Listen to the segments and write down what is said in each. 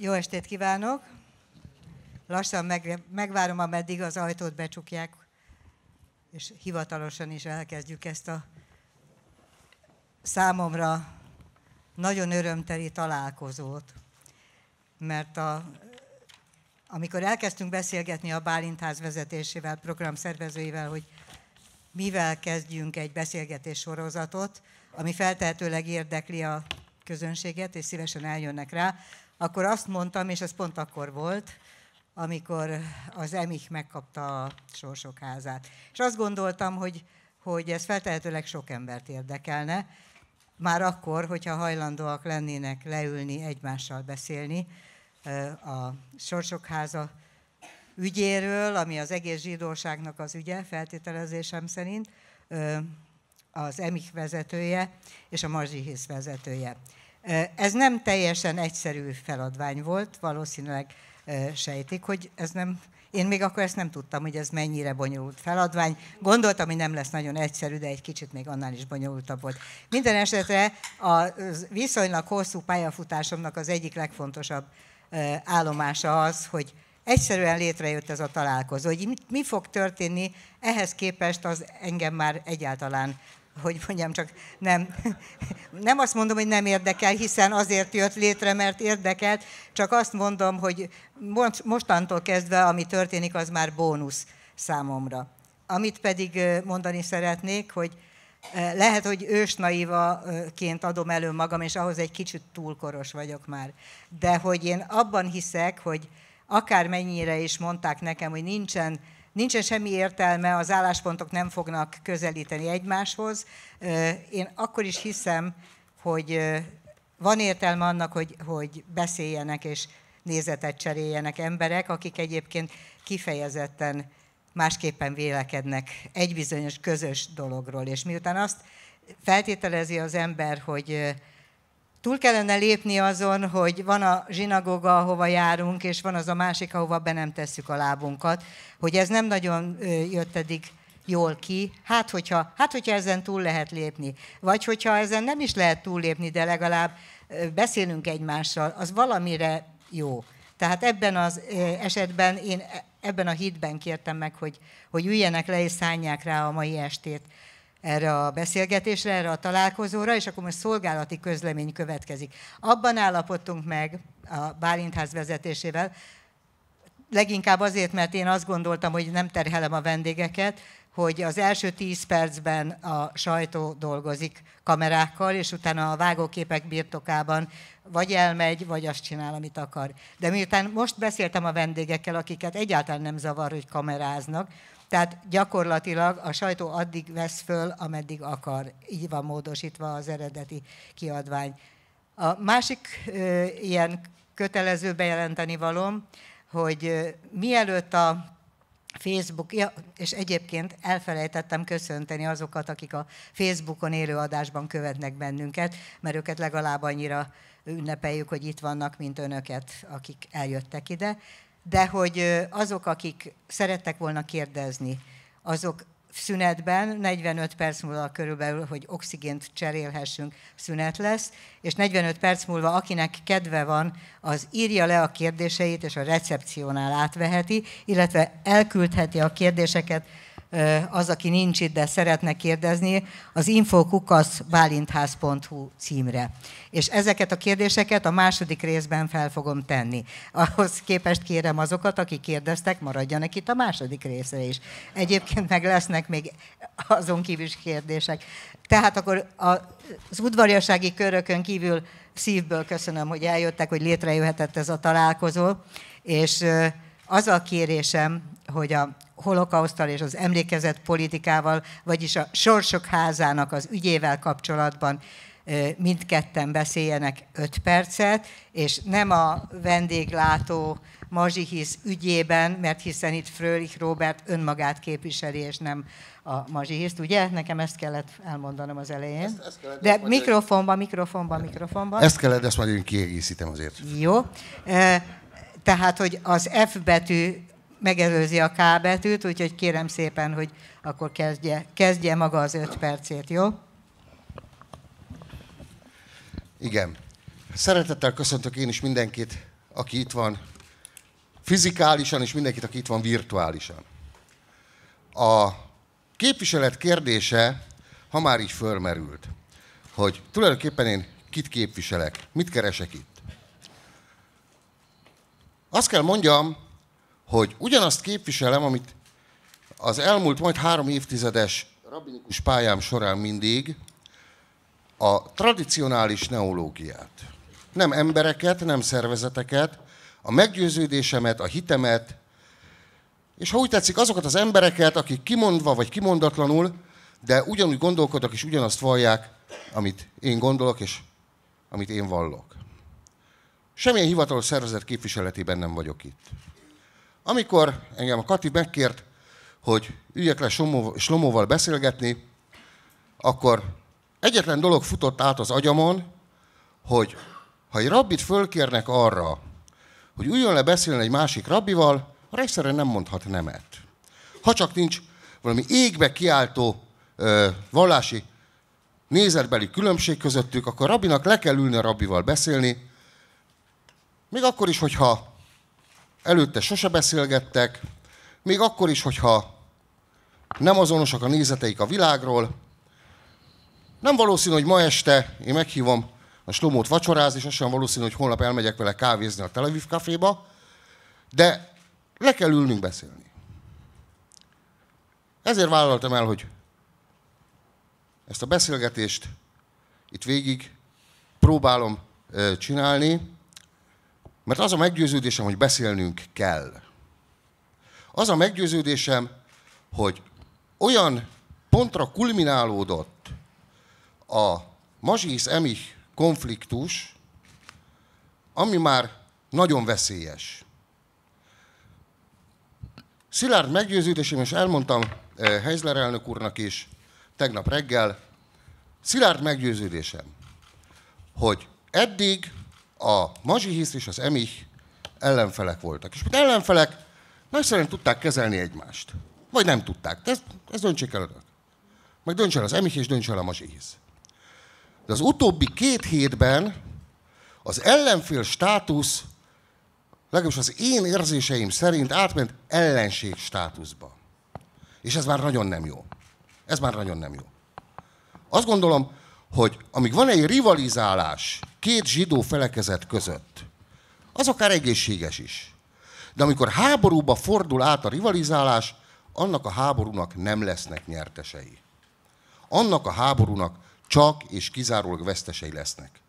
Jó estét kívánok! Lassan meg, megvárom, ameddig az ajtót becsukják, és hivatalosan is elkezdjük ezt a számomra nagyon örömteli találkozót. Mert a, amikor elkezdtünk beszélgetni a Bálintház vezetésével, programszervezőivel, hogy mivel kezdjünk egy beszélgetés sorozatot, ami feltehetőleg érdekli a közönséget, és szívesen eljönnek rá, akkor azt mondtam, és ez pont akkor volt, amikor az Emich megkapta a Sorsok házát. És azt gondoltam, hogy, hogy ez feltehetőleg sok embert érdekelne, már akkor, hogyha hajlandóak lennének leülni, egymással beszélni a sorsokháza ügyéről, ami az egész zsidóságnak az ügye, feltételezésem szerint, az Emich vezetője és a Marzsihész vezetője. Ez nem teljesen egyszerű feladvány volt, valószínűleg sejtik, hogy ez nem, én még akkor ezt nem tudtam, hogy ez mennyire bonyolult feladvány. Gondoltam, hogy nem lesz nagyon egyszerű, de egy kicsit még annál is bonyolultabb volt. Minden esetre a viszonylag hosszú pályafutásomnak az egyik legfontosabb állomása az, hogy egyszerűen létrejött ez a találkozó. Hogy mi fog történni, ehhez képest az engem már egyáltalán hogy mondjam, csak nem, nem azt mondom, hogy nem érdekel, hiszen azért jött létre, mert érdekelt, csak azt mondom, hogy mostantól kezdve, ami történik, az már bónusz számomra. Amit pedig mondani szeretnék, hogy lehet, hogy ősnaivaként adom elő magam, és ahhoz egy kicsit túlkoros vagyok már. De hogy én abban hiszek, hogy akármennyire is mondták nekem, hogy nincsen nincsen semmi értelme, az álláspontok nem fognak közelíteni egymáshoz. Én akkor is hiszem, hogy van értelme annak, hogy, hogy beszéljenek és nézetet cseréljenek emberek, akik egyébként kifejezetten másképpen vélekednek egy bizonyos közös dologról. És miután azt feltételezi az ember, hogy túl kellene lépni azon, hogy van a zsinagoga, ahova járunk, és van az a másik, ahova be nem tesszük a lábunkat, hogy ez nem nagyon jött eddig jól ki, hát hogyha, hát hogyha ezen túl lehet lépni, vagy hogyha ezen nem is lehet túl lépni, de legalább beszélünk egymással, az valamire jó. Tehát ebben az esetben én e, ebben a hídben kértem meg, hogy, hogy üljenek le és szállják rá a mai estét erre a beszélgetésre, erre a találkozóra, és akkor most szolgálati közlemény következik. Abban állapodtunk meg a Bálintház vezetésével, leginkább azért, mert én azt gondoltam, hogy nem terhelem a vendégeket, hogy az első tíz percben a sajtó dolgozik kamerákkal, és utána a vágóképek birtokában vagy elmegy, vagy azt csinál, amit akar. De miután most beszéltem a vendégekkel, akiket egyáltalán nem zavar, hogy kameráznak, tehát gyakorlatilag a sajtó addig vesz föl, ameddig akar. Így van módosítva az eredeti kiadvány. A másik ö, ilyen kötelező bejelenteni valom, hogy ö, mielőtt a Facebook, ja, és egyébként elfelejtettem köszönteni azokat, akik a Facebookon élő adásban követnek bennünket, mert őket legalább annyira ünnepeljük, hogy itt vannak, mint önöket, akik eljöttek ide de hogy azok, akik szerettek volna kérdezni, azok szünetben, 45 perc múlva körülbelül, hogy oxigént cserélhessünk, szünet lesz, és 45 perc múlva, akinek kedve van, az írja le a kérdéseit, és a recepciónál átveheti, illetve elküldheti a kérdéseket az, aki nincs itt, de szeretne kérdezni, az infokukaszbálintház.hu címre. És ezeket a kérdéseket a második részben fel fogom tenni. Ahhoz képest kérem azokat, akik kérdeztek, maradjanak itt a második részre is. Egyébként meg lesznek még azon kívül is kérdések. Tehát akkor az udvariasági körökön kívül szívből köszönöm, hogy eljöttek, hogy létrejöhetett ez a találkozó, és az a kérésem, hogy a holokausztal és az emlékezett politikával, vagyis a Sorsok házának az ügyével kapcsolatban mindketten beszéljenek öt percet, és nem a vendéglátó Mazsihisz ügyében, mert hiszen itt Frölich Robert önmagát képviseli, és nem a Mazsihiszt, ugye? Nekem ezt kellett elmondanom az elején. Ezt, ezt kellett De mikrofonban, mikrofonban, mikrofonban. Ezt kellett, ezt majd én kiegészítem azért. Jó. E tehát, hogy az F betű megelőzi a K betűt, úgyhogy kérem szépen, hogy akkor kezdje, kezdje maga az öt percét, jó? Igen. Szeretettel köszöntök én is mindenkit, aki itt van fizikálisan, és mindenkit, aki itt van virtuálisan. A képviselet kérdése, ha már így fölmerült, hogy tulajdonképpen én kit képviselek, mit keresek itt. Azt kell mondjam, hogy ugyanazt képviselem, amit az elmúlt majd három évtizedes rabinikus pályám során mindig, a tradicionális neológiát. Nem embereket, nem szervezeteket, a meggyőződésemet, a hitemet, és ha úgy tetszik, azokat az embereket, akik kimondva vagy kimondatlanul, de ugyanúgy gondolkodnak és ugyanazt vallják, amit én gondolok és amit én vallok. Semmilyen hivatalos szervezet képviseletében nem vagyok itt. Amikor engem a Kati megkért, hogy üljek le Slomóval beszélgetni, akkor egyetlen dolog futott át az agyamon, hogy ha egy rabbit fölkérnek arra, hogy üljön le beszélni egy másik rabbival, arra egyszerűen nem mondhat nemet. Ha csak nincs valami égbe kiáltó ö, vallási nézetbeli különbség közöttük, akkor rabbinak le kell ülni a rabbival beszélni, még akkor is, hogyha előtte sose beszélgettek, még akkor is, hogyha nem azonosak a nézeteik a világról, nem valószínű, hogy ma este én meghívom a Slomót vacsorázni, és az sem valószínű, hogy holnap elmegyek vele kávézni a Tel Aviv kaféba, de le kell ülnünk beszélni. Ezért vállaltam el, hogy ezt a beszélgetést itt végig próbálom csinálni, mert az a meggyőződésem, hogy beszélnünk kell. Az a meggyőződésem, hogy olyan pontra kulminálódott a mazsis emi konfliktus, ami már nagyon veszélyes. Szilárd meggyőződésem, és elmondtam eh, Heizler elnök úrnak is tegnap reggel, szilárd meggyőződésem, hogy eddig a mazsihisz és az emih ellenfelek voltak. És az ellenfelek nagyszerűen tudták kezelni egymást. Vagy nem tudták. De ez, ez döntsék el önök. Meg döntsen az emih és döntsen el a mazsihisz. De az utóbbi két hétben az ellenfél státusz legalábbis az én érzéseim szerint átment ellenség státuszba. És ez már nagyon nem jó. Ez már nagyon nem jó. Azt gondolom, hogy amíg van egy rivalizálás két zsidó felekezet között, az akár egészséges is. De amikor háborúba fordul át a rivalizálás, annak a háborúnak nem lesznek nyertesei. Annak a háborúnak csak és kizárólag vesztesei lesznek.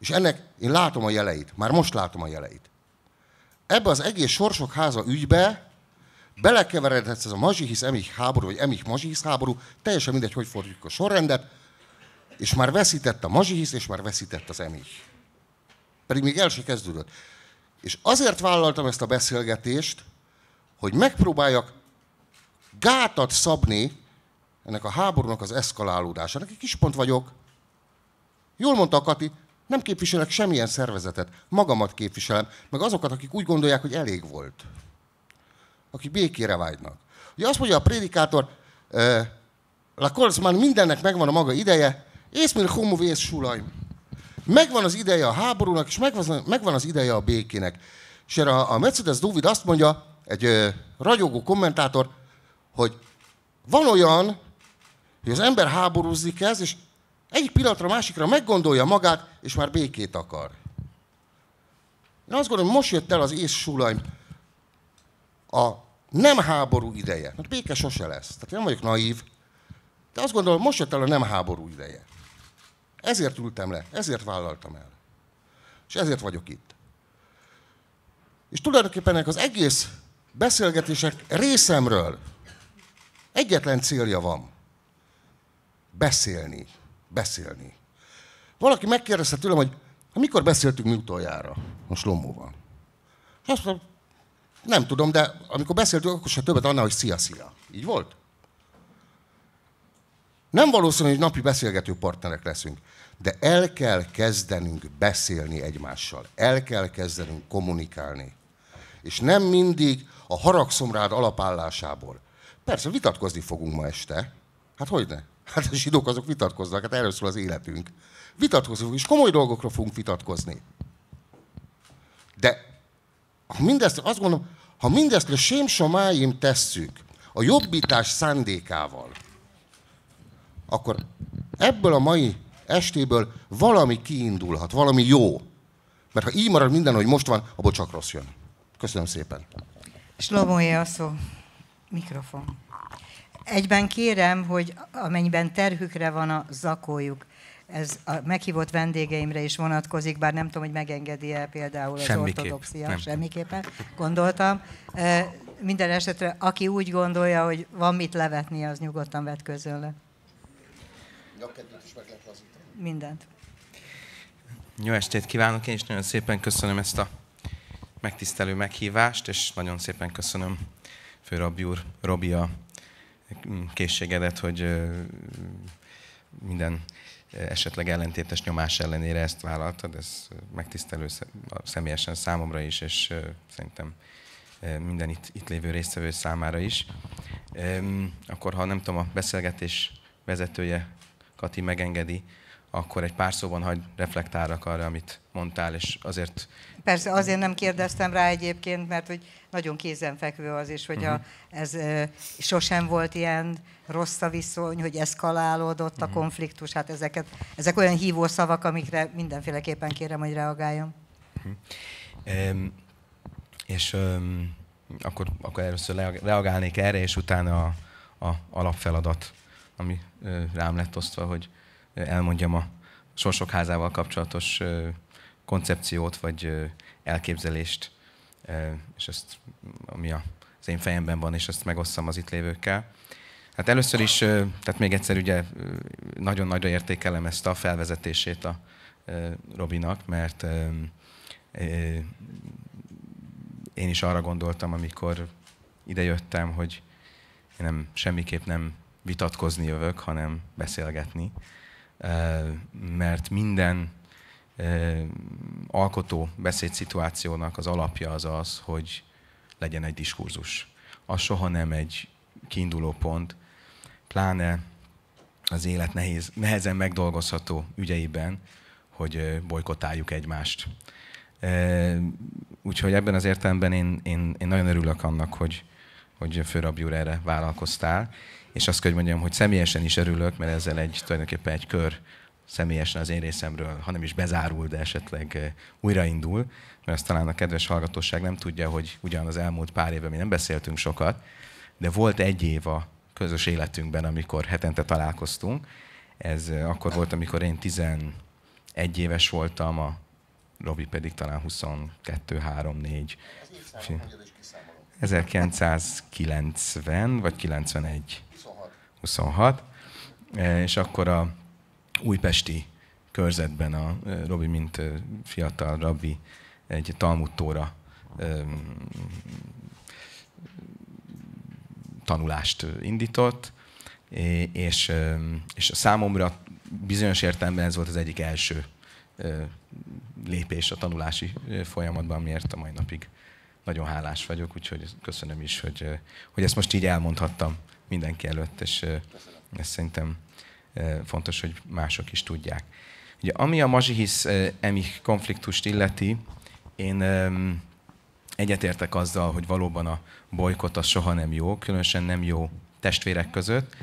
És ennek én látom a jeleit, már most látom a jeleit. Ebbe az egész sorsok háza ügybe belekeveredhetsz ez a mazsihisz emich háború, vagy emich mazsihisz háború, teljesen mindegy, hogy fordítjuk a sorrendet, és már veszített a mazsihisz, és már veszített az emi. Pedig még el se kezdődött. És azért vállaltam ezt a beszélgetést, hogy megpróbáljak gátat szabni ennek a háborúnak az eszkalálódásának. Egy kis pont vagyok. Jól mondta a Kati, nem képviselek semmilyen szervezetet. Magamat képviselem, meg azokat, akik úgy gondolják, hogy elég volt. Akik békére vágynak. Ugye azt mondja a prédikátor, eh, La Colzman mindennek megvan a maga ideje, észmér Homov és Sulaim. Megvan az ideje a háborúnak, és megvan, megvan az ideje a békének. És erre a, a Mercedes Dovid azt mondja, egy ö, ragyogó kommentátor, hogy van olyan, hogy az ember háborúzni kezd, és egyik pillanatra másikra meggondolja magát, és már békét akar. Én azt gondolom, most jött el az ész a nem háború ideje. Mert hát béke sose lesz. Tehát én nem vagyok naív. De azt gondolom, most jött el a nem háború ideje. Ezért ültem le, ezért vállaltam el. És ezért vagyok itt. És tulajdonképpen ennek az egész beszélgetések részemről egyetlen célja van. Beszélni. Beszélni. Valaki megkérdezte tőlem, hogy mikor beszéltünk mi utoljára a Slomóval? És azt mondom, nem tudom, de amikor beszéltünk, akkor se többet annál, hogy szia-szia. Így volt? Nem valószínű, hogy napi beszélgető partnerek leszünk, de el kell kezdenünk beszélni egymással. El kell kezdenünk kommunikálni. És nem mindig a haragszom rád alapállásából. Persze, vitatkozni fogunk ma este. Hát hogy ne? Hát a zsidók azok vitatkoznak, hát erről szól az életünk. Vitatkozni és komoly dolgokra fogunk vitatkozni. De ha mindezt, azt gondolom, ha mindezt a sémsomáim tesszük a jobbítás szándékával, akkor ebből a mai estéből valami kiindulhat, valami jó. Mert ha így marad minden, hogy most van, a csak rossz jön. Köszönöm szépen. Slomóé a szó. Mikrofon. Egyben kérem, hogy amennyiben terhükre van a zakójuk, ez a meghívott vendégeimre is vonatkozik, bár nem tudom, hogy megengedi-e például az ortodoxia, nem. semmiképpen gondoltam. Minden esetre, aki úgy gondolja, hogy van mit levetni, az nyugodtan vet le a is meg lehet lazítani. Mindent. Jó estét kívánok, én is nagyon szépen köszönöm ezt a megtisztelő meghívást, és nagyon szépen köszönöm főrabbi úr, Robi a készségedet, hogy minden esetleg ellentétes nyomás ellenére ezt vállaltad, ez megtisztelő személyesen számomra is, és szerintem minden itt, itt lévő résztvevő számára is. Akkor, ha nem tudom, a beszélgetés vezetője Kati megengedi, akkor egy pár szóban hagy reflektáljak arra, amit mondtál, és azért... Persze, azért nem kérdeztem rá egyébként, mert hogy nagyon kézenfekvő az is, hogy uh-huh. a, mhm. ez e, sosem volt ilyen rossz a viszony, hogy eszkalálódott uh-huh. a mhm. konfliktus, hát ezeket, ezek olyan hívó szavak, amikre mindenféleképpen kérem, hogy reagáljam. Mhm. Uh-huh. E, és e, akkor, akkor először reagálnék erre, és utána a, a alapfeladat ami rám lett osztva, hogy elmondjam a Sorsok házával kapcsolatos koncepciót vagy elképzelést, és ezt, ami az én fejemben van, és ezt megosszam az itt lévőkkel. Hát először is, tehát még egyszer ugye nagyon nagyra értékelem ezt a felvezetését a Robinak, mert én is arra gondoltam, amikor idejöttem, hogy én nem, semmiképp nem vitatkozni jövök, hanem beszélgetni. Mert minden alkotó beszédszituációnak az alapja az az, hogy legyen egy diskurzus. Az soha nem egy kiinduló pont, pláne az élet nehéz, nehezen megdolgozható ügyeiben, hogy bolykotáljuk egymást. Úgyhogy ebben az értelemben én, én, én nagyon örülök annak, hogy, hogy főrabjúr erre vállalkoztál, és azt kell, hogy mondjam, hogy személyesen is örülök, mert ezzel egy tulajdonképpen egy kör személyesen az én részemről, hanem is bezárul, de esetleg eh, újraindul, mert azt talán a kedves hallgatóság nem tudja, hogy ugyan az elmúlt pár évben mi nem beszéltünk sokat, de volt egy év a közös életünkben, amikor hetente találkoztunk. Ez eh, akkor volt, amikor én 11 éves voltam, a Robi pedig talán 22, 3, 4. 1990 vagy 91. 26, e, és akkor a újpesti körzetben a e, Robi, mint e, fiatal rabbi, egy talmuttóra tanulást indított, és, és a számomra bizonyos értelemben ez volt az egyik első lépés a tanulási folyamatban, miért a mai napig nagyon hálás vagyok, úgyhogy köszönöm is, hogy, hogy ezt most így elmondhattam mindenki előtt, és ezt szerintem fontos, hogy mások is tudják. Ugye, ami a mazsihisz emi konfliktust illeti, én egyetértek azzal, hogy valóban a bolykot az soha nem jó, különösen nem jó testvérek között.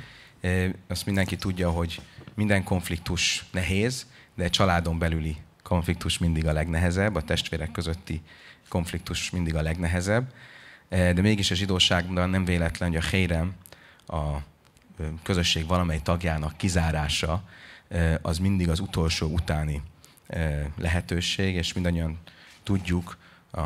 Azt mindenki tudja, hogy minden konfliktus nehéz, de egy családon belüli konfliktus mindig a legnehezebb, a testvérek közötti konfliktus mindig a legnehezebb. De mégis a zsidóságban nem véletlen, hogy a Hérem a közösség valamely tagjának kizárása az mindig az utolsó utáni lehetőség, és mindannyian tudjuk a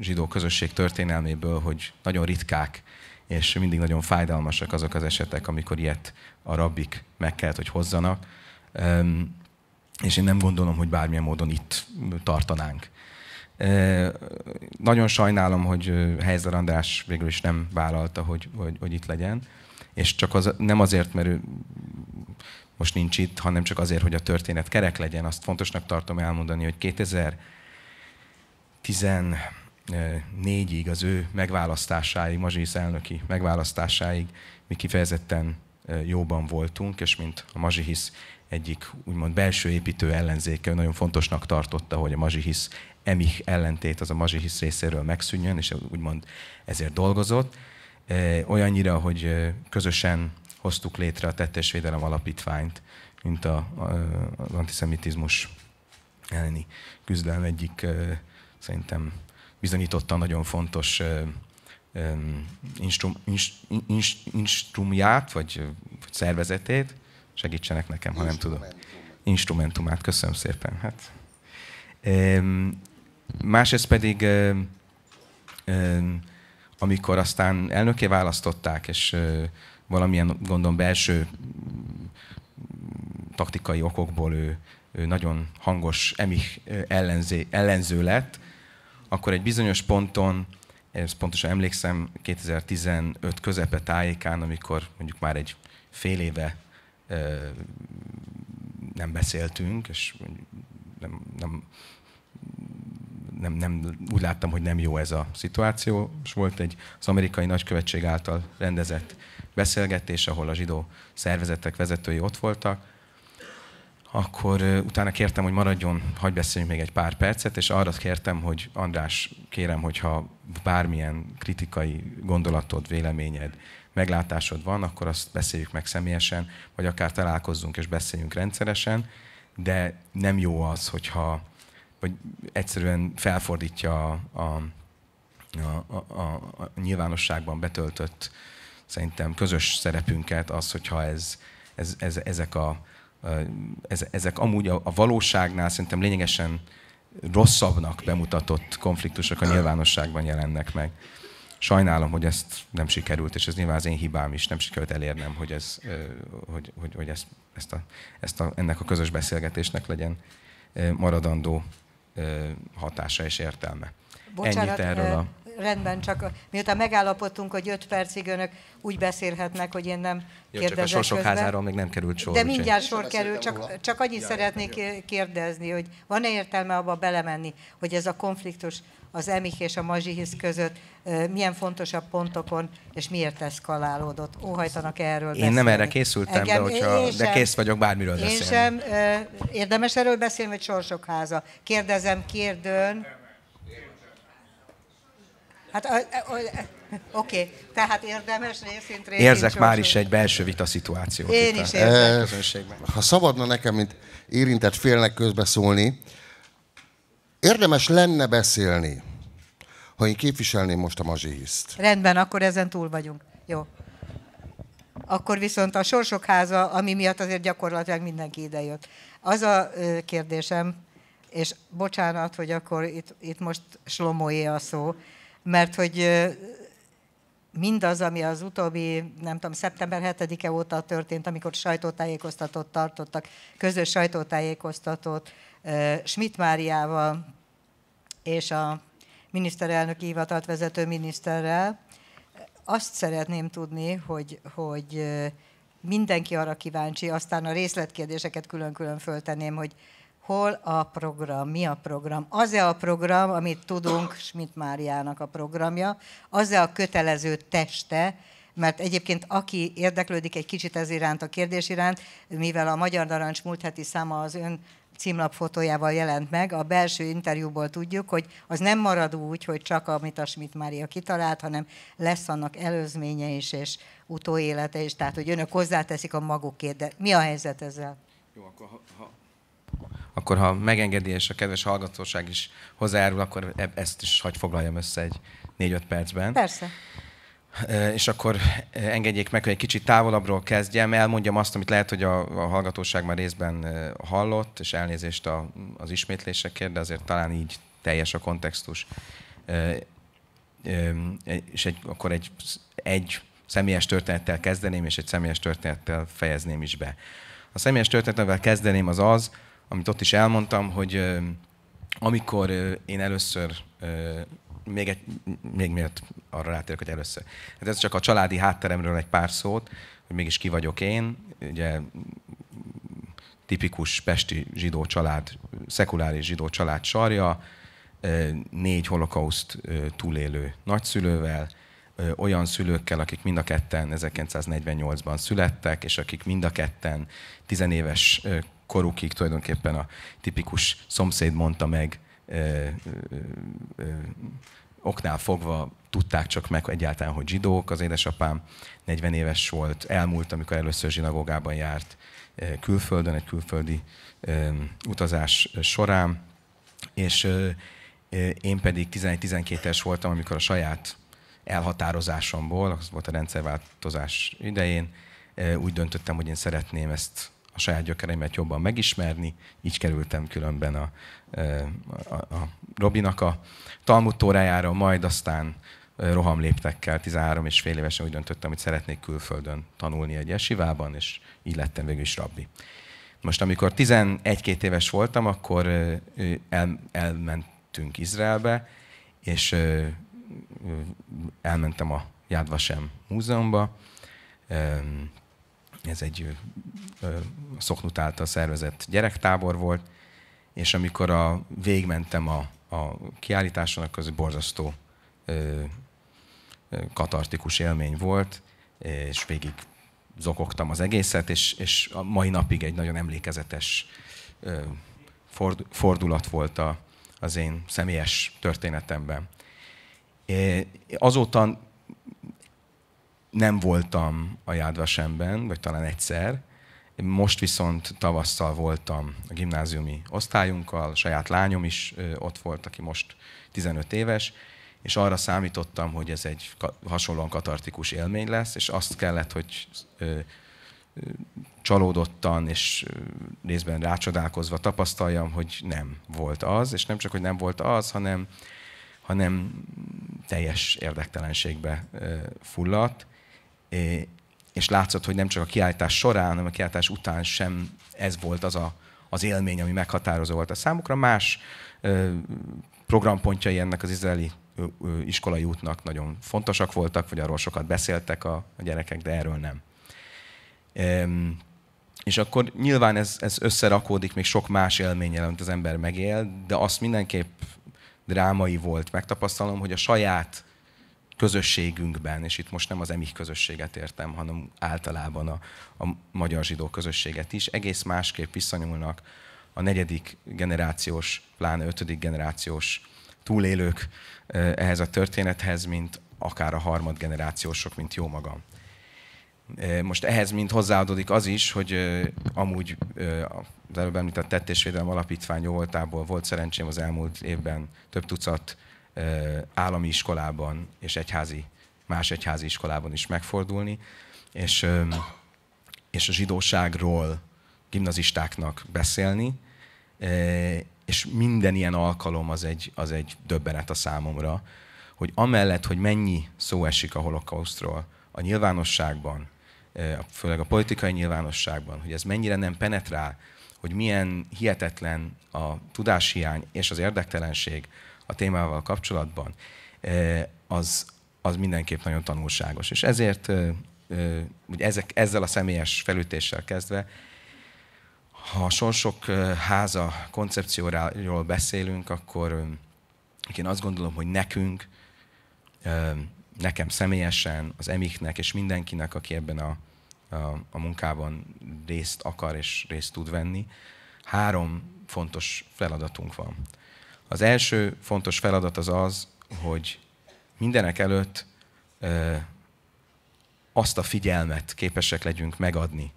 zsidó közösség történelméből, hogy nagyon ritkák és mindig nagyon fájdalmasak azok az esetek, amikor ilyet a rabbik meg kellett, hogy hozzanak. És én nem gondolom, hogy bármilyen módon itt tartanánk. Nagyon sajnálom, hogy Helyzer András végül is nem vállalta, hogy, hogy, hogy itt legyen és csak az, nem azért, mert ő most nincs itt, hanem csak azért, hogy a történet kerek legyen. Azt fontosnak tartom elmondani, hogy 2014 ig az ő megválasztásáig, Mazsisz elnöki megválasztásáig mi kifejezetten jóban voltunk, és mint a Mazsihisz egyik úgymond belső építő ellenzéke nagyon fontosnak tartotta, hogy a Mazsihisz emich ellentét az a Mazsihisz részéről megszűnjön, és úgymond ezért dolgozott. Eh, olyannyira, hogy eh, közösen hoztuk létre a Tettesvédelem Alapítványt, mint a, a, az antiszemitizmus elleni küzdelem egyik eh, szerintem bizonyította nagyon fontos instrum, inst, inst, instrumját, vagy, vagy szervezetét. Segítsenek nekem, ha nem tudom. Instrumentumát, köszönöm szépen. Hát. Másrészt pedig amikor aztán elnöké választották, és valamilyen gondom belső taktikai okokból ő, ő nagyon hangos emich ellenzé, ellenző lett, akkor egy bizonyos ponton, ez pontosan emlékszem, 2015 közepe tájékán, amikor mondjuk már egy fél éve nem beszéltünk, és nem, nem nem, nem, úgy láttam, hogy nem jó ez a szituáció, és volt egy az amerikai nagykövetség által rendezett beszélgetés, ahol a zsidó szervezetek vezetői ott voltak, akkor utána kértem, hogy maradjon, hagyj beszéljünk még egy pár percet, és arra kértem, hogy András, kérem, hogyha bármilyen kritikai gondolatod, véleményed, meglátásod van, akkor azt beszéljük meg személyesen, vagy akár találkozzunk és beszéljünk rendszeresen, de nem jó az, hogyha vagy egyszerűen felfordítja a, a, a, a, a nyilvánosságban betöltött szerintem közös szerepünket az, hogyha ez, ez, ez, ezek, a, ez, ezek amúgy a, a valóságnál szerintem lényegesen rosszabbnak bemutatott konfliktusok a nyilvánosságban jelennek meg. Sajnálom, hogy ezt nem sikerült, és ez nyilván az én hibám is, nem sikerült elérnem, hogy, ez, hogy, hogy, hogy ezt, ezt a, ezt a, ennek a közös beszélgetésnek legyen maradandó hatása és értelme. Bocsánat, Ennyit erről a... Eh, rendben, csak miután megállapodtunk, hogy 5 percig önök úgy beszélhetnek, hogy én nem Jó, kérdezek csak a házáról még nem került sor. De mindjárt sor kerül, csak, csak annyit ja, szeretnék kérdezni, hogy van-e értelme abba belemenni, hogy ez a konfliktus az Emik és a Mazsihisz között, milyen fontosabb pontokon, és miért eszkalálódott. Óhajtanak erről beszélni. Én nem erre készültem, Engem, de, hogyha, de sem, kész vagyok bármiről én beszélni. Én sem. Érdemes erről beszélni, hogy Sorsok háza. Kérdezem kérdőn. Hát, oké, okay. tehát érdemes részint részint Érzek sorsok. már is egy belső vita szituációt. Én is érzek. ha szabadna nekem, mint érintett félnek közbeszólni, Érdemes lenne beszélni, ha én képviselném most a mazsihiszt. Rendben, akkor ezen túl vagyunk. Jó. Akkor viszont a Sorsok háza, ami miatt azért gyakorlatilag mindenki idejött. Az a kérdésem, és bocsánat, hogy akkor itt, itt most Slomoé a szó, mert hogy mindaz, ami az utóbbi, nem tudom, szeptember 7-e óta történt, amikor sajtótájékoztatót tartottak, közös sajtótájékoztatót, Schmidt Máriával és a miniszterelnök hivatalt vezető miniszterrel. Azt szeretném tudni, hogy, hogy mindenki arra kíváncsi, aztán a részletkérdéseket külön-külön föltenném, hogy hol a program, mi a program. Az-e a program, amit tudunk, Schmidt Máriának a programja, az-e a kötelező teste, mert egyébként aki érdeklődik egy kicsit ez iránt, a kérdés iránt, mivel a Magyar Narancs múlt heti száma az ön címlapfotójával jelent meg. A belső interjúból tudjuk, hogy az nem marad úgy, hogy csak amit a Schmidt Mária kitalált, hanem lesz annak előzménye is, és utóélete is, tehát hogy önök hozzáteszik a magukét. De mi a helyzet ezzel? Jó, akkor ha, ha akkor ha megengedi, és a kedves hallgatóság is hozzájárul, akkor e- ezt is hagy foglaljam össze egy négy-öt percben. Persze és akkor engedjék meg, hogy egy kicsit távolabbról kezdjem, elmondjam azt, amit lehet, hogy a, a hallgatóság már részben hallott, és elnézést a, az ismétlésekért, de azért talán így teljes a kontextus. És egy, akkor egy, egy személyes történettel kezdeném, és egy személyes történettel fejezném is be. A személyes történettel kezdeném az az, amit ott is elmondtam, hogy amikor én először még, egy, még miért arra rátérök, hogy először. Hát ez csak a családi hátteremről egy pár szót, hogy mégis ki vagyok én. Ugye tipikus pesti zsidó család, szekuláris zsidó család sarja, négy holokauszt túlélő nagyszülővel, olyan szülőkkel, akik mind a ketten 1948-ban születtek, és akik mind a ketten tizenéves korukig tulajdonképpen a tipikus szomszéd mondta meg ö, ö, ö, oknál fogva tudták csak meg egyáltalán, hogy zsidók. Az édesapám 40 éves volt, elmúlt, amikor először zsinagógában járt e, külföldön, egy külföldi e, utazás során, és e, én pedig 11-12 es voltam, amikor a saját elhatározásomból, az volt a rendszerváltozás idején, úgy döntöttem, hogy én szeretném ezt a saját gyökereimet jobban megismerni. Így kerültem különben a, a, a Robinak a Talmud tórájára, majd aztán rohamléptekkel, 13 és fél évesen úgy döntöttem, hogy szeretnék külföldön tanulni egy esivában, és így lettem végül is rabbi. Most amikor 11-2 éves voltam, akkor el, elmentünk Izraelbe, és elmentem a Jádvasem múzeumba, ez egy szoknut által szervezett gyerektábor volt, és amikor a, végmentem a, a kiállításon, akkor ez borzasztó ö, katartikus élmény volt, és végig zokogtam az egészet, és, és a mai napig egy nagyon emlékezetes ö, ford, fordulat volt a, az én személyes történetemben. É, azóta nem voltam a Jádvasemben, vagy talán egyszer. Most viszont tavasszal voltam a gimnáziumi osztályunkkal, a saját lányom is ott volt, aki most 15 éves, és arra számítottam, hogy ez egy hasonlóan katartikus élmény lesz, és azt kellett, hogy csalódottan és részben rácsodálkozva tapasztaljam, hogy nem volt az, és nem csak, hogy nem volt az, hanem, hanem teljes érdektelenségbe fulladt és látszott, hogy nem csak a kiállítás során, hanem a kiállítás után sem ez volt az a, az élmény, ami meghatározó volt a számukra. Más programpontjai ennek az izraeli iskolai útnak nagyon fontosak voltak, vagy arról sokat beszéltek a, a gyerekek, de erről nem. És akkor nyilván ez, ez összerakódik még sok más élménnyel, amit az ember megél, de azt mindenképp drámai volt megtapasztalom, hogy a saját közösségünkben, és itt most nem az emik közösséget értem, hanem általában a, a magyar zsidó közösséget is, egész másképp viszonyulnak a negyedik generációs, pláne ötödik generációs túlélők ehhez a történethez, mint akár a harmad generációsok, mint jó magam. Most ehhez mind hozzáadódik az is, hogy amúgy az előbb említett tettésvédelem alapítvány jó voltából volt szerencsém az elmúlt évben több tucat állami iskolában és egyházi, más egyházi iskolában is megfordulni, és, és a zsidóságról gimnazistáknak beszélni, és minden ilyen alkalom az egy, az egy döbbenet a számomra, hogy amellett, hogy mennyi szó esik a holokausztról a nyilvánosságban, főleg a politikai nyilvánosságban, hogy ez mennyire nem penetrál, hogy milyen hihetetlen a tudáshiány és az érdektelenség, a témával kapcsolatban, az, az mindenképp nagyon tanulságos. És ezért ugye ezek, ezzel a személyes felütéssel kezdve, ha a sorsok háza koncepcióról beszélünk, akkor én azt gondolom, hogy nekünk, nekem személyesen, az emiknek és mindenkinek, aki ebben a, a, a munkában részt akar és részt tud venni, három fontos feladatunk van. Az első fontos feladat az az, hogy mindenek előtt ö, azt a figyelmet képesek legyünk megadni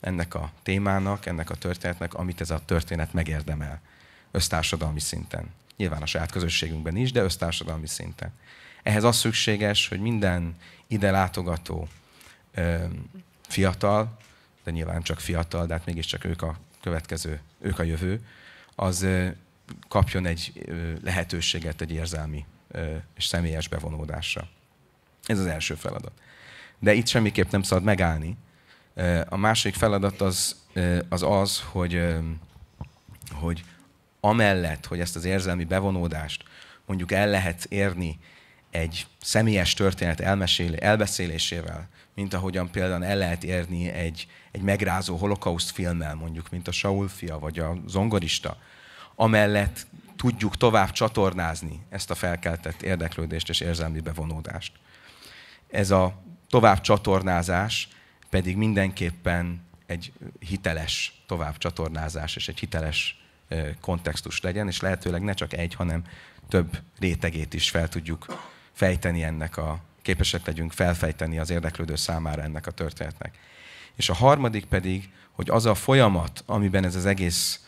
ennek a témának, ennek a történetnek, amit ez a történet megérdemel össztársadalmi szinten. Nyilván a saját közösségünkben is, de össztársadalmi szinten. Ehhez az szükséges, hogy minden ide látogató ö, fiatal, de nyilván csak fiatal, de hát mégiscsak ők a következő, ők a jövő, az kapjon egy lehetőséget egy érzelmi és személyes bevonódásra. Ez az első feladat. De itt semmiképp nem szabad megállni. A másik feladat az az, az hogy, hogy amellett, hogy ezt az érzelmi bevonódást mondjuk el lehet érni egy személyes történet elmesélé, elbeszélésével, mint ahogyan például el lehet érni egy, egy megrázó holokauszt filmmel, mondjuk, mint a Saul fia, vagy a zongorista, amellett tudjuk tovább csatornázni ezt a felkeltett érdeklődést és érzelmi bevonódást. Ez a tovább csatornázás pedig mindenképpen egy hiteles tovább csatornázás és egy hiteles kontextus legyen, és lehetőleg ne csak egy, hanem több rétegét is fel tudjuk fejteni ennek a, képesek legyünk felfejteni az érdeklődő számára ennek a történetnek. És a harmadik pedig, hogy az a folyamat, amiben ez az egész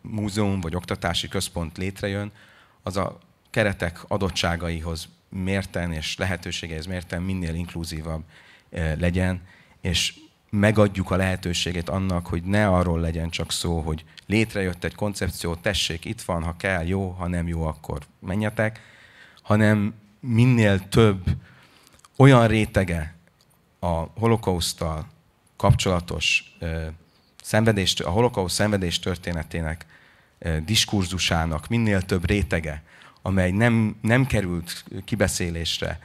múzeum vagy oktatási központ létrejön, az a keretek adottságaihoz mérten és lehetőségeihez mérten minél inkluzívabb legyen, és megadjuk a lehetőséget annak, hogy ne arról legyen csak szó, hogy létrejött egy koncepció, tessék, itt van, ha kell, jó, ha nem jó, akkor menjetek, hanem minél több olyan rétege a holokauszttal kapcsolatos szenvedés, a holokausz szenvedés történetének diskurzusának minél több rétege, amely nem, nem került kibeszélésre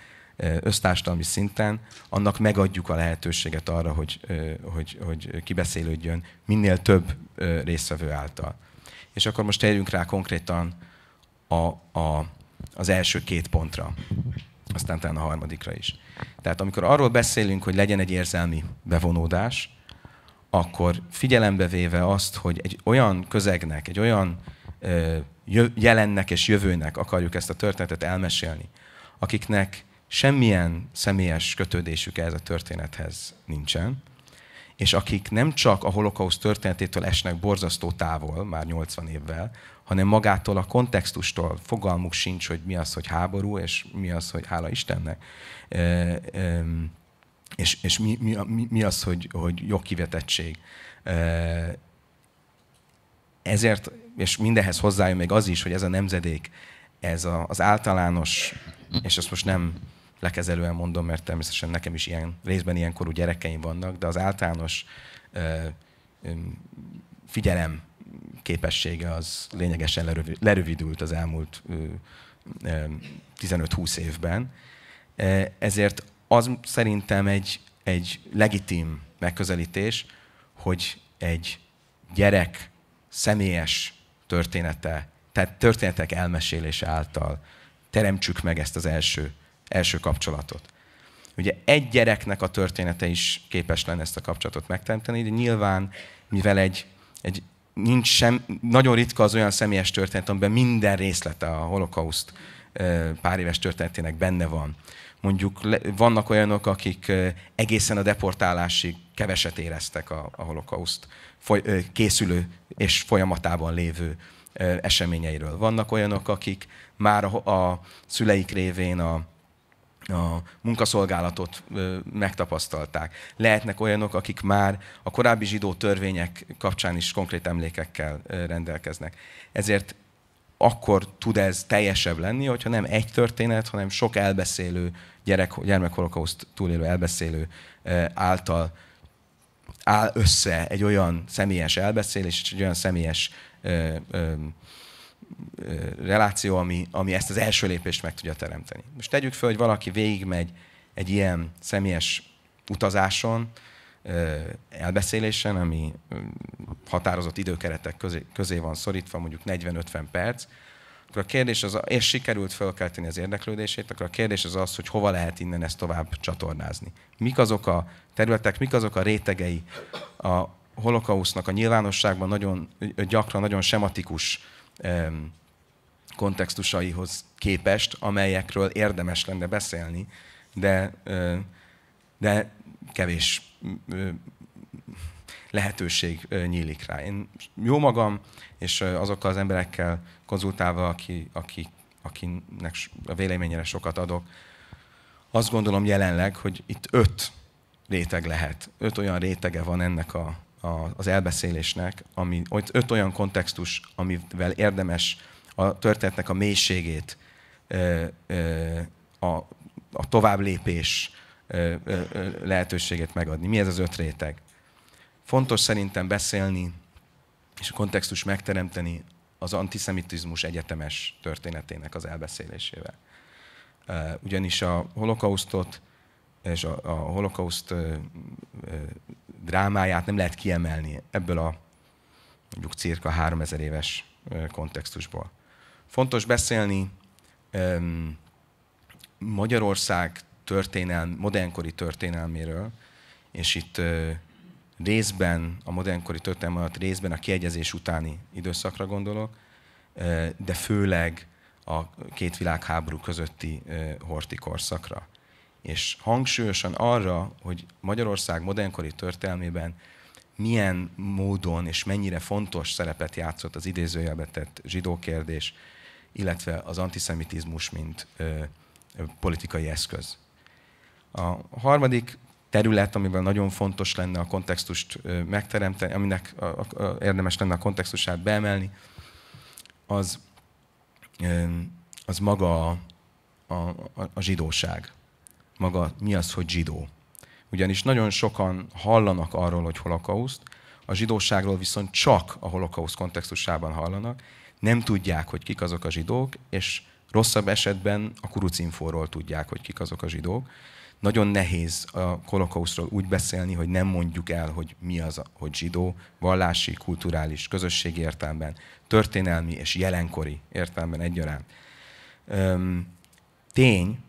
ösztársadalmi szinten, annak megadjuk a lehetőséget arra, hogy, hogy, hogy kibeszélődjön minél több résztvevő által. És akkor most térjünk rá konkrétan a, a, az első két pontra, aztán talán a harmadikra is. Tehát amikor arról beszélünk, hogy legyen egy érzelmi bevonódás, akkor figyelembe véve azt, hogy egy olyan közegnek, egy olyan jelennek és jövőnek akarjuk ezt a történetet elmesélni, akiknek semmilyen személyes kötődésük ez a történethez nincsen, és akik nem csak a holokauszt történetétől esnek borzasztó távol, már 80 évvel, hanem magától a kontextustól fogalmuk sincs, hogy mi az, hogy háború, és mi az, hogy hála Istennek. Ö, ö, és, és mi, mi, mi, mi az, hogy, hogy jogkivetettség. Ezért, és mindenhez hozzájön még az is, hogy ez a nemzedék, ez a, az általános, és ezt most nem lekezelően mondom, mert természetesen nekem is ilyen részben ilyen korú gyerekeim vannak, de az általános ö, ö, figyelem képessége az lényegesen lerövidült az elmúlt 15-20 évben. Ezért az szerintem egy, egy legitim megközelítés, hogy egy gyerek személyes története, tehát történetek elmesélése által teremtsük meg ezt az első, első kapcsolatot. Ugye egy gyereknek a története is képes lenne ezt a kapcsolatot megteremteni, de nyilván, mivel egy, egy nincs sem, nagyon ritka az olyan személyes történet, amiben minden részlete a holokauszt pár éves történetének benne van mondjuk le, vannak olyanok, akik egészen a deportálásig keveset éreztek a, a holokauszt foly, készülő és folyamatában lévő eseményeiről. Vannak olyanok, akik már a, a szüleik révén a, a munkaszolgálatot megtapasztalták. Lehetnek olyanok, akik már a korábbi zsidó törvények kapcsán is konkrét emlékekkel rendelkeznek. Ezért akkor tud ez teljesebb lenni, hogyha nem egy történet, hanem sok elbeszélő gyerek, gyermekholokauszt túlélő elbeszélő által áll össze egy olyan személyes elbeszélés, és egy olyan személyes ö, ö, ö, reláció, ami, ami ezt az első lépést meg tudja teremteni. Most tegyük föl, hogy valaki végigmegy egy ilyen személyes utazáson, ö, elbeszélésen, ami határozott időkeretek közé, közé van szorítva, mondjuk 40-50 perc, akkor a kérdés az, és sikerült fölkelteni az érdeklődését, akkor a kérdés az az, hogy hova lehet innen ezt tovább csatornázni. Mik azok a területek, mik azok a rétegei a holokausznak a nyilvánosságban nagyon gyakran, nagyon sematikus kontextusaihoz képest, amelyekről érdemes lenne beszélni, de, de kevés lehetőség nyílik rá. Én jó magam, és azokkal az emberekkel konzultálva, aki, aki, akinek a véleményére sokat adok, azt gondolom jelenleg, hogy itt öt réteg lehet. Öt olyan rétege van ennek a, a, az elbeszélésnek, ami, öt olyan kontextus, amivel érdemes a történetnek a mélységét, ö, ö, a, a tovább lépés lehetőséget lehetőségét megadni. Mi ez az öt réteg? Fontos szerintem beszélni és a kontextus megteremteni az antiszemitizmus egyetemes történetének az elbeszélésével. Ugyanis a holokausztot és a, a holokauszt drámáját nem lehet kiemelni ebből a mondjuk cirka 3000 éves kontextusból. Fontos beszélni Magyarország történelm, modernkori történelméről, és itt részben a modernkori történelem alatt részben a kiegyezés utáni időszakra gondolok, de főleg a két világháború közötti horti korszakra. És hangsúlyosan arra, hogy Magyarország modernkori történelmében milyen módon és mennyire fontos szerepet játszott az tett zsidó kérdés, illetve az antiszemitizmus, mint ö, ö, politikai eszköz. A harmadik terület, amiben nagyon fontos lenne a kontextust megteremteni, aminek érdemes lenne a kontextusát beemelni, az, az maga a, a, a zsidóság. Maga mi az, hogy zsidó. Ugyanis nagyon sokan hallanak arról, hogy holokauszt, a zsidóságról viszont csak a holokauszt kontextusában hallanak, nem tudják, hogy kik azok a zsidók, és rosszabb esetben a kurucinfóról tudják, hogy kik azok a zsidók. Nagyon nehéz a holokausztról úgy beszélni, hogy nem mondjuk el, hogy mi az, a, hogy zsidó, vallási, kulturális, közösségi értelemben, történelmi és jelenkori értelemben egyaránt. Tény,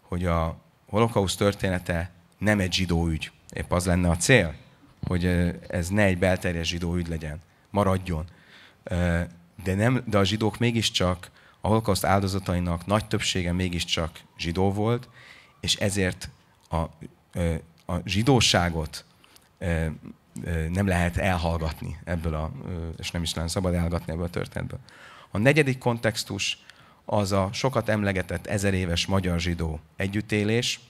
hogy a holokauszt története nem egy zsidó ügy. Épp az lenne a cél, hogy ez ne egy belterjes zsidó ügy legyen, maradjon. De, nem, de a zsidók mégiscsak, a holokauszt áldozatainak nagy többsége mégiscsak zsidó volt, és ezért a, a zsidóságot nem lehet elhallgatni ebből a, és nem is lehet szabad elhallgatni ebből a történetből. A negyedik kontextus az a sokat emlegetett ezer éves magyar-zsidó együttélés,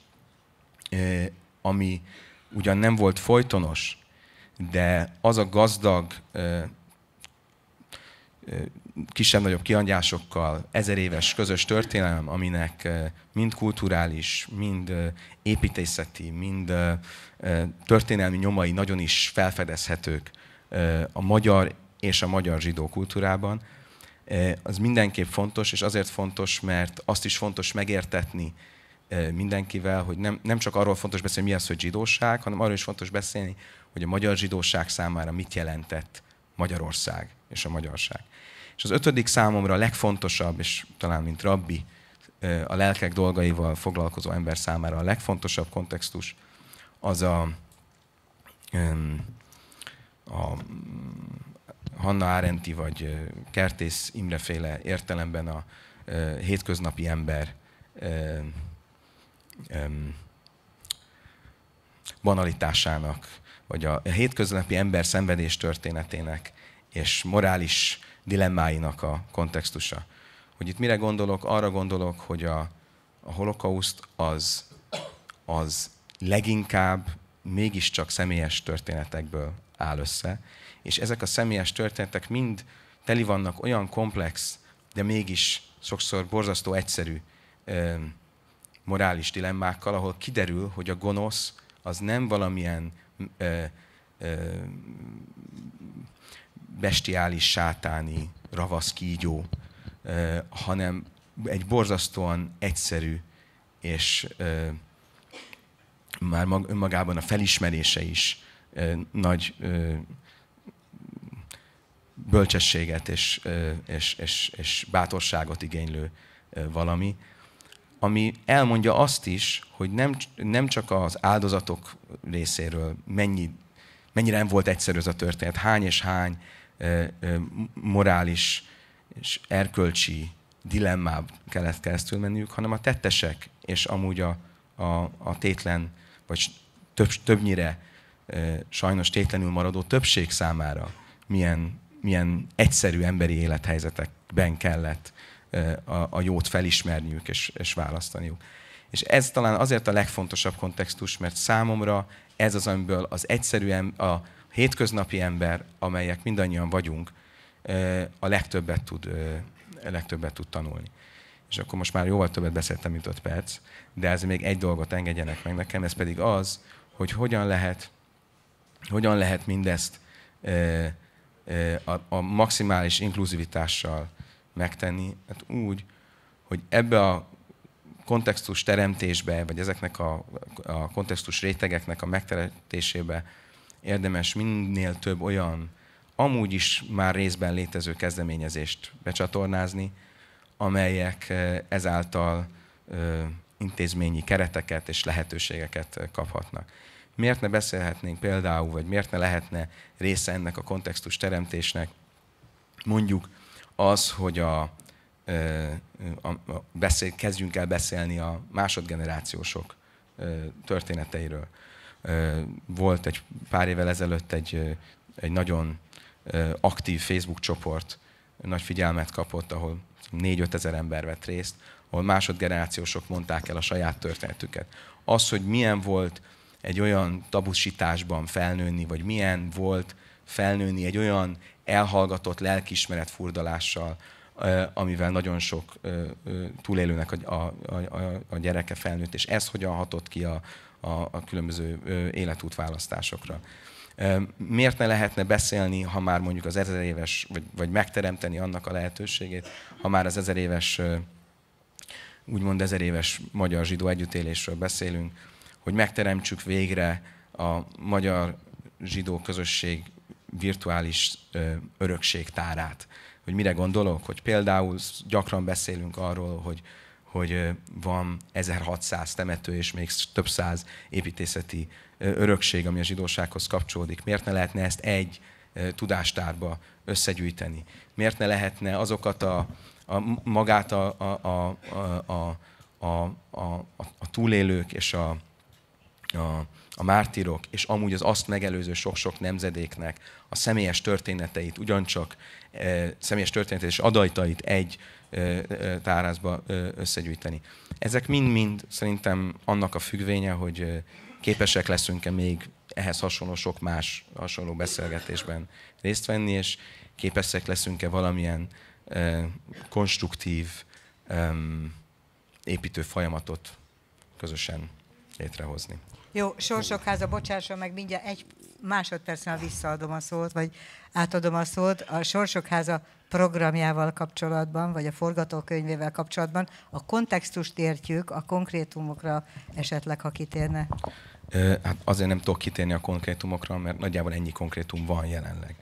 ami ugyan nem volt folytonos, de az a gazdag kisebb-nagyobb kiadjásokkal, ezer éves közös történelem, aminek eh, mind kulturális, mind eh, építészeti, mind eh, történelmi nyomai nagyon is felfedezhetők a magyar és a magyar zsidó kultúrában, az mindenképp fontos, és azért fontos, mert azt is fontos megértetni mindenkivel, hogy nem, nem csak arról fontos beszélni, mi az, hogy zsidóság, hanem arról is fontos beszélni, hogy a magyar zsidóság számára mit jelentett Magyarország és a magyarság. És az ötödik számomra a legfontosabb, és talán mint rabbi, a lelkek dolgaival foglalkozó ember számára a legfontosabb kontextus, az a, a Hanna Árenti vagy Kertész Imreféle értelemben a hétköznapi ember banalitásának, vagy a hétköznapi ember szenvedés történetének és morális dilemmáinak a kontextusa. Hogy itt mire gondolok? Arra gondolok, hogy a, a holokauszt az, az leginkább mégiscsak személyes történetekből áll össze, és ezek a személyes történetek mind teli vannak olyan komplex, de mégis sokszor borzasztó egyszerű ö, morális dilemmákkal, ahol kiderül, hogy a gonosz az nem valamilyen ö, ö, bestiális, sátáni, ravasz kígyó, hanem egy borzasztóan egyszerű és már önmagában a felismerése is nagy bölcsességet és, és, és, és bátorságot igénylő valami, ami elmondja azt is, hogy nem, nem csak az áldozatok részéről mennyi, mennyire nem volt egyszerű ez a történet, hány és hány morális és erkölcsi dilemmább kellett keresztül menniük, hanem a tettesek és amúgy a, a, a tétlen, vagy több, többnyire sajnos tétlenül maradó többség számára milyen, milyen egyszerű emberi élethelyzetekben kellett a, a jót felismerniük és, és választaniuk. És ez talán azért a legfontosabb kontextus, mert számomra ez az, amiből az egyszerűen a, hétköznapi ember, amelyek mindannyian vagyunk, a legtöbbet tud, a legtöbbet tud tanulni. És akkor most már jóval többet beszéltem, mint ott perc, de ez még egy dolgot engedjenek meg nekem, ez pedig az, hogy hogyan lehet, hogyan lehet mindezt a, a maximális inkluzivitással megtenni, hát úgy, hogy ebbe a kontextus teremtésbe, vagy ezeknek a, a kontextus rétegeknek a megteremtésébe érdemes minél több olyan amúgy is már részben létező kezdeményezést becsatornázni, amelyek ezáltal intézményi kereteket és lehetőségeket kaphatnak. Miért ne beszélhetnénk például, vagy miért ne lehetne része ennek a kontextus teremtésnek mondjuk az, hogy a, a, a beszél, kezdjünk el beszélni a másodgenerációsok történeteiről. Volt egy pár évvel ezelőtt egy, egy nagyon aktív Facebook csoport, nagy figyelmet kapott, ahol 4-5 ezer ember vett részt, ahol másodgenerációsok mondták el a saját történetüket. Az, hogy milyen volt egy olyan tabusításban felnőni, vagy milyen volt felnőni egy olyan elhallgatott lelkismeret furdalással, amivel nagyon sok túlélőnek a, a, a, a gyereke felnőtt, és ez hogyan hatott ki a, a, a különböző életút választásokra. Miért ne lehetne beszélni, ha már mondjuk az ezer éves, vagy, vagy megteremteni annak a lehetőségét, ha már az ezer éves, úgymond ezer éves magyar zsidó együttélésről beszélünk, hogy megteremtsük végre a magyar zsidó közösség virtuális örökségtárát. Hogy mire gondolok? Hogy például gyakran beszélünk arról, hogy hogy van 1600 temető és még több száz építészeti örökség, ami a zsidósághoz kapcsolódik. Miért ne lehetne ezt egy tudástárba összegyűjteni? Miért ne lehetne azokat a, a magát a, a, a, a, a, a, a túlélők és a, a a mártirok és amúgy az azt megelőző sok-sok nemzedéknek a személyes történeteit, ugyancsak e, személyes történeteit és adajtait egy e, e tárázba e, összegyűjteni. Ezek mind-mind szerintem annak a függvénye, hogy e, képesek leszünk-e még ehhez hasonló sok más hasonló beszélgetésben részt venni, és képesek leszünk-e valamilyen e, konstruktív e, építő folyamatot közösen létrehozni. Jó, Sorsok háza, bocsásson meg, mindjárt egy másodpercen visszaadom a szót, vagy átadom a szót. A Sorsok háza programjával kapcsolatban, vagy a forgatókönyvével kapcsolatban a kontextust értjük, a konkrétumokra esetleg, ha kitérne. Hát azért nem tudok kitérni a konkrétumokra, mert nagyjából ennyi konkrétum van jelenleg.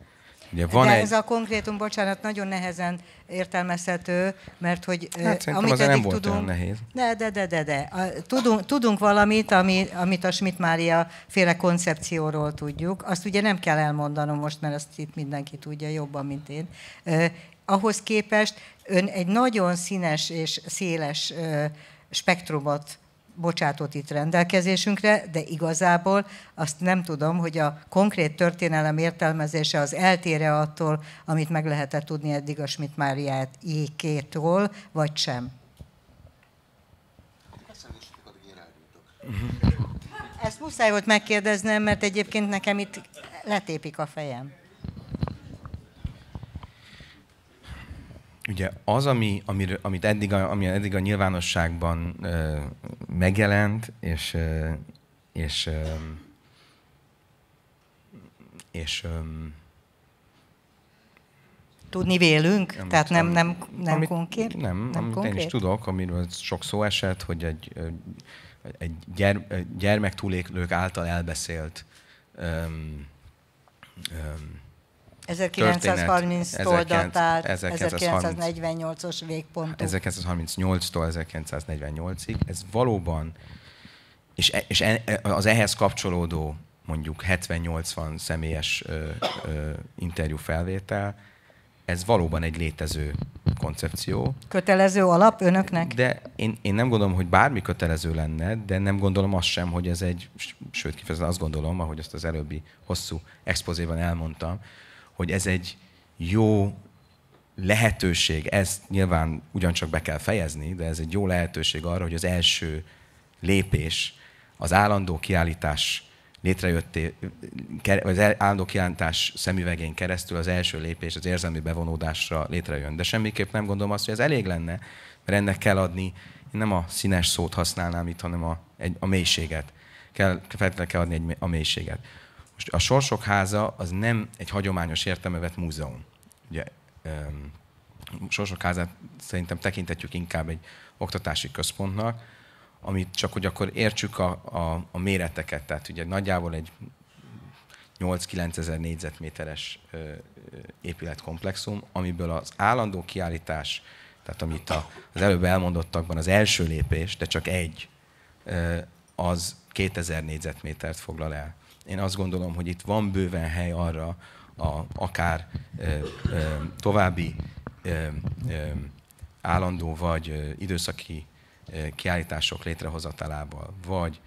Ugye van De egy... ez a konkrétum, bocsánat, nagyon nehezen értelmezhető, mert hogy hát, uh, amit eddig nem volt tudunk, nehéz. De, de, de, de, de. A, tudunk, tudunk valamit, ami, amit a Schmidt-Mária féle koncepcióról tudjuk. Azt ugye nem kell elmondanom most, mert azt itt mindenki tudja jobban, mint én. Uh, ahhoz képest ön egy nagyon színes és széles uh, spektrumot bocsátott itt rendelkezésünkre, de igazából azt nem tudom, hogy a konkrét történelem értelmezése az eltére attól, amit meg lehetett tudni eddig a Schmidt Máriát ékétól, vagy sem. Ezt muszáj volt megkérdeznem, mert egyébként nekem itt letépik a fejem. Ugye az, ami, amir, amit eddig a, ami eddig a nyilvánosságban ö, megjelent, és, ö, és, ö, és ö, Tudni vélünk? Nem, Tehát nem, nem, nem amit, konkrét? Nem, nem amit konkrét? én is tudok, amiről sok szó esett, hogy egy, egy gyer, gyermektúlélők által elbeszélt öm, öm, 1930-tól datált, 1948-os végpontú. 1938-tól 1948-ig. Ez valóban, és, e, és e, e, az ehhez kapcsolódó mondjuk 70-80 személyes ö, ö, interjú felvétel, ez valóban egy létező koncepció. Kötelező alap önöknek? De én, én nem gondolom, hogy bármi kötelező lenne, de nem gondolom azt sem, hogy ez egy, sőt kifejezetten azt gondolom, ahogy azt az előbbi hosszú expozéban elmondtam, hogy ez egy jó lehetőség, ezt nyilván ugyancsak be kell fejezni, de ez egy jó lehetőség arra, hogy az első lépés az állandó kiállítás létrejötté, az állandó kiállítás szemüvegén keresztül az első lépés az érzelmi bevonódásra létrejön. De semmiképp nem gondolom azt, hogy ez elég lenne, mert ennek kell adni, én nem a színes szót használnám itt, hanem a, egy, a mélységet. Kell, fel kell adni egy, a mélységet. A Sorsok háza az nem egy hagyományos értelmevet múzeum. Ugye, Sorsok házát szerintem tekintetjük inkább egy oktatási központnak, amit csak hogy akkor értsük a, a, a méreteket. Tehát ugye nagyjából egy 8-9 ezer négyzetméteres épületkomplexum, amiből az állandó kiállítás, tehát amit a, az előbb elmondottakban az első lépés, de csak egy, az 2000 négyzetmétert foglal el én azt gondolom, hogy itt van bőven hely arra, a, akár ö, ö, további ö, ö, állandó vagy ö, időszaki ö, kiállítások létrehozatalával, vagy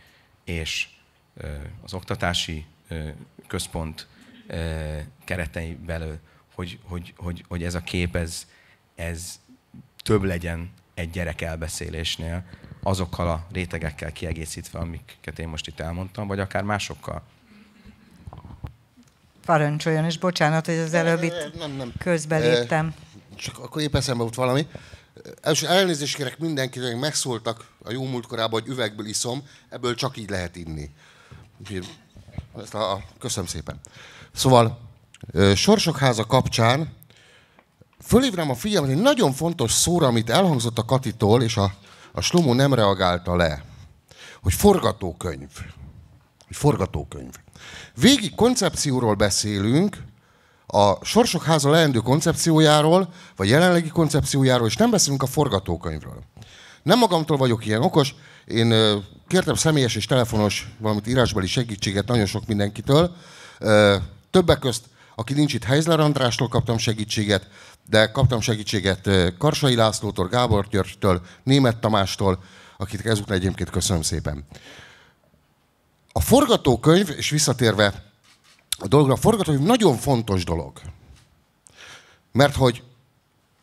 és ö, az oktatási ö, központ ö, keretei belül, hogy, hogy, hogy, hogy ez a kép ez, ez több legyen egy gyerek elbeszélésnél, azokkal a rétegekkel kiegészítve, amiket én most itt elmondtam, vagy akár másokkal Parancsoljon, és bocsánat, hogy az előbb itt nem, nem. közbeléptem. Eh, csak akkor épp eszembe volt valami. Eh, Először elnézést kérek mindenkinek, hogy megszóltak a jó múlt korában, hogy üvegből iszom, ebből csak így lehet inni. Ezt a, a, köszönöm szépen. Szóval eh, Sorsok háza kapcsán fölhívnám a figyelmet egy nagyon fontos szóra, amit elhangzott a Katitól, és a, a Slomo nem reagálta le, hogy forgatókönyv. Hogy forgatókönyv. Végig koncepcióról beszélünk, a Sorsok Háza leendő koncepciójáról, vagy jelenlegi koncepciójáról, és nem beszélünk a forgatókönyvről. Nem magamtól vagyok ilyen okos, én kértem személyes és telefonos, valamint írásbeli segítséget nagyon sok mindenkitől. Többek közt, aki nincs itt, Heizler Andrástól kaptam segítséget, de kaptam segítséget Karsai Lászlótól, Gábor Györgytől, Német Tamástól, akit ezúttal egyébként köszönöm szépen a forgatókönyv, és visszatérve a dologra, a forgatókönyv nagyon fontos dolog. Mert hogy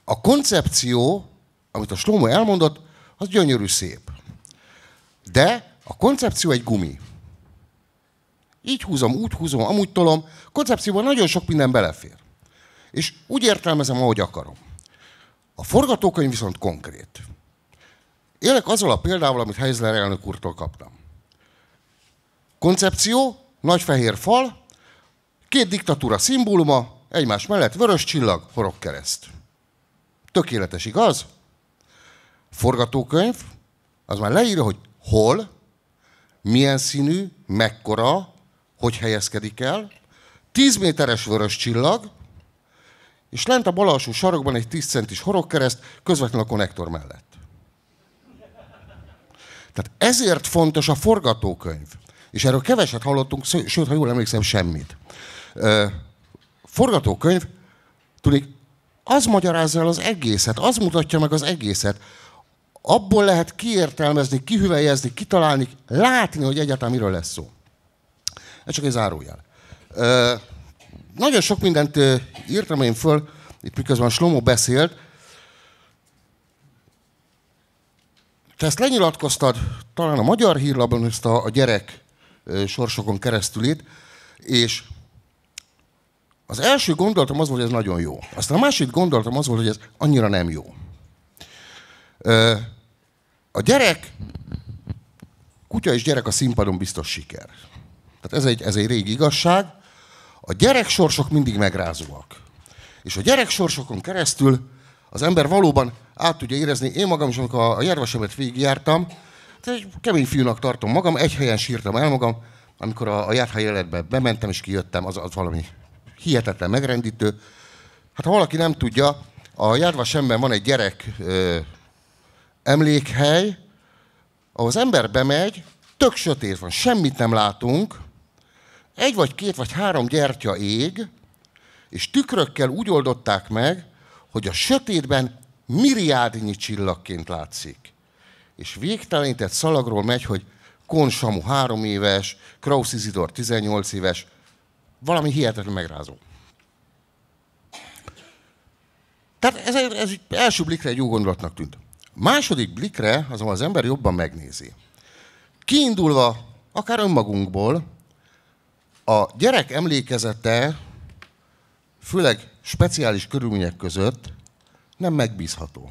a koncepció, amit a Slomo elmondott, az gyönyörű szép. De a koncepció egy gumi. Így húzom, úgy húzom, amúgy tolom. Koncepcióban nagyon sok minden belefér. És úgy értelmezem, ahogy akarom. A forgatókönyv viszont konkrét. Élek azzal a példával, amit Heisler elnök úrtól kaptam. Koncepció, nagy fehér fal, két diktatúra szimbóluma, egymás mellett vörös csillag, forog kereszt. Tökéletes, igaz? Forgatókönyv, az már leírja, hogy hol, milyen színű, mekkora, hogy helyezkedik el, 10 méteres vörös csillag, és lent a bal alsó sarokban egy 10 centis horogkereszt, közvetlenül a konnektor mellett. Tehát ezért fontos a forgatókönyv. És erről keveset hallottunk, sőt, ha jól emlékszem, semmit. Ö, forgatókönyv, tudik, az magyarázza el az egészet, az mutatja meg az egészet. Abból lehet kiértelmezni, kihüvelyezni, kitalálni, látni, hogy egyáltalán miről lesz szó. Ez csak egy zárójel. Ö, nagyon sok mindent ö, írtam én föl, itt miközben Slomo beszélt. Te ezt lenyilatkoztad talán a Magyar Hírlabban, ezt a, a gyerek sorsokon keresztül itt, és az első gondolatom az volt, hogy ez nagyon jó. Aztán a másik gondolatom az volt, hogy ez annyira nem jó. A gyerek, kutya és gyerek a színpadon biztos siker. Tehát ez egy, ez egy régi igazság. A gyerek sorsok mindig megrázóak. És a gyerek sorsokon keresztül az ember valóban át tudja érezni. Én magam is, amikor a Jervasemet végigjártam, Hát egy kemény fiúnak tartom magam, egy helyen sírtam el magam, amikor a, a járhely életbe bementem és kijöttem, az, az valami hihetetlen megrendítő. Hát ha valaki nem tudja, a járva semben van egy gyerek ö, emlékhely, ahol az ember bemegy, tök sötét van, semmit nem látunk, egy vagy két vagy három gyertya ég, és tükrökkel úgy oldották meg, hogy a sötétben milliárdnyi csillagként látszik és végtelenített szalagról megy, hogy Konsamu három éves, Krausz Izidor 18 éves, valami hihetetlen megrázó. Tehát ez, ez első blikre egy jó gondolatnak tűnt. Második blikre azonban az ember jobban megnézi. Kiindulva akár önmagunkból, a gyerek emlékezete, főleg speciális körülmények között nem megbízható.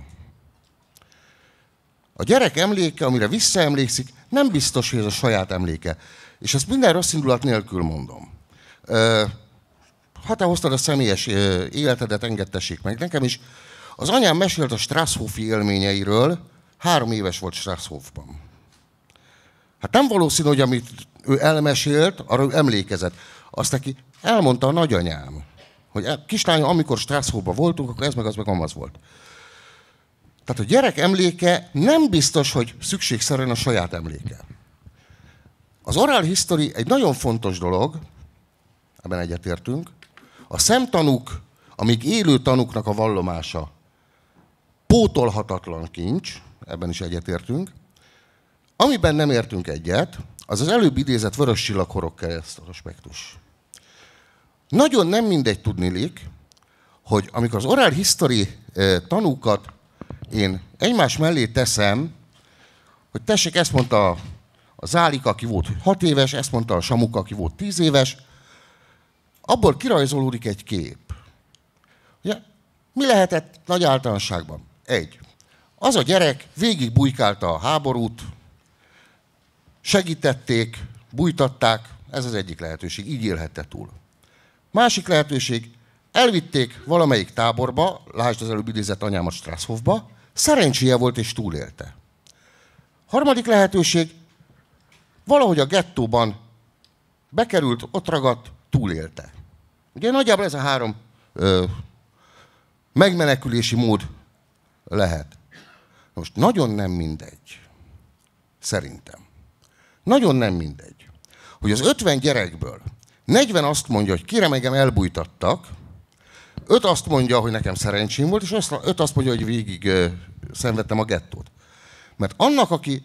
A gyerek emléke, amire visszaemlékszik, nem biztos, hogy ez a saját emléke. És ezt minden rossz indulat nélkül mondom. Ha te hoztad a személyes életedet, engedtessék meg nekem is. Az anyám mesélt a Strasshofi élményeiről, három éves volt Strasshofban. Hát nem valószínű, hogy amit ő elmesélt, arra ő emlékezett. Azt neki elmondta a nagyanyám, hogy e, kislány, amikor Strasshofban voltunk, akkor ez meg az meg amaz volt. Tehát a gyerek emléke nem biztos, hogy szükségszerűen a saját emléke. Az oral history egy nagyon fontos dolog, ebben egyetértünk. A szemtanúk, a még élő tanúknak a vallomása pótolhatatlan kincs, ebben is egyetértünk. Amiben nem értünk egyet, az az előbb idézett vörös csillaghorog kereszt aspektus. Nagyon nem mindegy tudnilik, hogy amikor az oral history eh, tanúkat én egymás mellé teszem, hogy tessék, ezt mondta a zálik, aki volt 6 éves, ezt mondta a samuk, aki volt 10 éves, abból kirajzolódik egy kép. Ugye, mi lehetett nagy általánosságban? Egy. Az a gyerek végig bujkálta a háborút, segítették, bújtatták, ez az egyik lehetőség, így élhette túl. Másik lehetőség, elvitték valamelyik táborba, lásd az előbb idézett anyámat Strasshofba, Szerencséje volt és túlélte. Harmadik lehetőség, valahogy a gettóban bekerült, ott ragadt, túlélte. Ugye nagyjából ez a három ö, megmenekülési mód lehet. Most nagyon nem mindegy, szerintem. Nagyon nem mindegy, hogy az 50 gyerekből 40 azt mondja, hogy kérem, engem elbújtattak, Öt azt mondja, hogy nekem szerencsém volt, és öt azt mondja, hogy végig szenvedtem a gettót. Mert annak, aki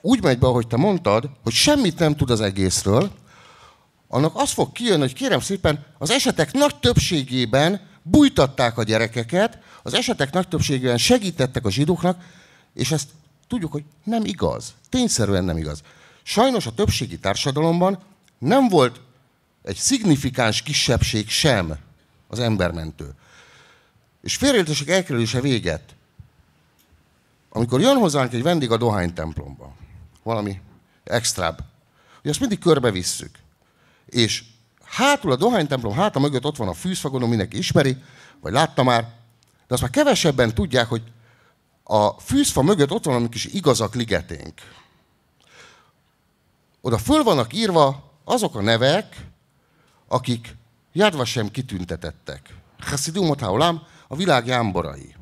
úgy megy be, ahogy te mondtad, hogy semmit nem tud az egészről, annak az fog kijönni, hogy kérem szépen, az esetek nagy többségében bújtatták a gyerekeket, az esetek nagy többségében segítettek a zsidóknak, és ezt tudjuk, hogy nem igaz. Tényszerűen nem igaz. Sajnos a többségi társadalomban nem volt egy szignifikáns kisebbség sem, az embermentő. És félreértések elkerülése véget. Amikor jön hozzánk egy vendég a templomba, valami extrább, hogy azt mindig körbe visszük. És hátul a dohánytemplom háta mögött ott van a fűszfagonom, mindenki ismeri, vagy látta már, de azt már kevesebben tudják, hogy a fűzfa mögött ott van a kis igazak ligeténk. Oda föl vannak írva azok a nevek, akik Járva sem kitüntetettek. Hasidumot haolám, a világ jámborai.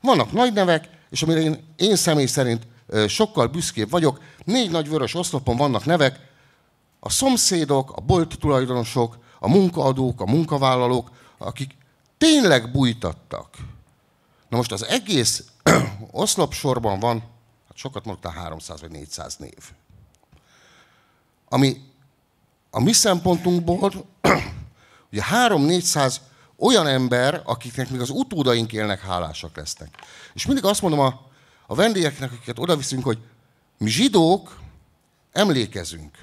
Vannak nagy nevek, és amire én, én személy szerint sokkal büszkébb vagyok, négy nagy vörös oszlopon vannak nevek, a szomszédok, a bolt tulajdonosok, a munkaadók, a munkavállalók, akik tényleg bújtattak. Na most az egész oszlopsorban van, hát sokat mondta 300 vagy 400 név, ami a mi szempontunkból ugye 3-400 olyan ember, akiknek még az utódaink élnek hálásak lesznek. És mindig azt mondom a, a vendégeknek, akiket odaviszünk, hogy mi zsidók emlékezünk.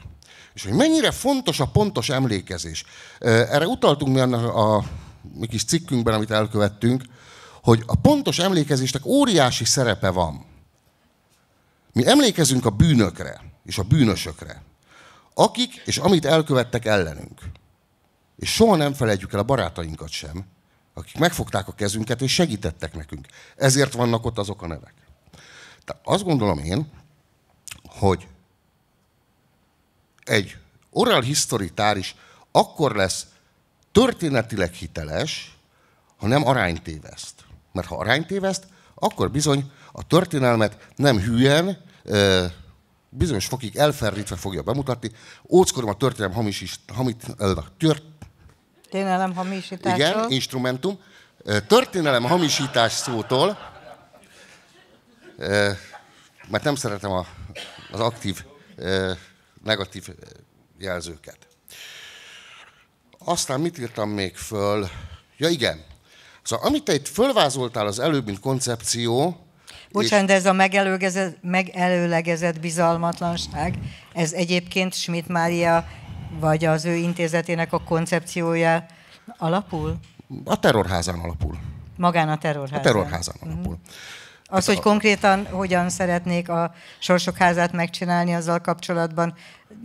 És hogy mennyire fontos a pontos emlékezés. Erre utaltunk mi annak a, a mi kis cikkünkben, amit elkövettünk, hogy a pontos emlékezésnek óriási szerepe van. Mi emlékezünk a bűnökre és a bűnösökre akik és amit elkövettek ellenünk. És soha nem felejtjük el a barátainkat sem, akik megfogták a kezünket és segítettek nekünk. Ezért vannak ott azok a nevek. Tehát azt gondolom én, hogy egy oral historitáris akkor lesz történetileg hiteles, ha nem aránytéveszt. Mert ha aránytéveszt, akkor bizony a történelmet nem hülyen, bizonyos fokig elferrítve fogja bemutatni. Óckorom a történelem hamis is, hamit, tört, Ténelem hamisítás? Igen, instrumentum. Történelem hamisítás szótól, mert nem szeretem a, az aktív, negatív jelzőket. Aztán mit írtam még föl? Ja igen, Szóval amit te itt fölvázoltál az előbb, mint koncepció, Bocsánat, de ez a megelőlegezett bizalmatlanság, ez egyébként Schmidt Mária vagy az ő intézetének a koncepciója alapul? A terrorházán alapul. Magán a terrorházán? A terrorházán mhm. alapul. Uh-huh. Az, hogy konkrétan hogyan szeretnék a Sorsok házát megcsinálni azzal kapcsolatban,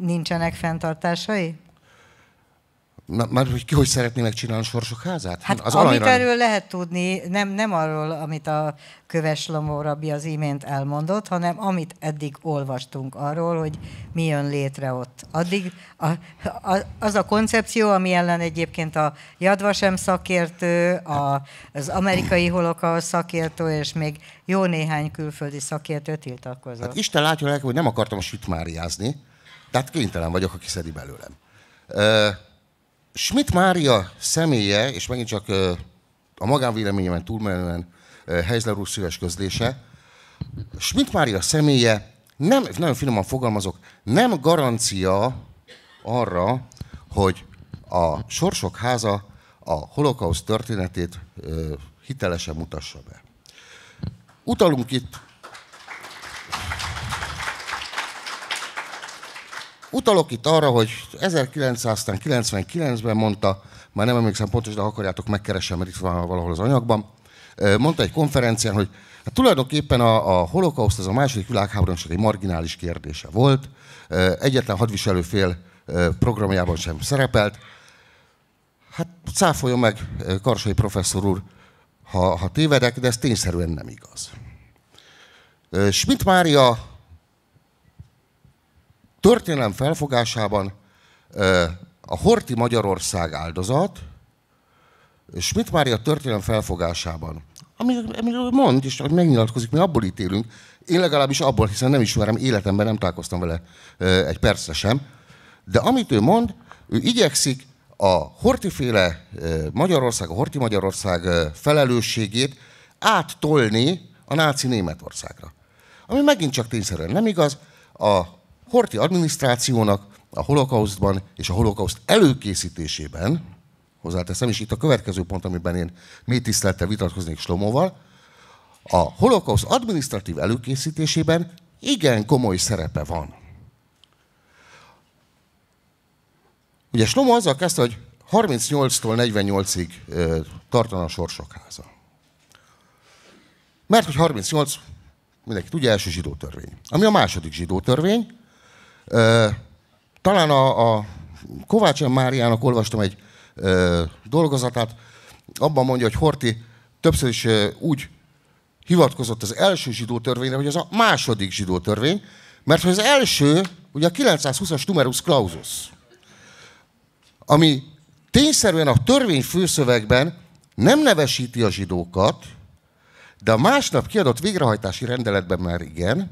nincsenek fenntartásai? Már hogy ki hogy szeretnének csinálni a sorsok házát? Hát az amit aranyra... erről lehet tudni, nem, nem arról, amit a Köves Lomó rabbi az imént elmondott, hanem amit eddig olvastunk arról, hogy mi jön létre ott. Addig a, a, az a koncepció, ami ellen egyébként a Jadvasem szakértő, a, az amerikai holokausz szakértő, és még jó néhány külföldi szakértő tiltakozott. Hát Isten látja hogy nem akartam sütmáriázni, tehát kénytelen vagyok, aki szedi belőlem. Ö Schmidt Mária személye, és megint csak a magánvéleményemen túlmenően Heizler úr szíves közlése, Schmidt Mária személye, nem, nagyon finoman fogalmazok, nem garancia arra, hogy a Sorsok háza a holokauszt történetét hitelesen mutassa be. Utalunk itt Utalok itt arra, hogy 1999-ben mondta, már nem emlékszem pontosan, de akarjátok, megkeresem, mert itt van valahol az anyagban, mondta egy konferencián, hogy hát tulajdonképpen a, a holokauszt ez a második csak egy marginális kérdése volt, egyetlen hadviselőfél programjában sem szerepelt. Hát cáfoljon meg Karsai professzor úr, ha, ha tévedek, de ez tényszerűen nem igaz. Schmidt Mária történelem felfogásában a Horti Magyarország áldozat, Schmidt Mária történelem felfogásában, ami mond, és hogy megnyilatkozik, mi abból ítélünk, én legalábbis abból, hiszen nem ismerem, életemben nem találkoztam vele egy percre sem, de amit ő mond, ő igyekszik a hortiféle Magyarország, a horti Magyarország felelősségét áttolni a náci Németországra. Ami megint csak tényszerűen nem igaz, a Horti adminisztrációnak a holokausztban és a holokauszt előkészítésében, hozzáteszem, és itt a következő pont, amiben én mély tisztelettel vitatkoznék Slomóval, a holokauszt adminisztratív előkészítésében igen komoly szerepe van. Ugye Slomo azzal kezdte, hogy 38-tól 48-ig tartana a sorsok háza. Mert hogy 38, mindenki tudja, első zsidó törvény. Ami a második zsidó törvény, talán a, a Kovács Máriának olvastam egy dolgozatát, abban mondja, hogy Horti többször is úgy hivatkozott az első zsidó törvényre, hogy az a második zsidó törvény, mert hogy az első, ugye a 920-as numerus clausus, ami tényszerűen a törvény főszövegben nem nevesíti a zsidókat, de a másnap kiadott végrehajtási rendeletben már igen,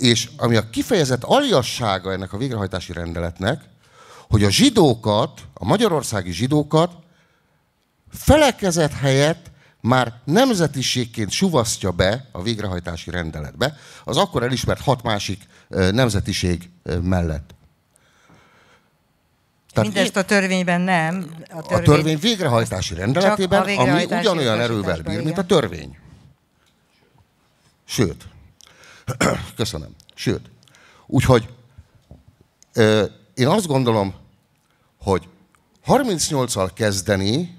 és ami a kifejezett aljassága ennek a végrehajtási rendeletnek, hogy a zsidókat, a magyarországi zsidókat felekezet helyett már nemzetiségként suvasztja be a végrehajtási rendeletbe, az akkor elismert hat másik nemzetiség mellett. Tehát Mindezt a törvényben nem. A törvény, a törvény végrehajtási rendeletében, végrehajtási ami ugyanolyan erővel bír, mint a törvény. Sőt. Köszönöm. Sőt, úgyhogy ö, én azt gondolom, hogy 38-al kezdeni,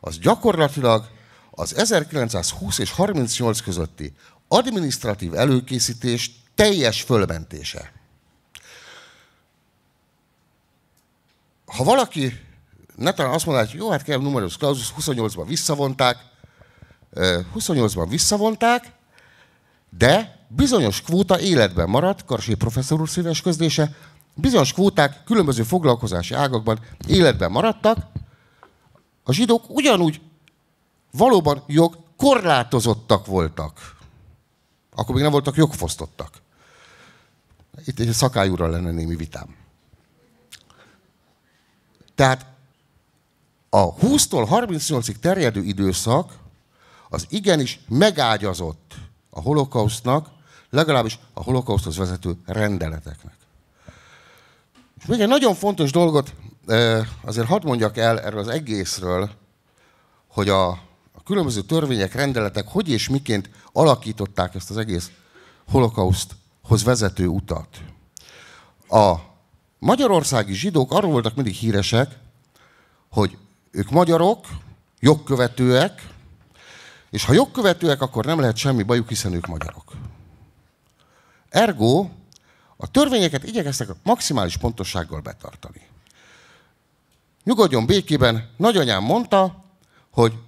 az gyakorlatilag az 1920 és 38 közötti administratív előkészítés teljes fölmentése. Ha valaki netán azt mondja, hogy jó, hát kell numerus clausus, 28-ban visszavonták, 28-ban visszavonták, de bizonyos kvóta életben maradt, Karsé professzor úr szíves közlése, bizonyos kvóták különböző foglalkozási ágakban életben maradtak, a zsidók ugyanúgy valóban jog korlátozottak voltak. Akkor még nem voltak jogfosztottak. Itt egy szakályúra lenne némi vitám. Tehát a 20-tól 38-ig terjedő időszak az igenis megágyazott a holokausznak Legalábbis a holokauszthoz vezető rendeleteknek. És még egy nagyon fontos dolgot azért hadd mondjak el erről az egészről, hogy a, a különböző törvények, rendeletek hogy és miként alakították ezt az egész holokauszthoz vezető utat. A magyarországi zsidók arról voltak mindig híresek, hogy ők magyarok, jogkövetőek, és ha jogkövetőek, akkor nem lehet semmi bajuk, hiszen ők magyarok. Ergo a törvényeket igyekeztek a maximális pontossággal betartani. Nyugodjon békében, nagyanyám mondta, hogy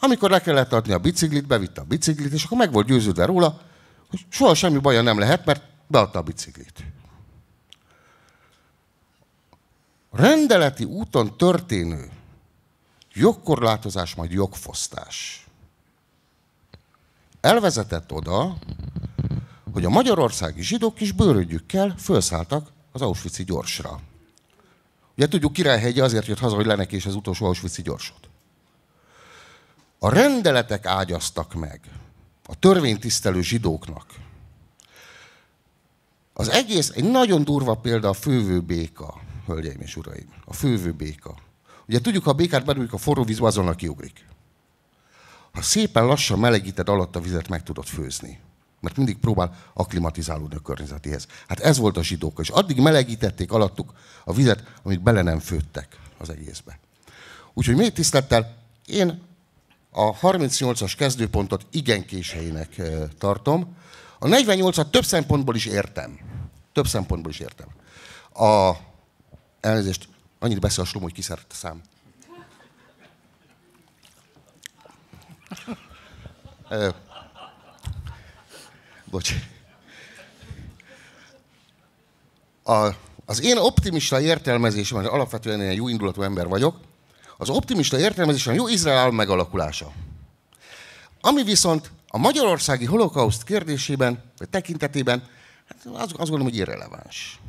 amikor le kellett adni a biciklit, bevitte a biciklit, és akkor meg volt győződve róla, hogy soha semmi baja nem lehet, mert beadta a biciklit. Rendeleti úton történő jogkorlátozás, majd jogfosztás elvezetett oda, hogy a magyarországi zsidók is bőrödjükkel felszálltak az Auschwitz-i gyorsra. Ugye tudjuk, Királyhegye azért jött haza, hogy lenek és az utolsó auschwitz gyorsot. A rendeletek ágyaztak meg a törvénytisztelő zsidóknak. Az egész, egy nagyon durva példa a fővő béka, hölgyeim és uraim, a fővő béka. Ugye tudjuk, ha a békát bedugjuk a forró vízbe, azonnal kiugrik. Ha szépen lassan melegíted alatt a vizet, meg tudod főzni mert mindig próbál akklimatizálódni a környezetéhez. Hát ez volt a zsidók, és addig melegítették alattuk a vizet, amit bele nem főttek az egészbe. Úgyhogy még tisztettel, én a 38-as kezdőpontot igen késeinek tartom. A 48-at több szempontból is értem. Több szempontból is értem. A, elnézést, annyit beszél a hogy kiszert a szám. Ö, bocs. A, az én optimista értelmezésem, mert alapvetően egy jó indulatú ember vagyok, az optimista értelmezésem jó Izrael megalakulása. Ami viszont a magyarországi holokauszt kérdésében, vagy tekintetében, hát azt, azt gondolom, hogy irreleváns.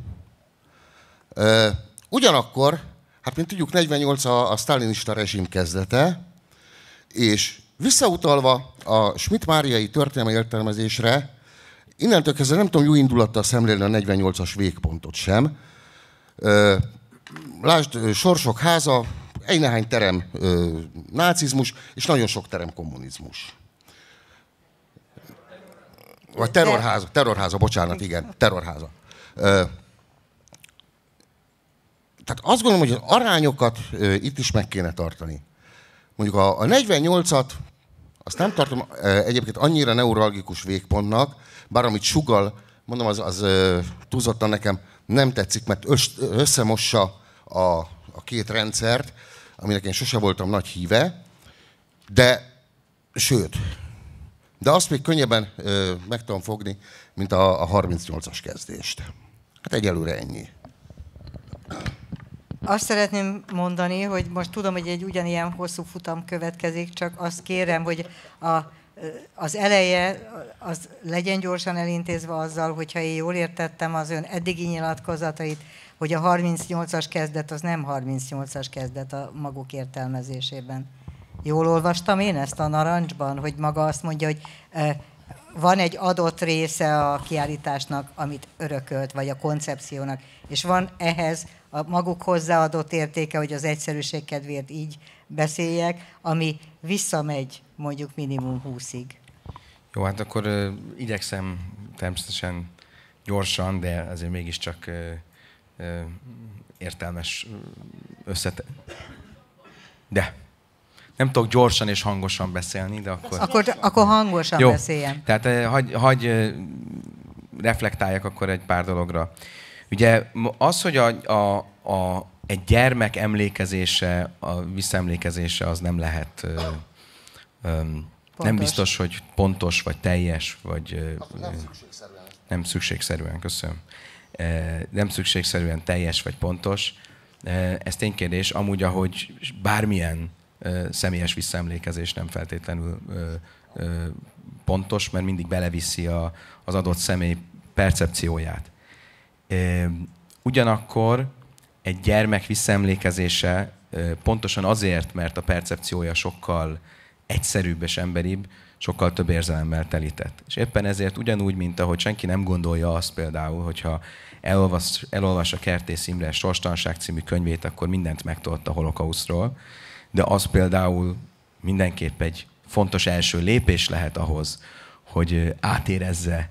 Ö, ugyanakkor, hát mint tudjuk, 48 a, a sztálinista rezsim kezdete, és visszautalva a Schmidt-Máriai történelmi értelmezésre, innentől kezdve nem tudom jó indulattal szemlélni a 48-as végpontot sem. Lásd, sorsok háza, egy nehány terem nácizmus, és nagyon sok terem kommunizmus. Vagy terrorháza, terrorháza, bocsánat, igen, terrorháza. Tehát azt gondolom, hogy az arányokat itt is meg kéne tartani. Mondjuk a 48-at, azt nem tartom egyébként annyira neuralgikus végpontnak, bár amit sugal, mondom, az, az túlzottan nekem nem tetszik, mert összemossa a, a két rendszert, aminek én sose voltam nagy híve, de sőt, de azt még könnyebben ö, meg tudom fogni, mint a, a 38-as kezdést. Hát egyelőre ennyi. Azt szeretném mondani, hogy most tudom, hogy egy ugyanilyen hosszú futam következik, csak azt kérem, hogy a az eleje az legyen gyorsan elintézve azzal, hogyha én jól értettem az ön eddigi nyilatkozatait, hogy a 38-as kezdet az nem 38-as kezdet a maguk értelmezésében. Jól olvastam én ezt a narancsban, hogy maga azt mondja, hogy eh, van egy adott része a kiállításnak, amit örökölt, vagy a koncepciónak, és van ehhez a maguk hozzáadott értéke, hogy az egyszerűség kedvéért így beszéljek, ami visszamegy mondjuk minimum 20-ig. Jó, hát akkor ö, igyekszem természetesen gyorsan, de azért mégiscsak ö, ö, értelmes összete. De. Nem tudok gyorsan és hangosan beszélni, de akkor... Akkor, akkor hangosan Jó. beszéljem. Tehát hagy, hagy reflektáljak akkor egy pár dologra. Ugye az, hogy a, a, a, egy gyermek emlékezése, a visszaemlékezése az nem lehet, ö, ö, pontos. nem biztos, hogy pontos, vagy teljes, vagy... Ö, nem szükségszerűen. Nem szükségszerűen, köszönöm. E, nem szükségszerűen teljes vagy pontos. E, ez ténykérdés. Amúgy, ahogy bármilyen személyes visszaemlékezés nem feltétlenül pontos, mert mindig beleviszi a, az adott személy percepcióját. E, ugyanakkor egy gyermek visszaemlékezése pontosan azért, mert a percepciója sokkal egyszerűbb és emberibb, sokkal több érzelemmel telített. És éppen ezért ugyanúgy, mint ahogy senki nem gondolja azt például, hogyha elolvas, elolvas a Kertész Imre Sorstanság című könyvét, akkor mindent megtudott a holokausztról, de az például mindenképp egy fontos első lépés lehet ahhoz, hogy átérezze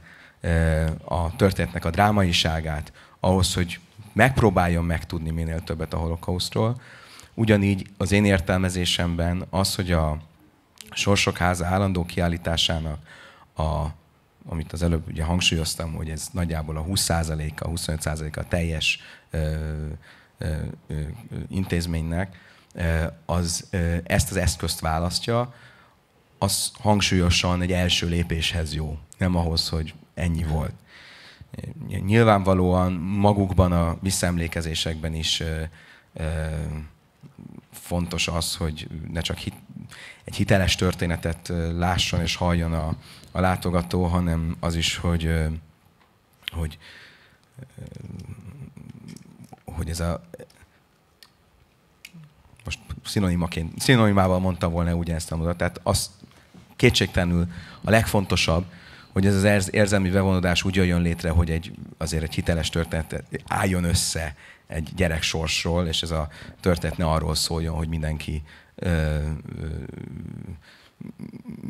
a történetnek a drámaiságát, ahhoz, hogy megpróbáljon megtudni minél többet a holokausztról. Ugyanígy az én értelmezésemben az, hogy a Sorsok háza állandó kiállításának, a, amit az előbb ugye hangsúlyoztam, hogy ez nagyjából a 20%-a, 25%-a teljes ö, ö, ö, intézménynek, az ezt az eszközt választja, az hangsúlyosan egy első lépéshez jó, nem ahhoz, hogy ennyi volt nyilvánvalóan magukban a visszaemlékezésekben is fontos az, hogy ne csak hit, egy hiteles történetet lásson és halljon a, a látogató, hanem az is, hogy, hogy, hogy ez a most szinonimaként, szinonimával mondtam volna ugyanezt a mondatot, tehát az kétségtelenül a legfontosabb, hogy ez az érzelmi bevonódás úgy jön létre, hogy egy, azért egy hiteles történet álljon össze egy gyerek sorsról, és ez a történet ne arról szóljon, hogy mindenki ö, ö,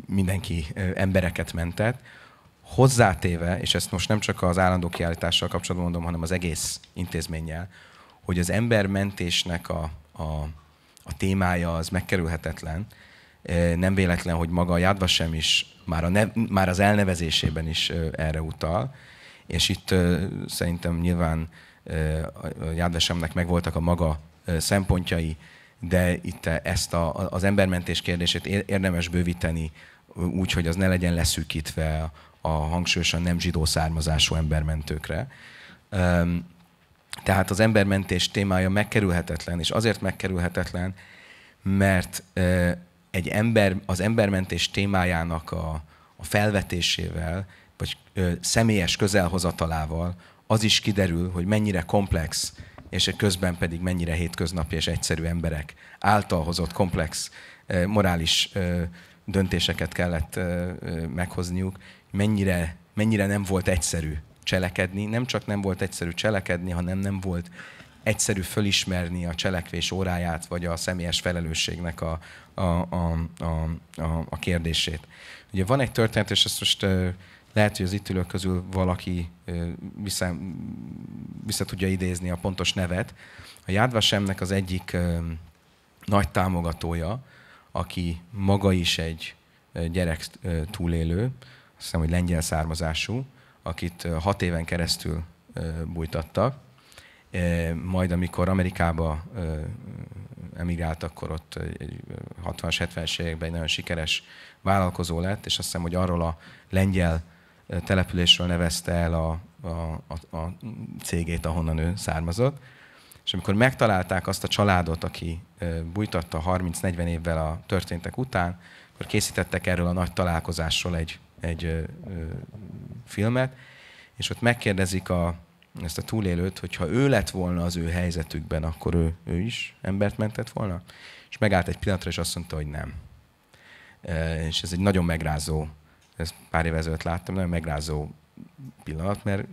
mindenki embereket mentett, hozzátéve, és ezt most nem csak az állandó kiállítással kapcsolatban mondom, hanem az egész intézménnyel, hogy az embermentésnek a, a, a témája az megkerülhetetlen, nem véletlen, hogy maga a Jadva sem is, már, a nev, már az elnevezésében is erre utal. És itt szerintem nyilván Jádvesemnek megvoltak a maga szempontjai, de itt ezt a, az embermentés kérdését érdemes bővíteni úgy, hogy az ne legyen leszűkítve a hangsúlyosan nem zsidó származású embermentőkre. Tehát az embermentés témája megkerülhetetlen, és azért megkerülhetetlen, mert egy ember, az embermentés témájának a, a felvetésével, vagy ö, személyes közelhozatalával az is kiderül, hogy mennyire komplex, és közben pedig mennyire hétköznapi és egyszerű emberek által hozott komplex ö, morális ö, döntéseket kellett ö, ö, meghozniuk, mennyire, mennyire nem volt egyszerű cselekedni, nem csak nem volt egyszerű cselekedni, hanem nem volt egyszerű fölismerni a cselekvés óráját, vagy a személyes felelősségnek a, a, a, a, a, a kérdését. Ugye van egy történet, és ezt most lehet, hogy az itt ülők közül valaki vissza, vissza tudja idézni a pontos nevet. A Jádvasemnek az egyik nagy támogatója, aki maga is egy gyerek túlélő, azt hiszem, hogy lengyel származású, akit hat éven keresztül bújtattak, majd amikor Amerikába emigrált, akkor ott 60-as, 70-es években egy nagyon sikeres vállalkozó lett, és azt hiszem, hogy arról a lengyel településről nevezte el a, a, a, a cégét, ahonnan ő származott. És amikor megtalálták azt a családot, aki bújtatta 30-40 évvel a történtek után, akkor készítettek erről a nagy találkozásról egy, egy ö, ö, filmet, és ott megkérdezik a, ezt a túlélőt, hogyha ő lett volna az ő helyzetükben, akkor ő, ő is embert mentett volna? És megállt egy pillanatra, és azt mondta, hogy nem. E, és ez egy nagyon megrázó, ezt pár éve ezelőtt láttam, nagyon megrázó pillanat, mert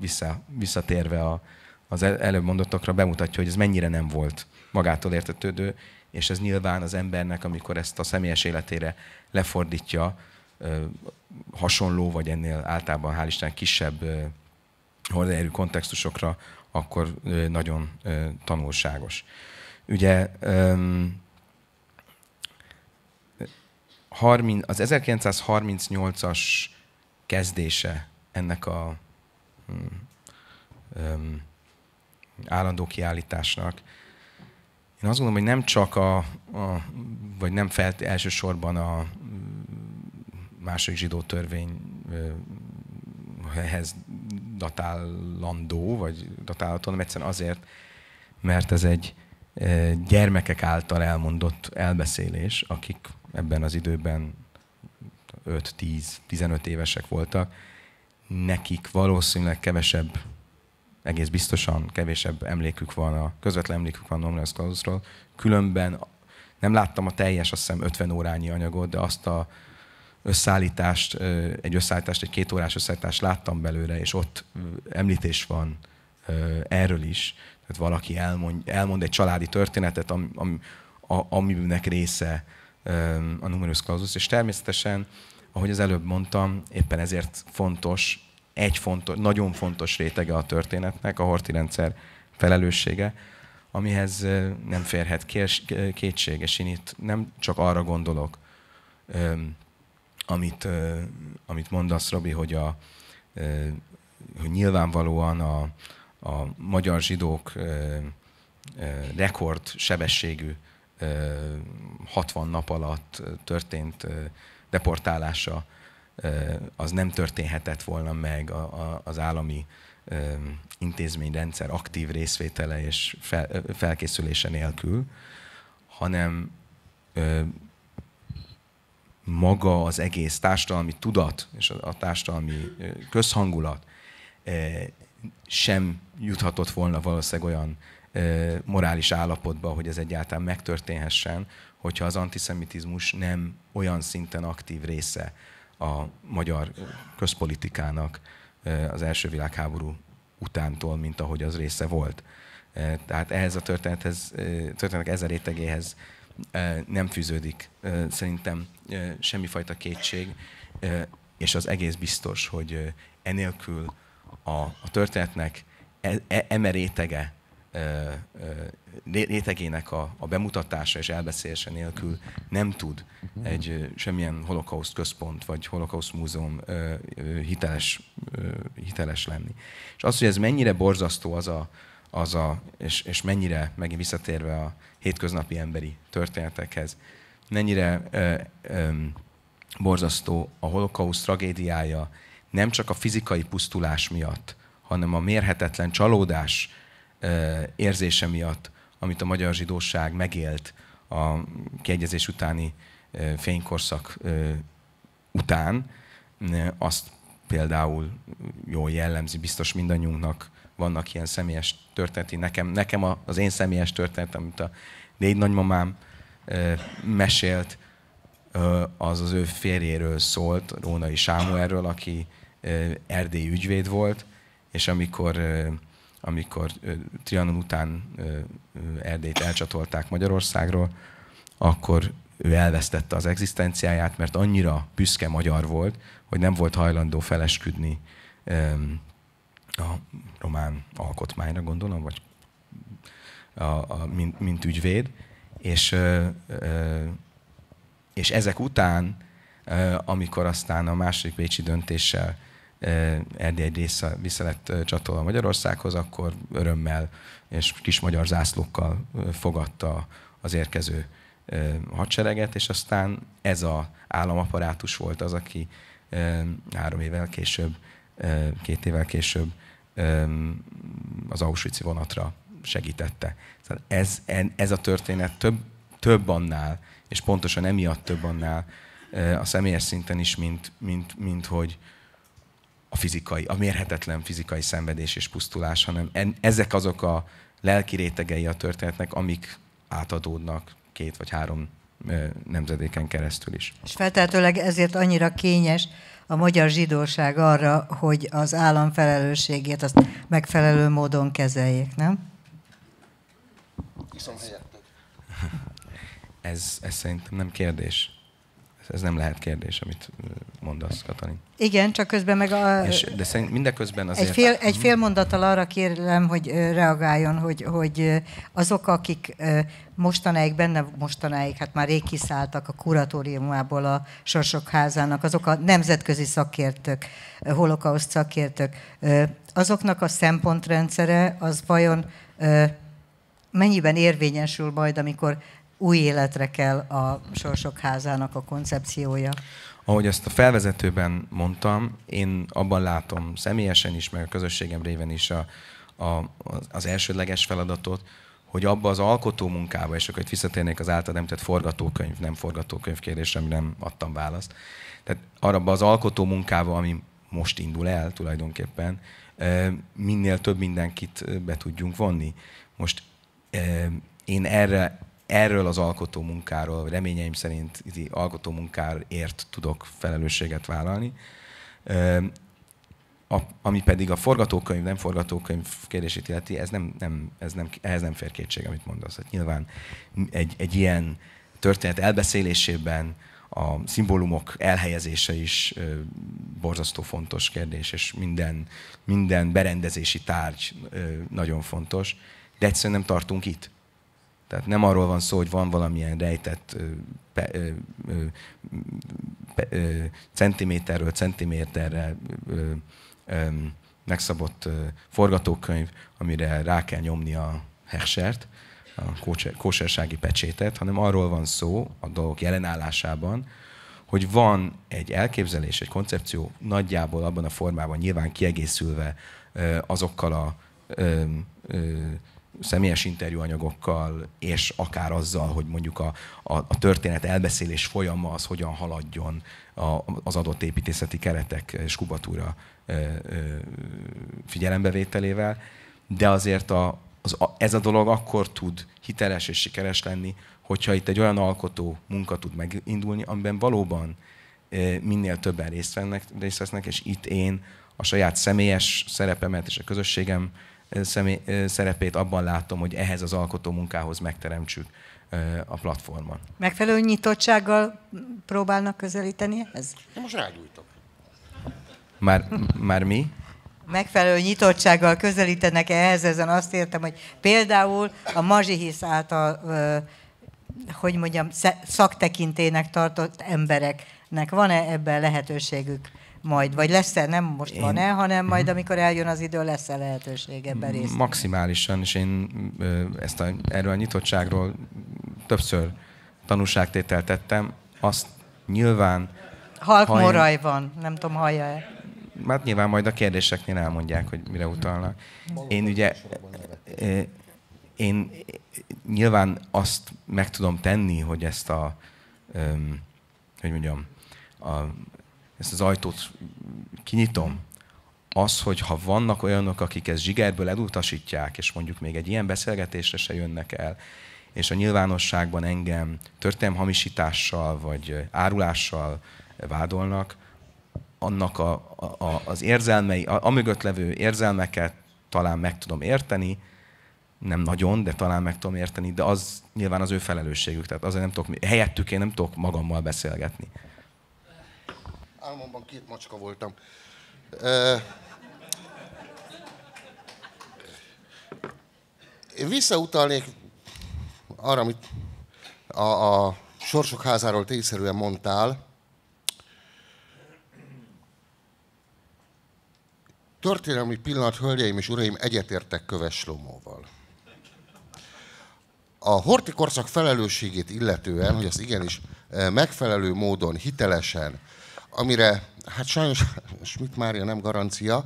vissza, visszatérve a, az előbb mondottakra bemutatja, hogy ez mennyire nem volt magától értetődő, és ez nyilván az embernek, amikor ezt a személyes életére lefordítja, hasonló, vagy ennél általában hál' Isten kisebb horderejű kontextusokra, akkor nagyon tanulságos. Ugye az 1938-as kezdése ennek a hm, állandó kiállításnak. Én azt gondolom, hogy nem csak a, a vagy nem felt, elsősorban a hm, második zsidó törvényhez datálandó, vagy datálható, hanem egyszerűen azért, mert ez egy eh, gyermekek által elmondott elbeszélés, akik ebben az időben 5-10-15 évesek voltak, nekik valószínűleg kevesebb, egész biztosan kevesebb emlékük van, a közvetlen emlékük van Nomres Klausról. Különben nem láttam a teljes, azt hiszem 50 órányi anyagot, de azt a összeállítást, egy összeállítást, egy két órás összeállítást láttam belőle, és ott említés van erről is. Tehát valaki elmond, elmond egy családi történetet, ami am, aminek része a numerus clausus, és természetesen, ahogy az előbb mondtam, éppen ezért fontos, egy fontos, nagyon fontos rétege a történetnek, a rendszer felelőssége, amihez nem férhet kétség, és én itt nem csak arra gondolok, amit, amit mondasz, Robi, hogy, a, hogy nyilvánvalóan a, a magyar zsidók rekord sebességű 60 nap alatt történt deportálása az nem történhetett volna meg az állami intézményrendszer aktív részvétele és felkészülése nélkül, hanem maga az egész társadalmi tudat és a társadalmi közhangulat sem juthatott volna valószínűleg olyan morális állapotba, hogy ez egyáltalán megtörténhessen, hogyha az antiszemitizmus nem olyan szinten aktív része a magyar közpolitikának az első világháború utántól, mint ahogy az része volt. Tehát ehhez a történethez, történetek ezer rétegéhez nem fűződik szerintem semmifajta kétség, és az egész biztos, hogy enélkül a, a történetnek e, e, eme rétege, rétegének a, a bemutatása és elbeszélése nélkül nem tud egy semmilyen holokauszt központ vagy holokauszt múzeum hiteles, hiteles lenni. És az, hogy ez mennyire borzasztó az a, az a, és, és mennyire, megint visszatérve a hétköznapi emberi történetekhez, mennyire ö, ö, borzasztó a holokausz tragédiája nem csak a fizikai pusztulás miatt, hanem a mérhetetlen csalódás ö, érzése miatt, amit a magyar zsidóság megélt a kiegyezés utáni ö, fénykorszak ö, után, azt például jól jellemzi biztos mindannyiunknak vannak ilyen személyes történeti. Nekem, nekem az én személyes történet, amit a négy nagymamám mesélt, az az ő férjéről szólt, Rónai Sámuelről, aki erdélyi ügyvéd volt, és amikor, amikor Trianon után Erdélyt elcsatolták Magyarországról, akkor ő elvesztette az egzisztenciáját, mert annyira büszke magyar volt, hogy nem volt hajlandó felesküdni a román alkotmányra gondolom, vagy a, a, mint, mint ügyvéd, és, és ezek után, amikor aztán a második Bécsi döntéssel Erdély része vissza lett csatolva Magyarországhoz, akkor örömmel és kis magyar zászlókkal fogadta az érkező hadsereget, és aztán ez a államaparátus volt az, aki három évvel később, két évvel később az Auschwitz vonatra segítette. Szóval ez, ez a történet több, több annál, és pontosan emiatt több annál a személyes szinten is, mint, mint, mint hogy a fizikai, a mérhetetlen fizikai szenvedés és pusztulás, hanem en, ezek azok a lelki rétegei a történetnek, amik átadódnak két vagy három nemzedéken keresztül is. És feltehetőleg ezért annyira kényes a magyar zsidóság arra, hogy az állam felelősségét azt megfelelő módon kezeljék, nem? Ez, ez szerintem nem kérdés ez nem lehet kérdés, amit mondasz, Katalin. Igen, csak közben meg a... És, de szerint mindeközben azért... Egy fél, egy mhm. fél mondattal arra kérlem, hogy reagáljon, hogy, hogy azok, akik mostanáig, benne mostanáig, hát már rég kiszálltak a kuratóriumából a Sorsok házának, azok a nemzetközi szakértők, holokauszt szakértők, azoknak a szempontrendszere az vajon mennyiben érvényesül majd, amikor új életre kell a Sorsok Házának a koncepciója? Ahogy ezt a felvezetőben mondtam, én abban látom személyesen is, meg a közösségem réven is a, a, az elsődleges feladatot, hogy abba az alkotó munkába, és akkor itt visszatérnék az által említett forgatókönyv, nem forgatókönyv kérdésre, amire nem adtam választ. Tehát arra az alkotó munkába, ami most indul el tulajdonképpen, minél több mindenkit be tudjunk vonni. Most én erre erről az alkotó munkáról, reményeim szerint alkotó munkáért tudok felelősséget vállalni. A, ami pedig a forgatókönyv, nem forgatókönyv kérdését illeti, ez nem, nem, ez nem, ehhez nem fér kétség, amit mondasz. Hát nyilván egy, egy ilyen történet elbeszélésében a szimbólumok elhelyezése is ö, borzasztó fontos kérdés, és minden, minden berendezési tárgy ö, nagyon fontos, de egyszerűen nem tartunk itt. Tehát nem arról van szó, hogy van valamilyen rejtett pe, ö, pe, ö, centiméterről centiméterre ö, ö, megszabott ö, forgatókönyv, amire rá kell nyomni a hersert, a kósersági pecsétet, hanem arról van szó a dolgok jelenállásában, hogy van egy elképzelés, egy koncepció nagyjából abban a formában, nyilván kiegészülve ö, azokkal a ö, ö, személyes interjúanyagokkal, és akár azzal, hogy mondjuk a, a, a történet elbeszélés folyama az hogyan haladjon a, az adott építészeti keretek és kubatúra ö, ö, figyelembevételével, de azért a, az, a, ez a dolog akkor tud hiteles és sikeres lenni, hogyha itt egy olyan alkotó munka tud megindulni, amiben valóban ö, minél többen részt, vesznek, és itt én a saját személyes szerepemet és a közösségem személy, szerepét abban látom, hogy ehhez az alkotó munkához megteremtsük a platformon. Megfelelő nyitottsággal próbálnak közelíteni ehhez? Én most rágyújtok. Már, már mi? Megfelelő nyitottsággal közelítenek ehhez, ezen azt értem, hogy például a Mazsihisz által, hogy mondjam, szaktekintének tartott embereknek van-e ebben lehetőségük? majd, vagy lesz-e, nem most én... van-e, hanem mhm. majd, amikor eljön az idő, lesz-e lehetőség ebben részt? Maximálisan, és én ezt a, erről a nyitottságról többször tanúságtételt tettem, azt nyilván... Halk ha moraj én... van, nem tudom, hallja-e. Hát nyilván majd a kérdéseknél elmondják, hogy mire utalnak. Én ugye... Én nyilván azt meg tudom tenni, hogy ezt a... Hogy mondjam, a ezt az ajtót kinyitom. Az, hogy ha vannak olyanok, akik ezt zsigerből elutasítják, és mondjuk még egy ilyen beszélgetésre se jönnek el, és a nyilvánosságban engem történelmhamisítással vagy árulással vádolnak, annak a, a, az érzelmei, a, a mögött levő érzelmeket talán meg tudom érteni, nem nagyon, de talán meg tudom érteni, de az nyilván az ő felelősségük, tehát azért nem tudok, helyettük én nem tudok magammal beszélgetni álmomban két macska voltam. Én visszautalnék arra, amit a, a sorsok házáról tényszerűen mondtál. Történelmi pillanat, hölgyeim és uraim, egyetértek Köves Lomóval. A horti korszak felelősségét illetően, hogy azt igenis megfelelő módon, hitelesen, amire hát sajnos Schmidt Mária nem garancia,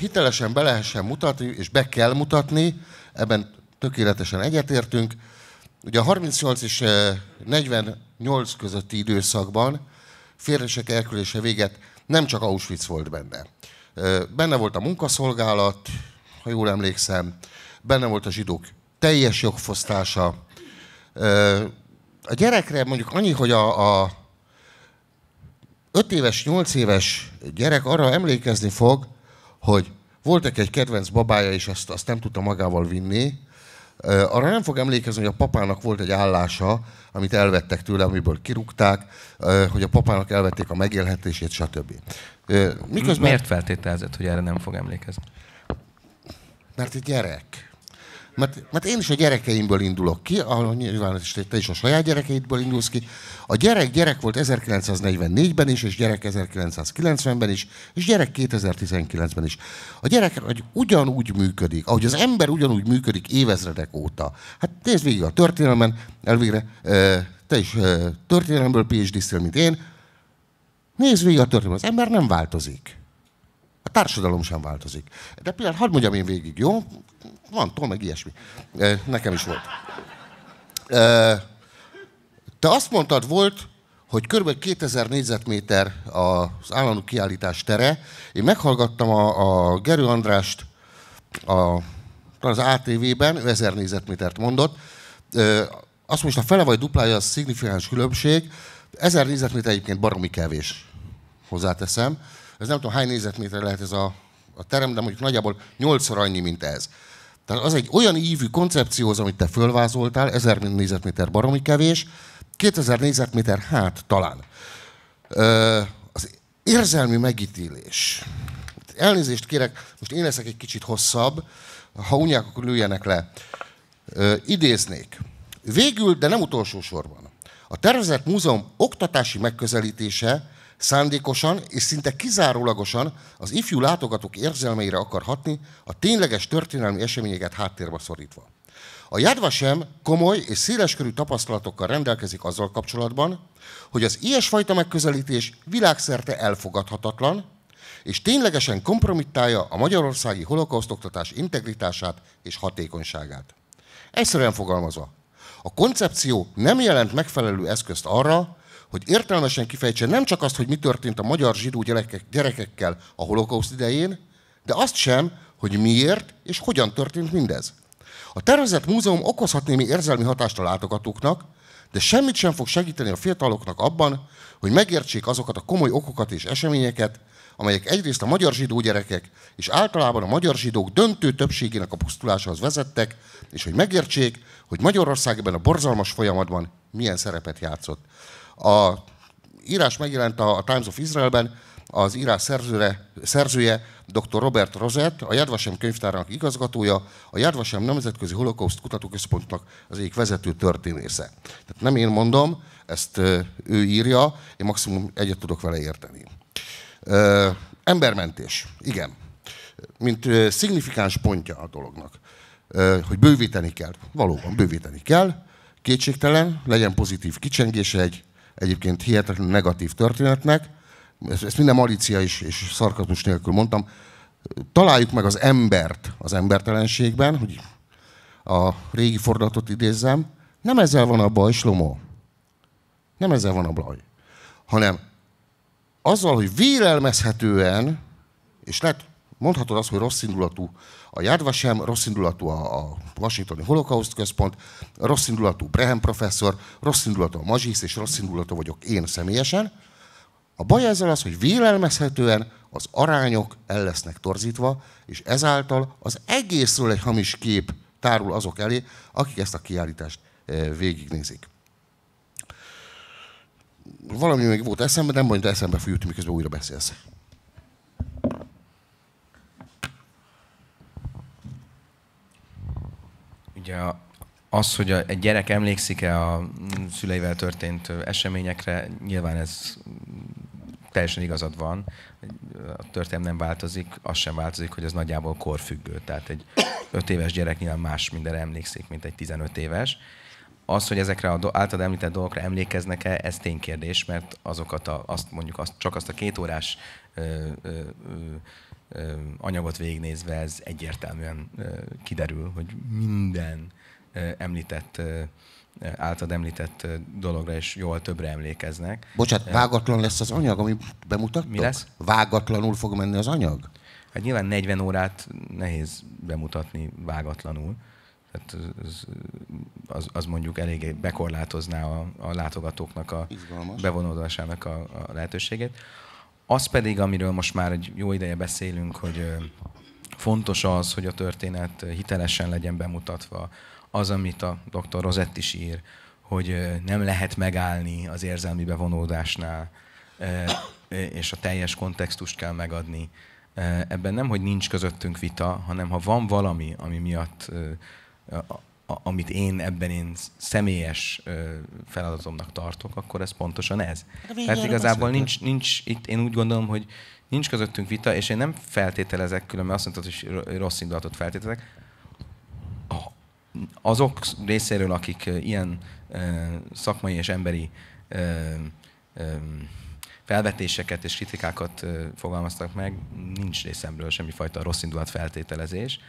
hitelesen be lehessen mutatni, és be kell mutatni, ebben tökéletesen egyetértünk. Ugye a 38 és 48 közötti időszakban férjesek elkülése véget nem csak Auschwitz volt benne. Benne volt a munkaszolgálat, ha jól emlékszem, benne volt a zsidók teljes jogfosztása. A gyerekre mondjuk annyi, hogy a, a 5 éves, 8 éves gyerek arra emlékezni fog, hogy voltak egy kedvenc babája, és azt, azt nem tudta magával vinni, arra nem fog emlékezni, hogy a papának volt egy állása, amit elvettek tőle, amiből kirúgták, hogy a papának elvették a megélhetését, stb. Miközben... Miért feltételezett, hogy erre nem fog emlékezni? Mert egy gyerek. Mert, mert én is a gyerekeimből indulok ki, ahol nyilván te is a saját gyerekeidből indulsz ki. A gyerek gyerek volt 1944-ben is, és gyerek 1990-ben is, és gyerek 2019-ben is. A gyerek hogy ugyanúgy működik, ahogy az ember ugyanúgy működik évezredek óta. Hát nézd végig a történelmen, elvégre te is történelemből phd mint én. Nézd végig a történelmet, az ember nem változik. A társadalom sem változik. De például hadd mondjam én végig, jó? van tol, meg ilyesmi. Nekem is volt. Te azt mondtad, volt, hogy kb. 2000 négyzetméter az állandó kiállítás tere. Én meghallgattam a, a Gerő Andrást a, az ATV-ben, 1000 négyzetmétert mondott. Azt most a fele vagy duplája, az szignifikáns különbség. 1000 négyzetméter egyébként baromi kevés, hozzáteszem. Ez nem tudom, hány négyzetméter lehet ez a, a terem, de mondjuk nagyjából 8 szor annyi, mint ez. Tehát az egy olyan ívű koncepcióhoz, amit te fölvázoltál, 1000 négyzetméter baromi kevés, 2000 négyzetméter hát talán. Ö, az érzelmi megítélés. Elnézést kérek, most én leszek egy kicsit hosszabb, ha unják, akkor lőjenek le. Ö, idéznék. Végül, de nem utolsó sorban. A tervezett múzeum oktatási megközelítése Szándékosan és szinte kizárólagosan az ifjú látogatók érzelmeire akar hatni, a tényleges történelmi eseményeket háttérbe szorítva. A járva sem komoly és széleskörű tapasztalatokkal rendelkezik azzal kapcsolatban, hogy az ilyesfajta megközelítés világszerte elfogadhatatlan, és ténylegesen kompromittálja a magyarországi holokausztoktatás integritását és hatékonyságát. Egyszerűen fogalmazva, a koncepció nem jelent megfelelő eszközt arra, hogy értelmesen kifejtse nem csak azt, hogy mi történt a magyar zsidó gyerekek, gyerekekkel a holokauszt idején, de azt sem, hogy miért és hogyan történt mindez. A tervezett múzeum okozhat némi érzelmi hatást a látogatóknak, de semmit sem fog segíteni a fiataloknak abban, hogy megértsék azokat a komoly okokat és eseményeket, amelyek egyrészt a magyar zsidó gyerekek és általában a magyar zsidók döntő többségének a pusztulásához vezettek, és hogy megértsék, hogy Magyarország ebben a borzalmas folyamatban milyen szerepet játszott. A írás megjelent a Times of Israelben, az írás szerzőre, szerzője dr. Robert Rozett, a Jadvasem könyvtárának igazgatója, a Jadvasem Nemzetközi Holokauszt Kutatóközpontnak az egyik vezető történésze. Tehát nem én mondom, ezt ő írja, én maximum egyet tudok vele érteni. Ö, embermentés, igen. Mint ö, szignifikáns pontja a dolognak, ö, hogy bővíteni kell. Valóban bővíteni kell, kétségtelen, legyen pozitív kicsengése egy egyébként hihetetlen negatív történetnek, ezt, ezt minden malícia is, és szarkazmus nélkül mondtam, találjuk meg az embert az embertelenségben, hogy a régi fordulatot idézzem, nem ezzel van a baj, Slomó. Nem ezzel van a baj. Hanem azzal, hogy vélelmezhetően, és lehet mondhatod azt, hogy rossz indulatú a Jádvasem, rossz indulatú a, Washingtoni Holocaust Központ, rossz indulatú Brehem professzor, rossz indulatú a Mazsisz, és rossz indulatú vagyok én személyesen. A baj ezzel az, hogy vélelmezhetően az arányok el lesznek torzítva, és ezáltal az egészről egy hamis kép tárul azok elé, akik ezt a kiállítást eh, végignézik. Valami még volt eszembe, nem mondja eszembe fog jutni, miközben újra beszélsz. Ugye az, hogy egy gyerek emlékszik-e a szüleivel történt eseményekre, nyilván ez teljesen igazad van, a történelem nem változik, az sem változik, hogy ez nagyjából korfüggő. Tehát egy 5 éves gyerek nyilván más mindenre emlékszik, mint egy 15 éves. Az, hogy ezekre a általad említett dolgokra emlékeznek-e, ez ténykérdés, mert azokat a, azt mondjuk azt, csak azt a két órás ö, ö, ö, anyagot végignézve ez egyértelműen kiderül, hogy minden említett általad említett dologra és jól többre emlékeznek. Bocsát, vágatlan lesz az anyag, amit bemutattok? Mi lesz? Vágatlanul fog menni az anyag? Hát nyilván 40 órát nehéz bemutatni vágatlanul. Tehát az, az, az mondjuk eléggé bekorlátozná a, a látogatóknak a Izgalmas. bevonódásának a, a lehetőségét. Az pedig, amiről most már egy jó ideje beszélünk, hogy fontos az, hogy a történet hitelesen legyen bemutatva. Az, amit a dr. Rozett is ír, hogy nem lehet megállni az érzelmi bevonódásnál, és a teljes kontextust kell megadni. Ebben nem, hogy nincs közöttünk vita, hanem ha van valami, ami miatt amit én ebben én személyes feladatomnak tartok, akkor ez pontosan ez. Mert igazából nincs, nincs, itt én úgy gondolom, hogy nincs közöttünk vita, és én nem feltételezek külön, mert azt mondtad, hogy rossz indulatot feltételezek. Azok részéről, akik ilyen szakmai és emberi felvetéseket és kritikákat fogalmaztak meg, nincs részemről semmifajta rossz indulat feltételezés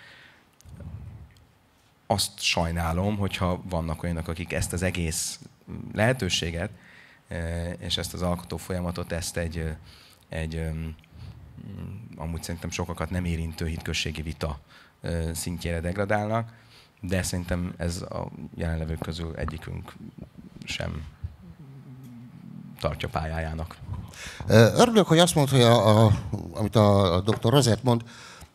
azt sajnálom, hogyha vannak olyanok, akik ezt az egész lehetőséget e, és ezt az alkotó folyamatot, ezt egy, e, egy e, mm, amúgy szerintem sokakat nem érintő hitközségi vita szintjére degradálnak, de szerintem ez a jelenlevők közül egyikünk sem tartja pályájának. Örülök, hogy azt mondta, hogy a, a, amit a, a dr. Rozett mond,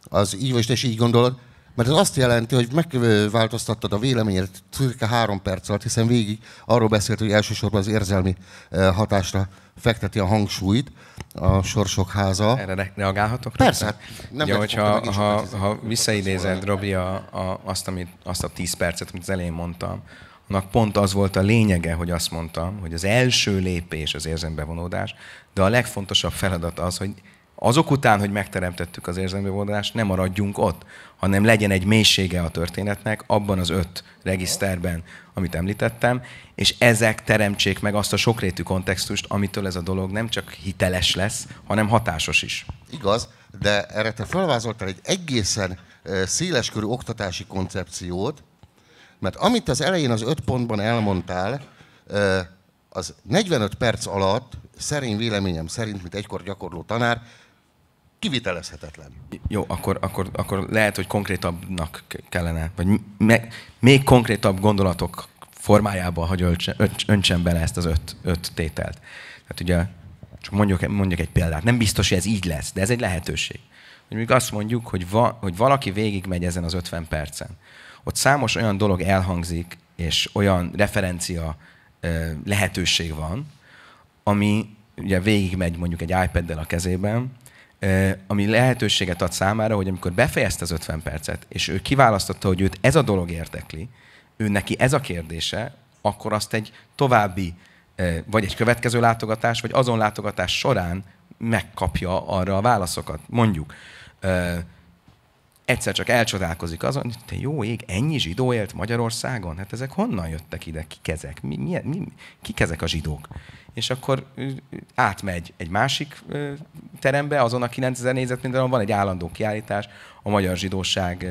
az így vagy, és így gondolod, mert ez azt jelenti, hogy megváltoztattad a véleményedet cirka három perc alatt, hiszen végig arról beszélt, hogy elsősorban az érzelmi eh, hatásra fekteti a hangsúlyt a sorsok háza. Erre ne reagálhatok? Persze. Hát nem ja, hogyha, ha, ha, ha visszaidézed, Robi, a, a, azt, amit, azt a tíz percet, amit az elején mondtam, annak pont az volt a lényege, hogy azt mondtam, hogy az első lépés az érzembevonódás, de a legfontosabb feladat az, hogy azok után, hogy megteremtettük az érzelmi vonalást, nem maradjunk ott, hanem legyen egy mélysége a történetnek abban az öt regiszterben, amit említettem, és ezek teremtsék meg azt a sokrétű kontextust, amitől ez a dolog nem csak hiteles lesz, hanem hatásos is. Igaz, de erre te felvázoltál egy egészen széleskörű oktatási koncepciót, mert amit az elején az öt pontban elmondtál, az 45 perc alatt szerint véleményem szerint, mint egykor gyakorló tanár, kivitelezhetetlen. Jó, akkor, akkor, akkor lehet, hogy konkrétabbnak kellene, vagy me, még konkrétabb gondolatok formájába, hogy öltsen, öntsen bele ezt az öt, öt tételt. Tehát ugye, csak mondjuk, mondjuk egy példát, nem biztos, hogy ez így lesz, de ez egy lehetőség. Hogy azt mondjuk, hogy, va, hogy valaki végigmegy ezen az 50 percen. Ott számos olyan dolog elhangzik, és olyan referencia lehetőség van, ami ugye végigmegy mondjuk egy iPad-del a kezében, ami lehetőséget ad számára, hogy amikor befejezte az 50 percet, és ő kiválasztotta, hogy őt ez a dolog érdekli, ő neki ez a kérdése, akkor azt egy további, vagy egy következő látogatás, vagy azon látogatás során megkapja arra a válaszokat. Mondjuk, egyszer csak elcsodálkozik azon, hogy te jó ég, ennyi zsidó élt Magyarországon? Hát ezek honnan jöttek ide? Kik ezek? Mi, mi, mi, kik ezek a zsidók? És akkor átmegy egy másik terembe, azon a 9000 négyzetméteren van egy állandó kiállítás a magyar zsidóság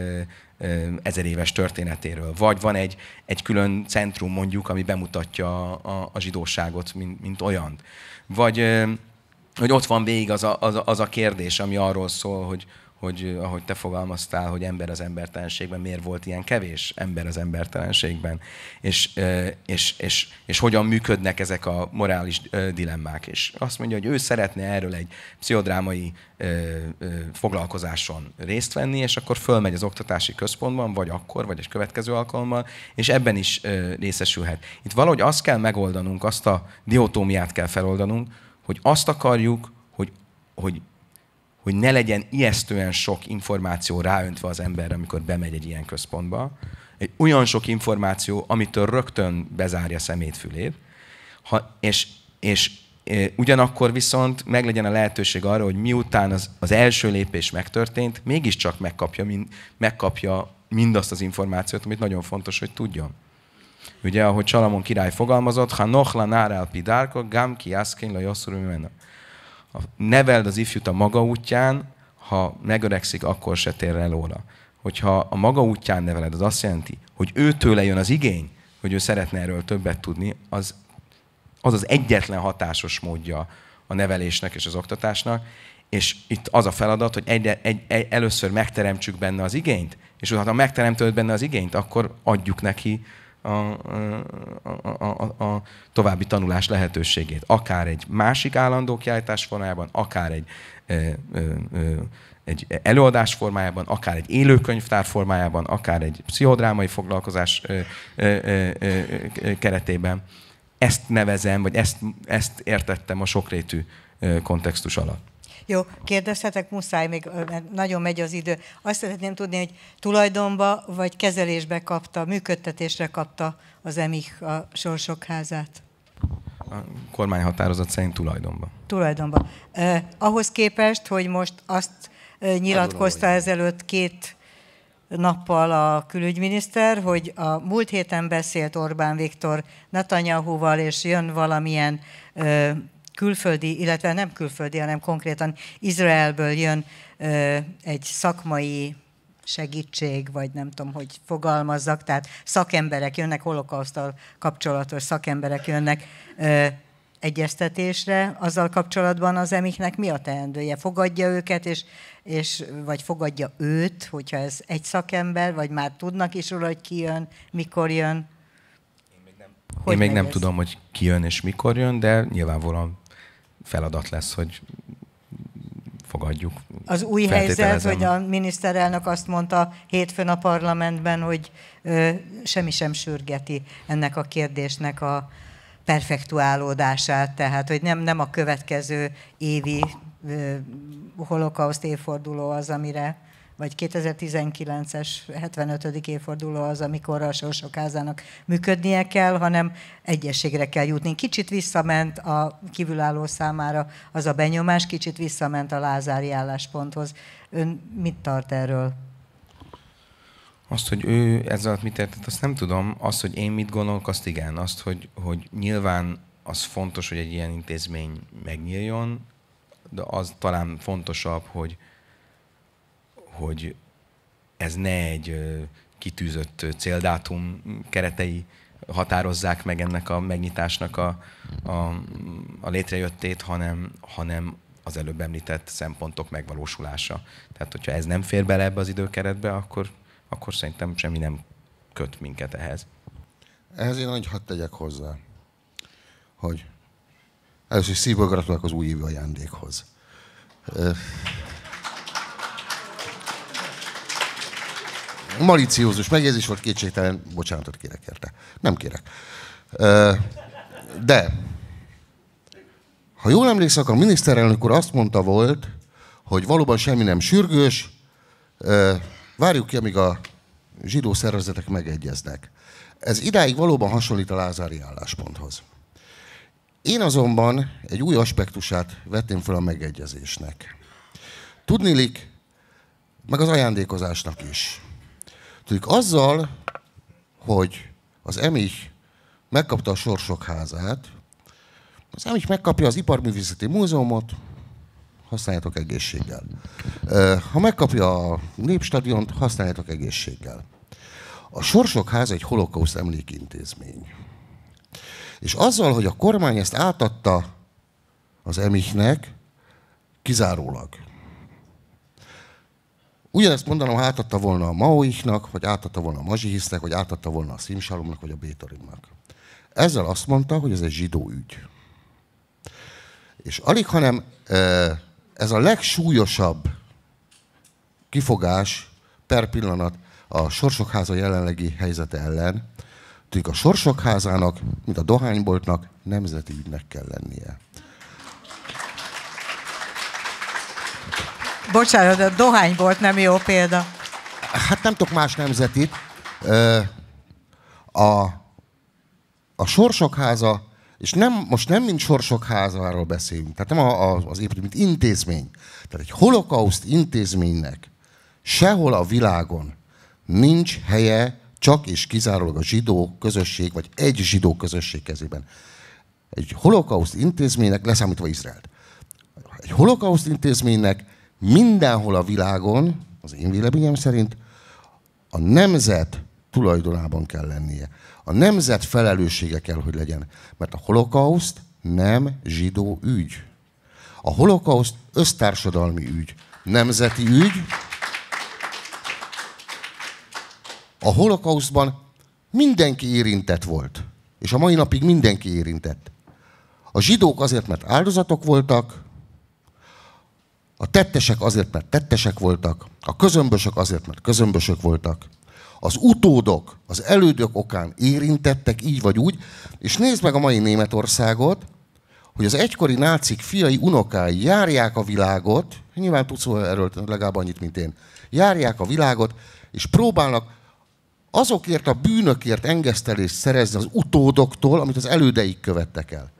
ezer éves történetéről. Vagy van egy, egy külön centrum mondjuk, ami bemutatja a, a zsidóságot, mint, mint olyan. Vagy hogy ott van végig az a, az a, az a kérdés, ami arról szól, hogy, hogy eh, ahogy te fogalmaztál, hogy ember az embertelenségben, miért volt ilyen kevés ember az embertelenségben, és, eh, és, és, és hogyan működnek ezek a morális eh, dilemmák. És azt mondja, hogy ő szeretne erről egy pszichodrámai foglalkozáson részt venni, és akkor fölmegy az oktatási központban, vagy akkor, vagy egy következő alkalommal, és ebben is részesülhet. Itt valahogy azt kell megoldanunk, azt a diotómiát kell feloldanunk, hogy azt akarjuk, hogy, hogy hogy ne legyen ijesztően sok információ ráöntve az emberre, amikor bemegy egy ilyen központba. Egy olyan sok információ, amitől rögtön bezárja szemét fülét, ha, és, és e, ugyanakkor viszont meglegyen a lehetőség arra, hogy miután az, az első lépés megtörtént, mégiscsak megkapja, mind, megkapja mindazt az információt, amit nagyon fontos, hogy tudjon. Ugye, ahogy Salamon király fogalmazott, ha nohla nárál pidárka, gám ki ászkén la neveld az ifjút a maga útján, ha megöregszik, akkor se tér el óra. Hogyha a maga útján neveled, az azt jelenti, hogy őtőle jön az igény, hogy ő szeretne erről többet tudni, az az, az egyetlen hatásos módja a nevelésnek és az oktatásnak, és itt az a feladat, hogy egy, egy, egy, először megteremtsük benne az igényt, és ha megteremtőd benne az igényt, akkor adjuk neki a, a, a, a további tanulás lehetőségét. Akár egy másik állandó kiállítás formájában, akár egy, e, e, e, egy előadás formájában, akár egy élőkönyvtár formájában, akár egy pszichodrámai foglalkozás keretében. Ezt nevezem, vagy ezt, ezt értettem a sokrétű kontextus alatt. Jó, kérdezhetek, muszáj még, mert nagyon megy az idő. Azt szeretném tudni, hogy tulajdonba vagy kezelésbe kapta, működtetésre kapta az EMIH a Sorsok házát? A kormányhatározat szerint tulajdonba. Tulajdonba. Eh, ahhoz képest, hogy most azt nyilatkozta ezelőtt két nappal a külügyminiszter, hogy a múlt héten beszélt Orbán Viktor Netanyahuval, és jön valamilyen eh, külföldi, illetve nem külföldi, hanem konkrétan Izraelből jön ö, egy szakmai segítség, vagy nem tudom, hogy fogalmazzak, tehát szakemberek jönnek, holokausztal kapcsolatos szakemberek jönnek ö, egyeztetésre azzal kapcsolatban az emiknek mi a teendője? Fogadja őket, és, és, vagy fogadja őt, hogyha ez egy szakember, vagy már tudnak is róla, hogy ki jön, mikor jön? Én még nem, hogy Én még nem ez? tudom, hogy ki jön és mikor jön, de nyilvánvalóan feladat lesz, hogy fogadjuk. Az új helyzet, hogy a miniszterelnök azt mondta hétfőn a parlamentben, hogy ö, semmi sem sürgeti ennek a kérdésnek a perfektuálódását, tehát hogy nem, nem a következő évi holokauszt évforduló az, amire vagy 2019-es 75. évforduló az, amikor a Sorsok házának működnie kell, hanem egyességre kell jutni. Kicsit visszament a kívülálló számára az a benyomás, kicsit visszament a Lázári állásponthoz. Ön mit tart erről? Azt, hogy ő ezzel mit értett, azt nem tudom. Azt, hogy én mit gondolok, azt igen. Azt, hogy, hogy nyilván az fontos, hogy egy ilyen intézmény megnyíljon, de az talán fontosabb, hogy, hogy ez ne egy kitűzött céldátum keretei határozzák meg ennek a megnyitásnak a, a, a létrejöttét, hanem, hanem az előbb említett szempontok megvalósulása. Tehát, hogyha ez nem fér bele ebbe az időkeretbe, akkor, akkor szerintem semmi nem köt minket ehhez. Ehhez én nagy hadd tegyek hozzá, hogy először szívből gratulálok az új évi ajándékhoz. maliciózus megjegyzés volt, kétségtelen, bocsánatot kérek érte. Nem kérek. De, ha jól emlékszem, a miniszterelnök úr azt mondta volt, hogy valóban semmi nem sürgős, várjuk ki, amíg a zsidó szervezetek megegyeznek. Ez idáig valóban hasonlít a lázári állásponthoz. Én azonban egy új aspektusát vettem fel a megegyezésnek. Tudnilik, meg az ajándékozásnak is. Tudjuk, azzal, hogy az Emich megkapta a Sorsok házát, az Emich megkapja az Iparművészeti Múzeumot, használjátok egészséggel. Ha megkapja a Népstadiont, használjátok egészséggel. A Sorsok háza egy holokausz emlékintézmény. És azzal, hogy a kormány ezt átadta az Emichnek, kizárólag Ugyanezt mondanom, ha átadta volna a Maoiknak, vagy átadta volna a Mazsihisznek, vagy átadta volna a Szimsalomnak, vagy a Bétorinnak. Ezzel azt mondta, hogy ez egy zsidó ügy. És alig, hanem e, ez a legsúlyosabb kifogás per pillanat a Sorsokháza jelenlegi helyzete ellen, tűnik a Sorsokházának, mint a Dohányboltnak nemzeti ügynek kell lennie. Bocsánat, a dohány volt nem jó példa. Hát nem tudok más nemzetit. A, a sorsok háza, és nem, most nem mint sorsok házáról beszélünk, tehát nem a, a, az épület, mint intézmény. Tehát egy holokauszt intézménynek sehol a világon nincs helye csak és kizárólag a zsidó közösség, vagy egy zsidó közösség kezében. Egy holokauszt intézménynek, leszámítva Izraelt, egy holokauszt intézménynek mindenhol a világon, az én véleményem szerint, a nemzet tulajdonában kell lennie. A nemzet felelőssége kell, hogy legyen. Mert a holokauszt nem zsidó ügy. A holokauszt össztársadalmi ügy, nemzeti ügy. A holokauszban mindenki érintett volt. És a mai napig mindenki érintett. A zsidók azért, mert áldozatok voltak, a tettesek azért, mert tettesek voltak, a közömbösök azért, mert közömbösök voltak. Az utódok, az elődök okán érintettek így vagy úgy, és nézd meg a mai Németországot, hogy az egykori nácik fiai, unokái járják a világot, nyilván tudsz erről legalább annyit, mint én, járják a világot, és próbálnak azokért a bűnökért engesztelést szerezni az utódoktól, amit az elődeik követtek el.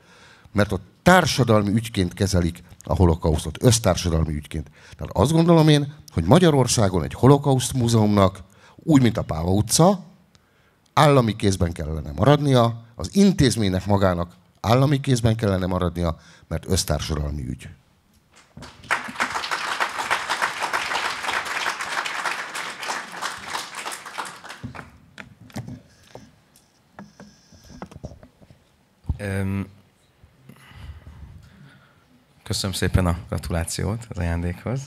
Mert ott társadalmi ügyként kezelik a holokausztot össztársadalmi ügyként. Tehát azt gondolom én, hogy Magyarországon egy holokauszt múzeumnak, úgy, mint a Páva utca, állami kézben kellene maradnia, az intézménynek magának állami kézben kellene maradnia, mert össztársadalmi ügy. Um, Köszönöm szépen a gratulációt az ajándékhoz.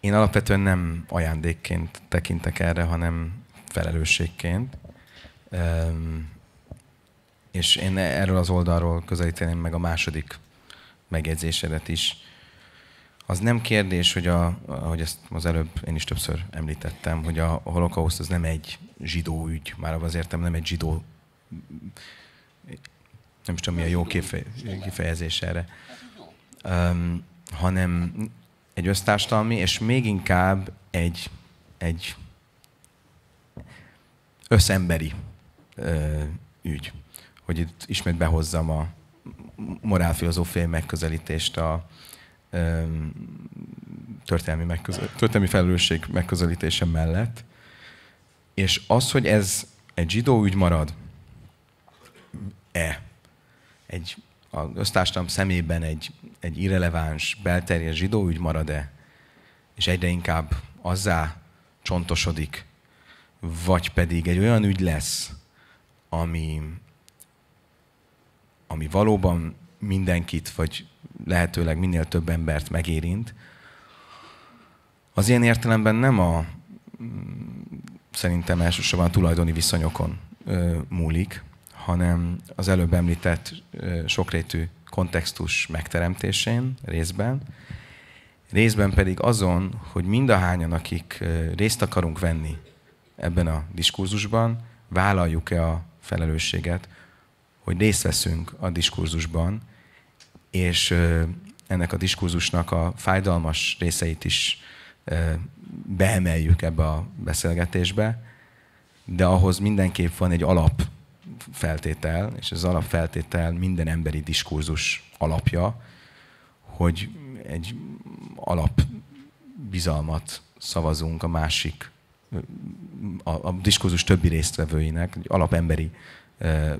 Én alapvetően nem ajándékként tekintek erre, hanem felelősségként. és én erről az oldalról közelíteném meg a második megjegyzésedet is. Az nem kérdés, hogy a, ahogy ezt az előbb én is többször említettem, hogy a holokauszt az nem egy zsidó ügy, már az értem, nem egy zsidó, nem is tudom mi a jó kifejezés erre um, hanem egy ösztársadalmi, és még inkább egy, egy összemberi uh, ügy. Hogy itt ismét behozzam a morálfilozófiai megközelítést a um, történelmi, megközel, történelmi felelősség megközelítése mellett. És az, hogy ez egy zsidó ügy marad, e, egy az össztársadalom szemében egy, egy irreleváns, belterjes zsidó ügy marad-e, és egyre inkább azzá csontosodik, vagy pedig egy olyan ügy lesz, ami, ami valóban mindenkit, vagy lehetőleg minél több embert megérint, az ilyen értelemben nem a szerintem elsősorban a tulajdoni viszonyokon múlik, hanem az előbb említett sokrétű kontextus megteremtésén részben, részben pedig azon, hogy mindahányan, akik részt akarunk venni ebben a diskurzusban, vállaljuk-e a felelősséget, hogy részt veszünk a diskurzusban, és ennek a diskurzusnak a fájdalmas részeit is beemeljük ebbe a beszélgetésbe, de ahhoz mindenképp van egy alap, alapfeltétel, és az alapfeltétel minden emberi diskurzus alapja, hogy egy alap bizalmat szavazunk a másik, a, a diskurzus többi résztvevőinek, egy alapemberi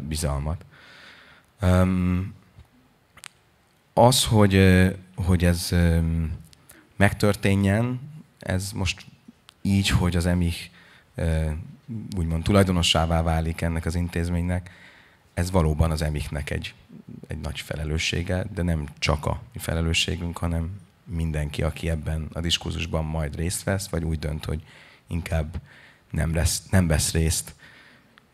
bizalmat. Az, hogy, hogy ez megtörténjen, ez most így, hogy az emik úgymond tulajdonossává válik ennek az intézménynek, ez valóban az emiknek egy, egy nagy felelőssége, de nem csak a mi felelősségünk, hanem mindenki, aki ebben a diskurzusban majd részt vesz, vagy úgy dönt, hogy inkább nem, lesz, nem vesz részt,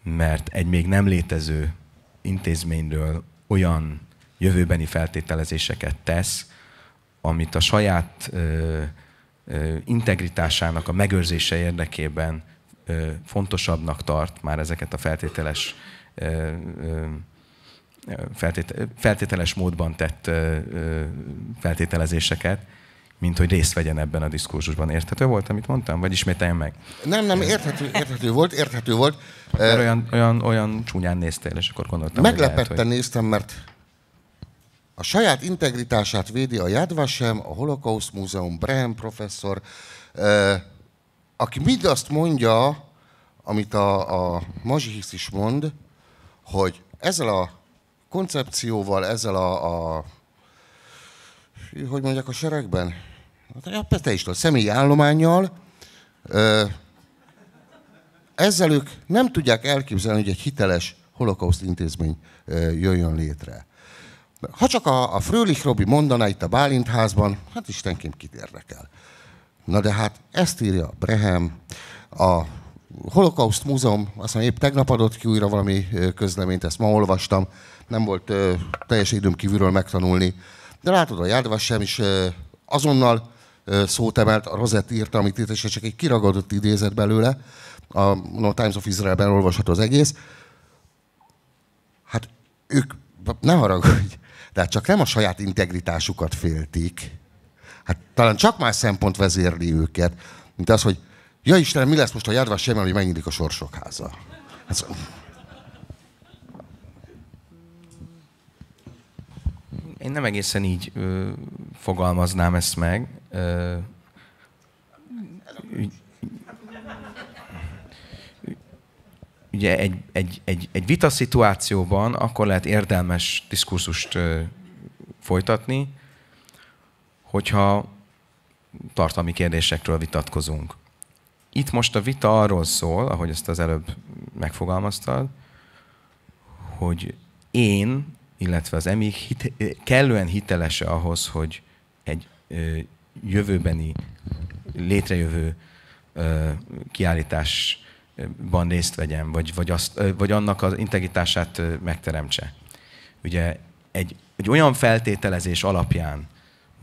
mert egy még nem létező intézményről olyan jövőbeni feltételezéseket tesz, amit a saját ö, ö, integritásának a megőrzése érdekében fontosabbnak tart már ezeket a feltételes feltételes módban tett feltételezéseket, mint hogy részt vegyen ebben a diskurzusban. Érthető volt, amit mondtam? Vagy ismételjem meg? Nem, nem, érthető, érthető volt, érthető volt. Mert olyan, olyan, olyan csúnyán néztél, és akkor gondoltam, Meglepetten hogy lehet, hogy... néztem, mert a saját integritását védi a Jadvasem, a Holocaust Múzeum, Brehm professzor, aki mindazt mondja, amit a, a Mazsihisz is mond, hogy ezzel a koncepcióval, ezzel a, a hogy mondják a seregben? Hát te is tudod, személyi állományjal, ezzel ők nem tudják elképzelni, hogy egy hiteles holokauszt intézmény jöjjön létre. Ha csak a, a Frölich Robi mondaná itt a Bálintházban, hát Istenként kit érdekel. Na de hát ezt írja Brehem, a Holocaust Múzeum, mondja, épp tegnap adott ki újra valami közleményt, ezt ma olvastam, nem volt ö, teljes időm kívülről megtanulni. De látod, a Járdvas sem is ö, azonnal ö, szót emelt, a Rosett írta, amit írt, és csak egy kiragadott idézet belőle, a no, Times of Israelben olvasható az egész. Hát ők, ne haragudj, de hát csak nem a saját integritásukat féltik, Hát talán csak más szempont vezérli őket, mint az, hogy ja Istenem, mi lesz most a járvás semmel, hogy megnyílik a sorsok háza. Hát, Én nem egészen így ö, fogalmaznám ezt meg. Ö, ugye egy, egy, egy, egy vita szituációban akkor lehet érdemes diskurzust ö, folytatni, hogyha tartalmi kérdésekről vitatkozunk. Itt most a vita arról szól, ahogy ezt az előbb megfogalmaztad, hogy én, illetve az emi hit- kellően hitelese ahhoz, hogy egy ö, jövőbeni, létrejövő ö, kiállításban részt vegyem, vagy, vagy, azt, vagy annak az integritását megteremtse. Ugye egy, egy olyan feltételezés alapján,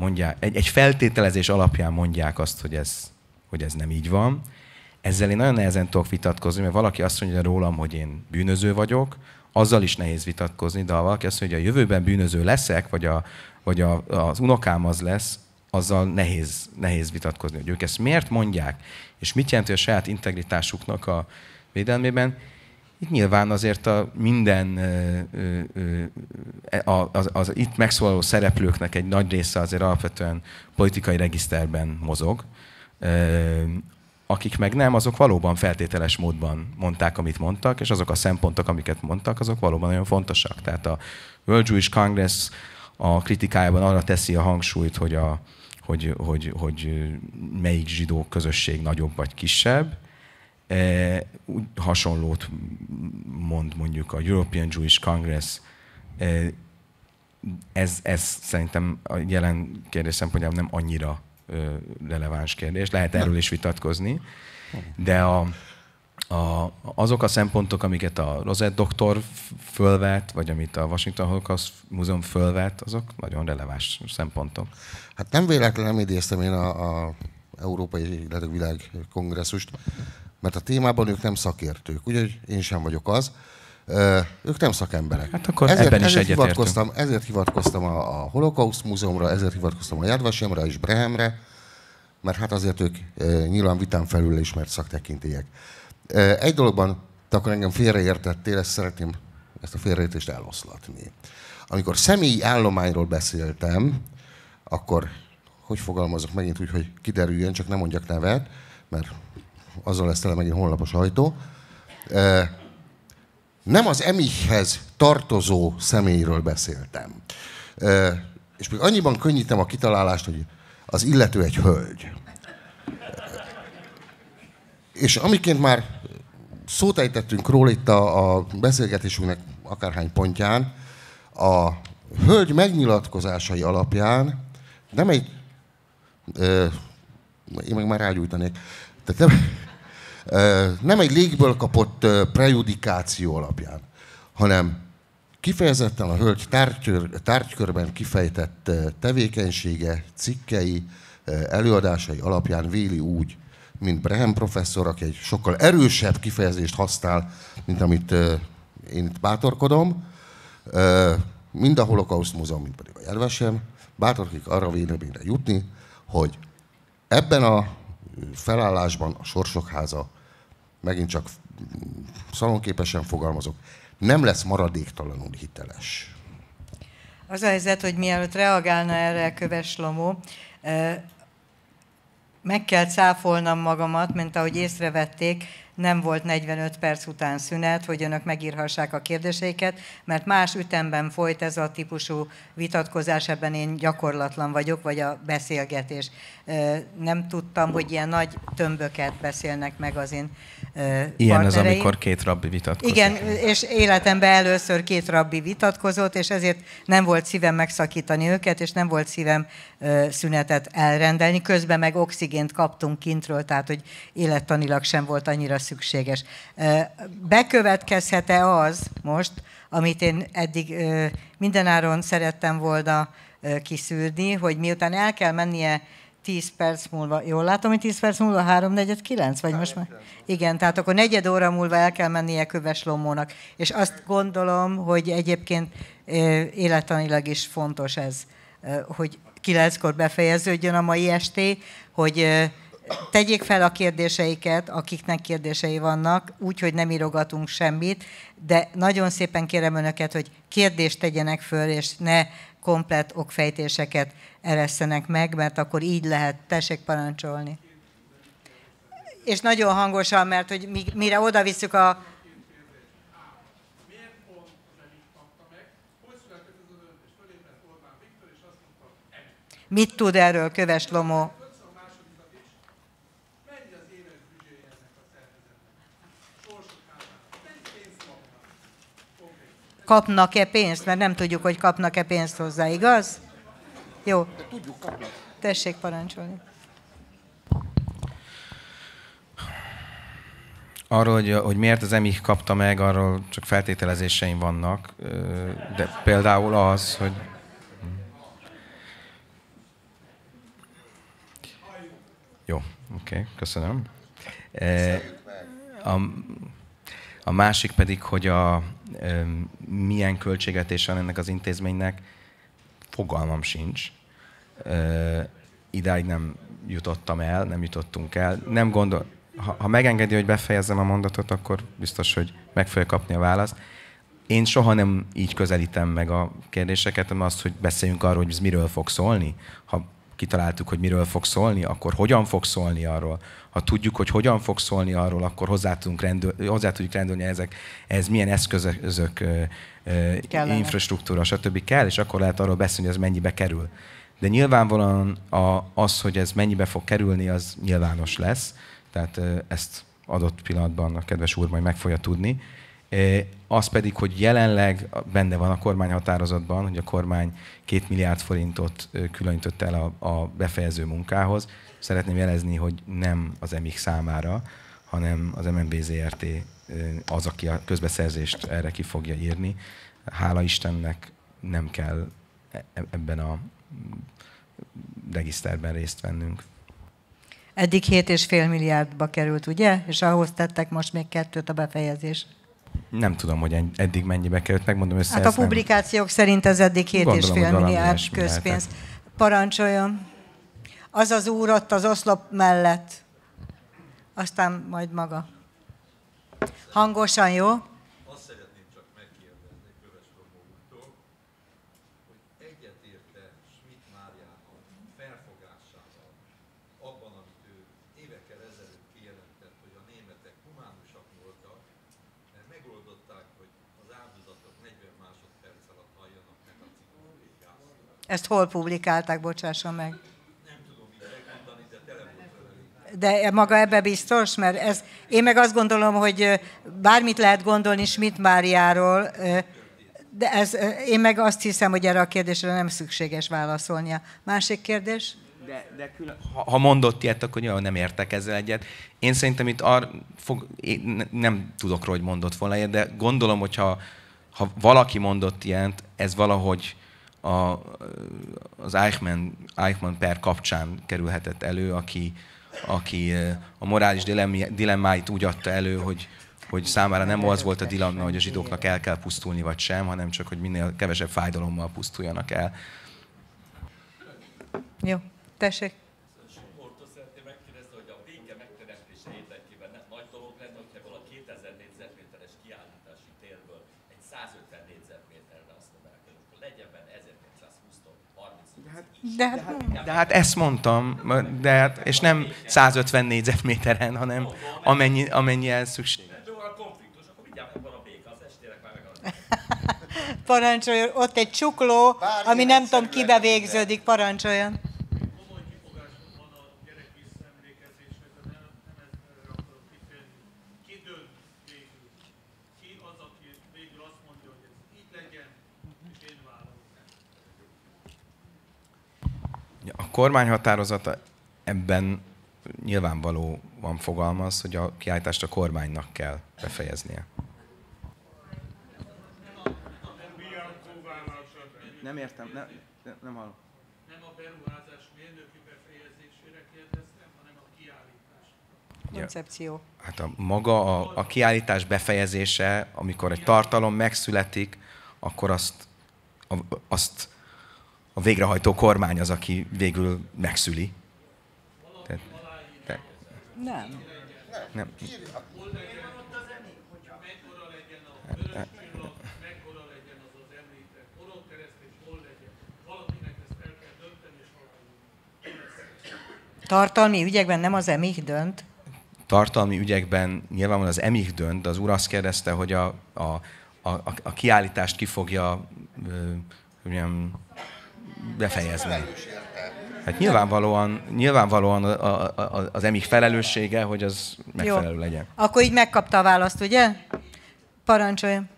mondják, egy, egy feltételezés alapján mondják azt, hogy ez, hogy ez nem így van. Ezzel én nagyon nehezen tudok vitatkozni, mert valaki azt mondja rólam, hogy én bűnöző vagyok, azzal is nehéz vitatkozni, de ha valaki azt mondja, hogy a jövőben bűnöző leszek, vagy, a, vagy a, az unokám az lesz, azzal nehéz, nehéz vitatkozni, hogy ők ezt miért mondják, és mit jelent hogy a saját integritásuknak a védelmében. Itt nyilván azért a minden e, az, az itt megszólaló szereplőknek egy nagy része azért alapvetően politikai regiszterben mozog. Akik meg nem, azok valóban feltételes módban mondták, amit mondtak, és azok a szempontok, amiket mondtak, azok valóban nagyon fontosak. Tehát a World Jewish Congress a kritikájában arra teszi a hangsúlyt, hogy, a, hogy, hogy, hogy melyik zsidó közösség nagyobb vagy kisebb, E, úgy hasonlót mond mondjuk a European Jewish Congress. E, ez, ez szerintem a jelen kérdés szempontjából nem annyira releváns kérdés. Lehet erről is vitatkozni, de a, a, azok a szempontok, amiket a Rosette doktor fölvet, vagy amit a Washington Holocaust Múzeum fölvet, azok nagyon releváns szempontok. Hát nem véletlenül nem idéztem én a, Európai Életek Világ Kongresszust, mert a témában ők nem szakértők, úgyhogy én sem vagyok az. Ők nem szakemberek. Hát akkor ezért, ebben is ezért hivatkoztam, ezért hivatkoztam a, a Holocaust Múzeumra, ezért hivatkoztam a Jadvasémra és Brehemre, mert hát azért ők nyilván vitán felül ismert szaktekintélyek. Egy dologban te akkor engem félreértettél, ezt szeretném ezt a félreértést eloszlatni. Amikor személyi állományról beszéltem, akkor hogy fogalmazok megint úgy, hogy kiderüljön, csak nem mondjak nevet, mert azzal lesz tele megint holnap a sajtó. Nem az emihez tartozó személyről beszéltem. És még annyiban könnyítem a kitalálást, hogy az illető egy hölgy. És amiként már szót ejtettünk róla itt a, a beszélgetésünknek akárhány pontján, a hölgy megnyilatkozásai alapján nem egy... Ö, én meg már rágyújtanék. Tehát nem, nem egy légből kapott prejudikáció alapján, hanem kifejezetten a hölgy tárgykör, tárgykörben kifejtett tevékenysége, cikkei, előadásai alapján véli úgy, mint Brehem professzor, aki egy sokkal erősebb kifejezést használ, mint amit én itt bátorkodom, mind a holokauszt múzeum, mind pedig a jelvesem, bátorkodik arra véleményre jutni, hogy ebben a felállásban a Sorsok Háza, megint csak szalonképesen fogalmazok, nem lesz maradéktalanul hiteles. Az a helyzet, hogy mielőtt reagálna erre Köves Lomó, eh, meg kell cáfolnom magamat, mint ahogy észrevették, nem volt 45 perc után szünet, hogy önök megírhassák a kérdéseiket, mert más ütemben folyt ez a típusú vitatkozás, ebben én gyakorlatlan vagyok, vagy a beszélgetés. Nem tudtam, hogy ilyen nagy tömböket beszélnek meg az én Ilyen partnereim. az, amikor két rabbi vitatkozott. Igen, és életemben először két rabbi vitatkozott, és ezért nem volt szívem megszakítani őket, és nem volt szívem szünetet elrendelni. Közben meg oxigént kaptunk kintről, tehát hogy élettanilag sem volt annyira szükséges. Bekövetkezhet-e az most, amit én eddig mindenáron szerettem volna kiszűrni, hogy miután el kell mennie 10 perc múlva, jól látom, hogy 10 perc múlva 9 vagy most már? Igen, tehát akkor negyed óra múlva el kell mennie Köves Lomónak. És azt gondolom, hogy egyébként élettanilag is fontos ez, hogy kilenckor befejeződjön a mai esté, hogy tegyék fel a kérdéseiket, akiknek kérdései vannak, úgy, hogy nem írogatunk semmit, de nagyon szépen kérem önöket, hogy kérdést tegyenek föl, és ne komplet okfejtéseket eresztenek meg, mert akkor így lehet, tessék parancsolni. És nagyon hangosan, mert hogy mire oda visszük a Mit tud erről Köves Lomó? Kapnak-e pénzt? Mert nem tudjuk, hogy kapnak-e pénzt hozzá, igaz? Jó. Tessék parancsolni. Arról, hogy, hogy miért az EMI kapta meg, arról csak feltételezéseim vannak, de például az, hogy Oké, okay, köszönöm. E, a, a másik pedig, hogy a, e, milyen költségetés van ennek az intézménynek, fogalmam sincs. E, idáig nem jutottam el, nem jutottunk el. Nem gondol, ha, ha megengedi, hogy befejezzem a mondatot, akkor biztos, hogy meg fogja kapni a választ. Én soha nem így közelítem meg a kérdéseket, hanem azt, hogy beszéljünk arról, hogy ez miről fog szólni. Ha kitaláltuk, hogy miről fog szólni, akkor hogyan fog szólni arról. Ha tudjuk, hogy hogyan fog szólni arról, akkor hozzá, tudunk rendő, hozzá tudjuk rendelni ezek, ez milyen eszközök, Kellene. infrastruktúra, stb. kell, és akkor lehet arról beszélni, hogy ez mennyibe kerül. De nyilvánvalóan a, az, hogy ez mennyibe fog kerülni, az nyilvános lesz. Tehát ezt adott pillanatban a kedves úr majd meg fogja tudni. Az pedig, hogy jelenleg benne van a kormány határozatban, hogy a kormány két milliárd forintot különítött el a, befejező munkához. Szeretném jelezni, hogy nem az EMIK számára, hanem az MNB ZRT az, aki a közbeszerzést erre ki fogja írni. Hála Istennek nem kell e, e, ebben a regiszterben részt vennünk. Eddig 7,5 milliárdba került, ugye? És ahhoz tettek most még kettőt a befejezés. Nem tudom, hogy eddig mennyibe került, megmondom össze. Hát a publikációk nem... szerint ez eddig 7,5 milliárd közpénz. Parancsoljon. Az az úr ott az oszlop mellett. Aztán majd maga. Hangosan, jó? Ezt hol publikálták, bocsásson meg? de maga ebbe biztos? Mert ez, én meg azt gondolom, hogy bármit lehet gondolni Schmidt Máriáról, de ez, én meg azt hiszem, hogy erre a kérdésre nem szükséges válaszolnia. Másik kérdés? De, de külön... ha, ha mondott ilyet, akkor nyilván nem értek ezzel egyet. Én szerintem itt ar, fog, én nem tudok róla, hogy mondott volna ilyet, de gondolom, hogyha ha valaki mondott ilyet, ez valahogy a, az Eichmann, Eichmann per kapcsán kerülhetett elő, aki, aki eh, a morális dilemmáit úgy adta elő, hogy, hogy számára nem az volt a dilemma, hogy a zsidóknak el kell pusztulni vagy sem, hanem csak, hogy minél kevesebb fájdalommal pusztuljanak el. Jó, tessék. De hát, hát- de hát, ezt mondtam, de hát, és nem 150 négyzetméteren, hanem amennyi, amennyi el szükség. Hát szóval parancsoljon, ott egy csukló, ami nem tudom kibe végződik, parancsoljon. a kormány határozata ebben nyilvánvalóan fogalmaz, hogy a kiállítást a kormánynak kell befejeznie. Nem értem, nem, nem hallom. Nem a beruházás mérnöki befejezésére kérdeztem, hanem a kiállítás. Koncepció. Ja, hát a maga a, a kiállítás befejezése, amikor egy tartalom megszületik, akkor azt, a, azt a végrehajtó kormány az, aki végül megszüli. Te, te... Nem. Nem. Tartalmi ügyekben nem az emik dönt? Tartalmi ügyekben nyilvánvalóan az emik dönt, de az úr azt kérdezte, hogy a, a, a, a kiállítást ki fogja ö, ugyan, befejezni. Hát nyilvánvalóan, nyilvánvalóan a, a, az emik felelőssége, hogy az megfelelő Jó. legyen. Akkor így megkapta a választ, ugye? Parancsoljon.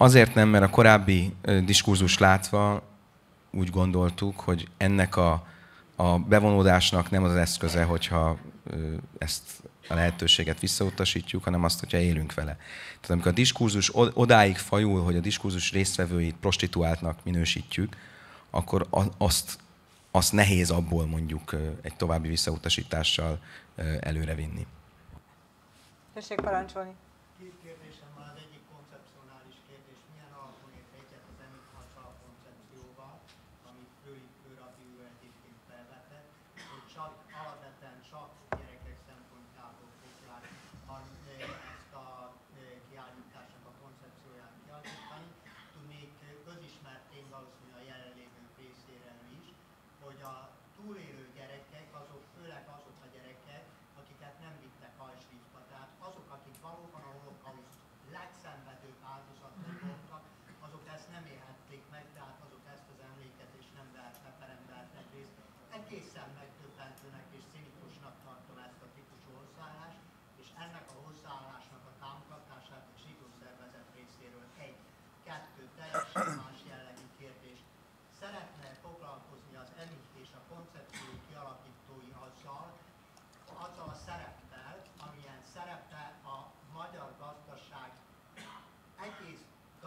Azért nem, mert a korábbi diskurzus látva úgy gondoltuk, hogy ennek a, a bevonódásnak nem az eszköze, hogyha ezt a lehetőséget visszautasítjuk, hanem azt, hogyha élünk vele. Tehát amikor a diskurzus odáig fajul, hogy a diskurzus résztvevőit prostituáltnak minősítjük, akkor azt, azt nehéz abból mondjuk egy további visszautasítással előrevinni. Tessék parancsolni. Két kérdés.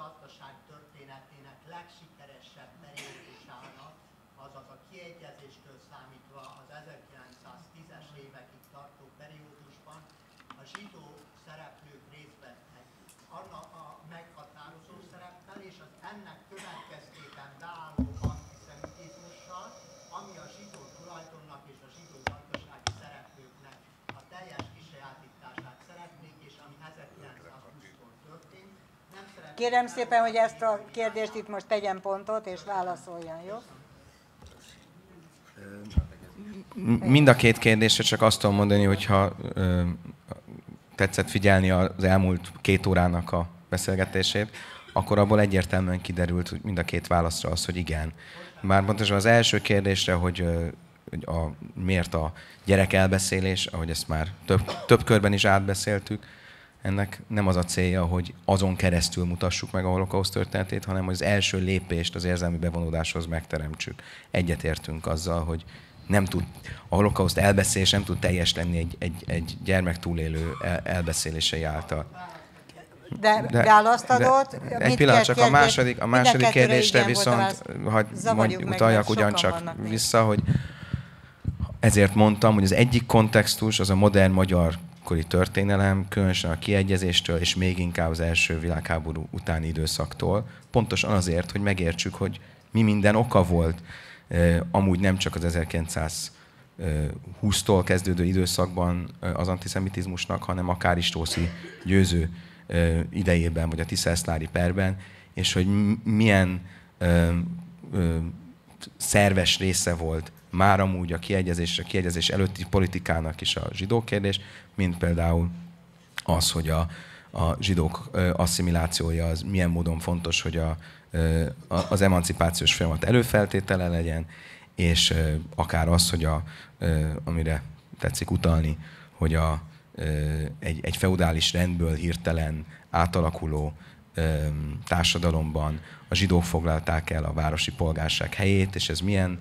gazdaság történetének legsikeresebb periódusának, azaz a kiegyezéstől számítva az 1910-es évekig tartó periódusban a zsidó szereplők részt vettek annak Kérem szépen, hogy ezt a kérdést itt most tegyen pontot, és válaszoljon, jó? Mind a két kérdésre csak azt tudom mondani, hogyha tetszett figyelni az elmúlt két órának a beszélgetését, akkor abból egyértelműen kiderült hogy mind a két válaszra az, hogy igen. Már pontosan az első kérdésre, hogy, hogy a, miért a gyerek elbeszélés, ahogy ezt már több, több körben is átbeszéltük, ennek nem az a célja, hogy azon keresztül mutassuk meg a holokauszt történetét, hanem hogy az első lépést az érzelmi bevonódáshoz megteremtsük. Egyetértünk azzal, hogy nem tud, a holokauszt elbeszélés nem tud teljes lenni egy, egy, egy gyermek túlélő elbeszélései által. De, de választ adott. De, egy pillanat, csak kérdés, a második, a második kérdésre viszont hagy, mondj, utaljak ugyancsak vissza, hogy ezért mondtam, hogy az egyik kontextus az a modern magyar akkori történelem, különösen a kiegyezéstől, és még inkább az első világháború utáni időszaktól, pontosan azért, hogy megértsük, hogy mi minden oka volt, amúgy nem csak az 1920 tól kezdődő időszakban az antiszemitizmusnak, hanem akár Istószi győző idejében, vagy a Tiszeszlári perben, és hogy milyen szerves része volt már amúgy a kiegyezés, a kiegyezés előtti politikának is a zsidó kérdés, mint például az, hogy a, a zsidók asszimilációja az milyen módon fontos, hogy a, az emancipációs folyamat előfeltétele legyen, és akár az, hogy a, amire tetszik utalni, hogy a, egy, egy feudális rendből hirtelen átalakuló társadalomban a zsidók foglalták el a városi polgárság helyét, és ez milyen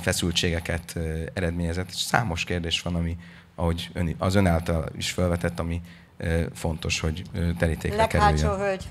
feszültségeket eredményezett. És számos kérdés van, ami, ahogy ön, az ön által is felvetett, ami fontos, hogy terítékre Leghátsó kerüljön. hölgy.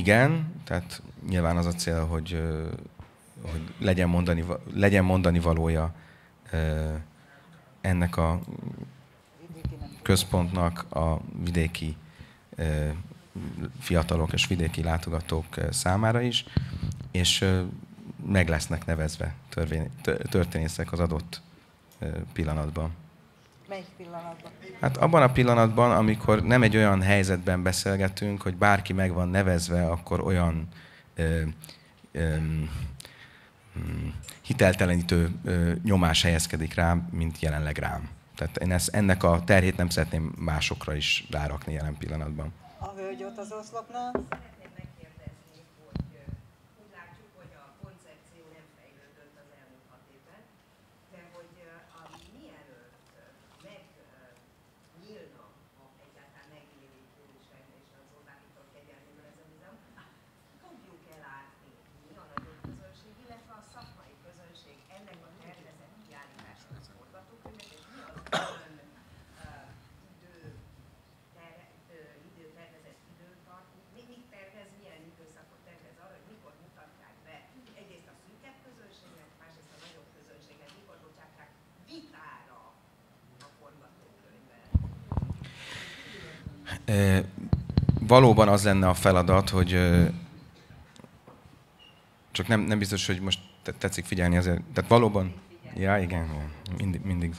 igen, tehát nyilván az a cél, hogy, hogy legyen, mondani, legyen mondani valója ennek a központnak a vidéki fiatalok és vidéki látogatók számára is, és meg lesznek nevezve történészek az adott pillanatban. Melyik pillanatban? Hát abban a pillanatban, amikor nem egy olyan helyzetben beszélgetünk, hogy bárki meg van nevezve, akkor olyan ö, ö, mm, hiteltelenítő ö, nyomás helyezkedik rám, mint jelenleg rám. Tehát én ezt, ennek a terhét nem szeretném másokra is rárakni jelen pillanatban. A hölgy ott az oszlopnál? valóban az lenne a feladat, hogy csak nem, nem biztos, hogy most tetszik figyelni azért. Tehát valóban... Ja, igen, mindig. mindig.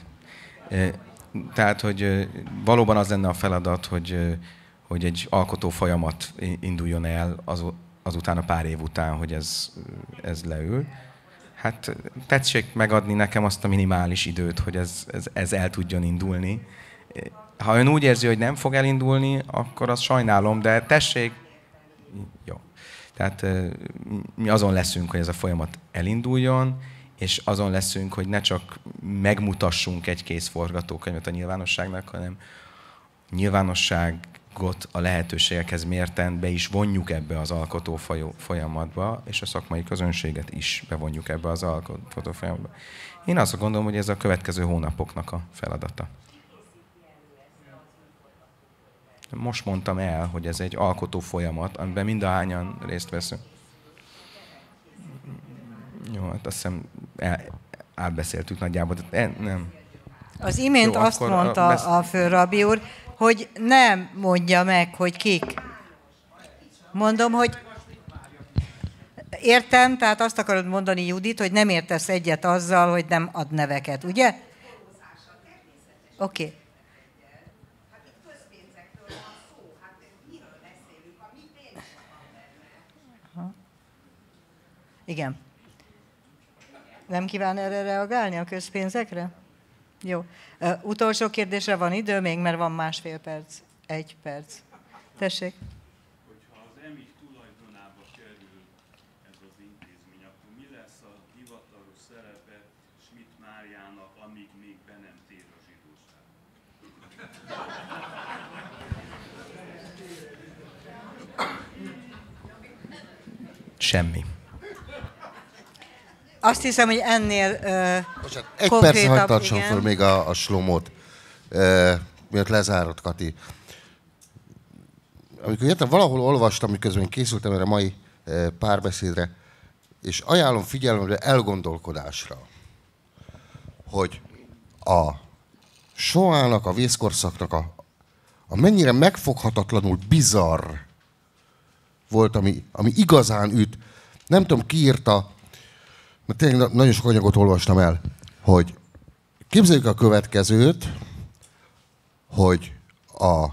Tehát, hogy valóban az lenne a feladat, hogy, hogy egy alkotó folyamat induljon el az, azután a pár év után, hogy ez, ez leül. Hát tetszik megadni nekem azt a minimális időt, hogy ez, ez, ez el tudjon indulni, ha ön úgy érzi, hogy nem fog elindulni, akkor azt sajnálom, de tessék, jó. Tehát mi azon leszünk, hogy ez a folyamat elinduljon, és azon leszünk, hogy ne csak megmutassunk egy kész forgatókönyvet a nyilvánosságnak, hanem nyilvánosságot a lehetőségekhez mérten be is vonjuk ebbe az alkotó folyamatba, és a szakmai közönséget is bevonjuk ebbe az alkotó folyamatba. Én azt gondolom, hogy ez a következő hónapoknak a feladata. most mondtam el, hogy ez egy alkotó folyamat, amiben mindahányan részt veszünk. Jó, hát azt hiszem el, átbeszéltük nagyjából. De e, nem. Az imént Jó, azt mondta a, besz... a főrabi úr, hogy nem mondja meg, hogy kik. Mondom, hogy értem, tehát azt akarod mondani, Judit, hogy nem értesz egyet azzal, hogy nem ad neveket, ugye? Oké. Okay. Igen. Nem kíván erre reagálni a közpénzekre? Jó. Uh, utolsó kérdésre van idő még, mert van másfél perc. Egy perc. Tessék. Hogyha az EMI tulajdonába kerül ez az intézmény, akkor mi lesz a hivatalos szerepe Schmidt Máriának, amíg még be nem tér a zsidóság? Semmi. Azt hiszem, hogy ennél uh, Bocsánat, egy perc hagyd tartson fel még a, a slomot. Uh, miért lezárod, Kati. Amikor jöttem, valahol olvastam, miközben készültem erre a mai uh, párbeszédre, és ajánlom figyelmemre elgondolkodásra, hogy a soának, a vészkorszaknak a, a mennyire megfoghatatlanul bizarr volt, ami, ami igazán üt. Nem tudom, ki írta, mert tényleg nagyon sok anyagot olvastam el, hogy képzeljük a következőt, hogy a,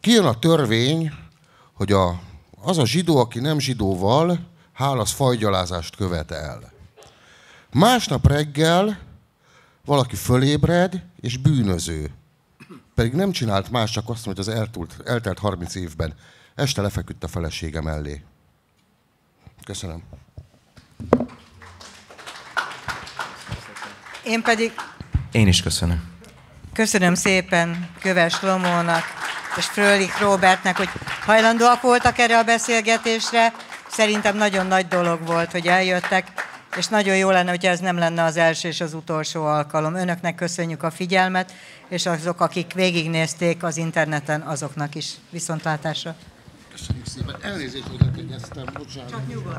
kijön a törvény, hogy a, az a zsidó, aki nem zsidóval, hálasz fajgyalázást követ el. Másnap reggel valaki fölébred, és bűnöző. Pedig nem csinált más, csak azt, hogy az eltult, eltelt 30 évben. Este lefeküdt a felesége mellé. Köszönöm. Én pedig... Én is köszönöm. Köszönöm szépen Köves Lomónak és Frölik Robertnek, hogy hajlandóak voltak erre a beszélgetésre. Szerintem nagyon nagy dolog volt, hogy eljöttek, és nagyon jó lenne, hogy ez nem lenne az első és az utolsó alkalom. Önöknek köszönjük a figyelmet, és azok, akik végignézték az interneten, azoknak is viszontlátásra. Köszönjük szépen. Elnézést, hogy bocsánat. Csak nyugodt.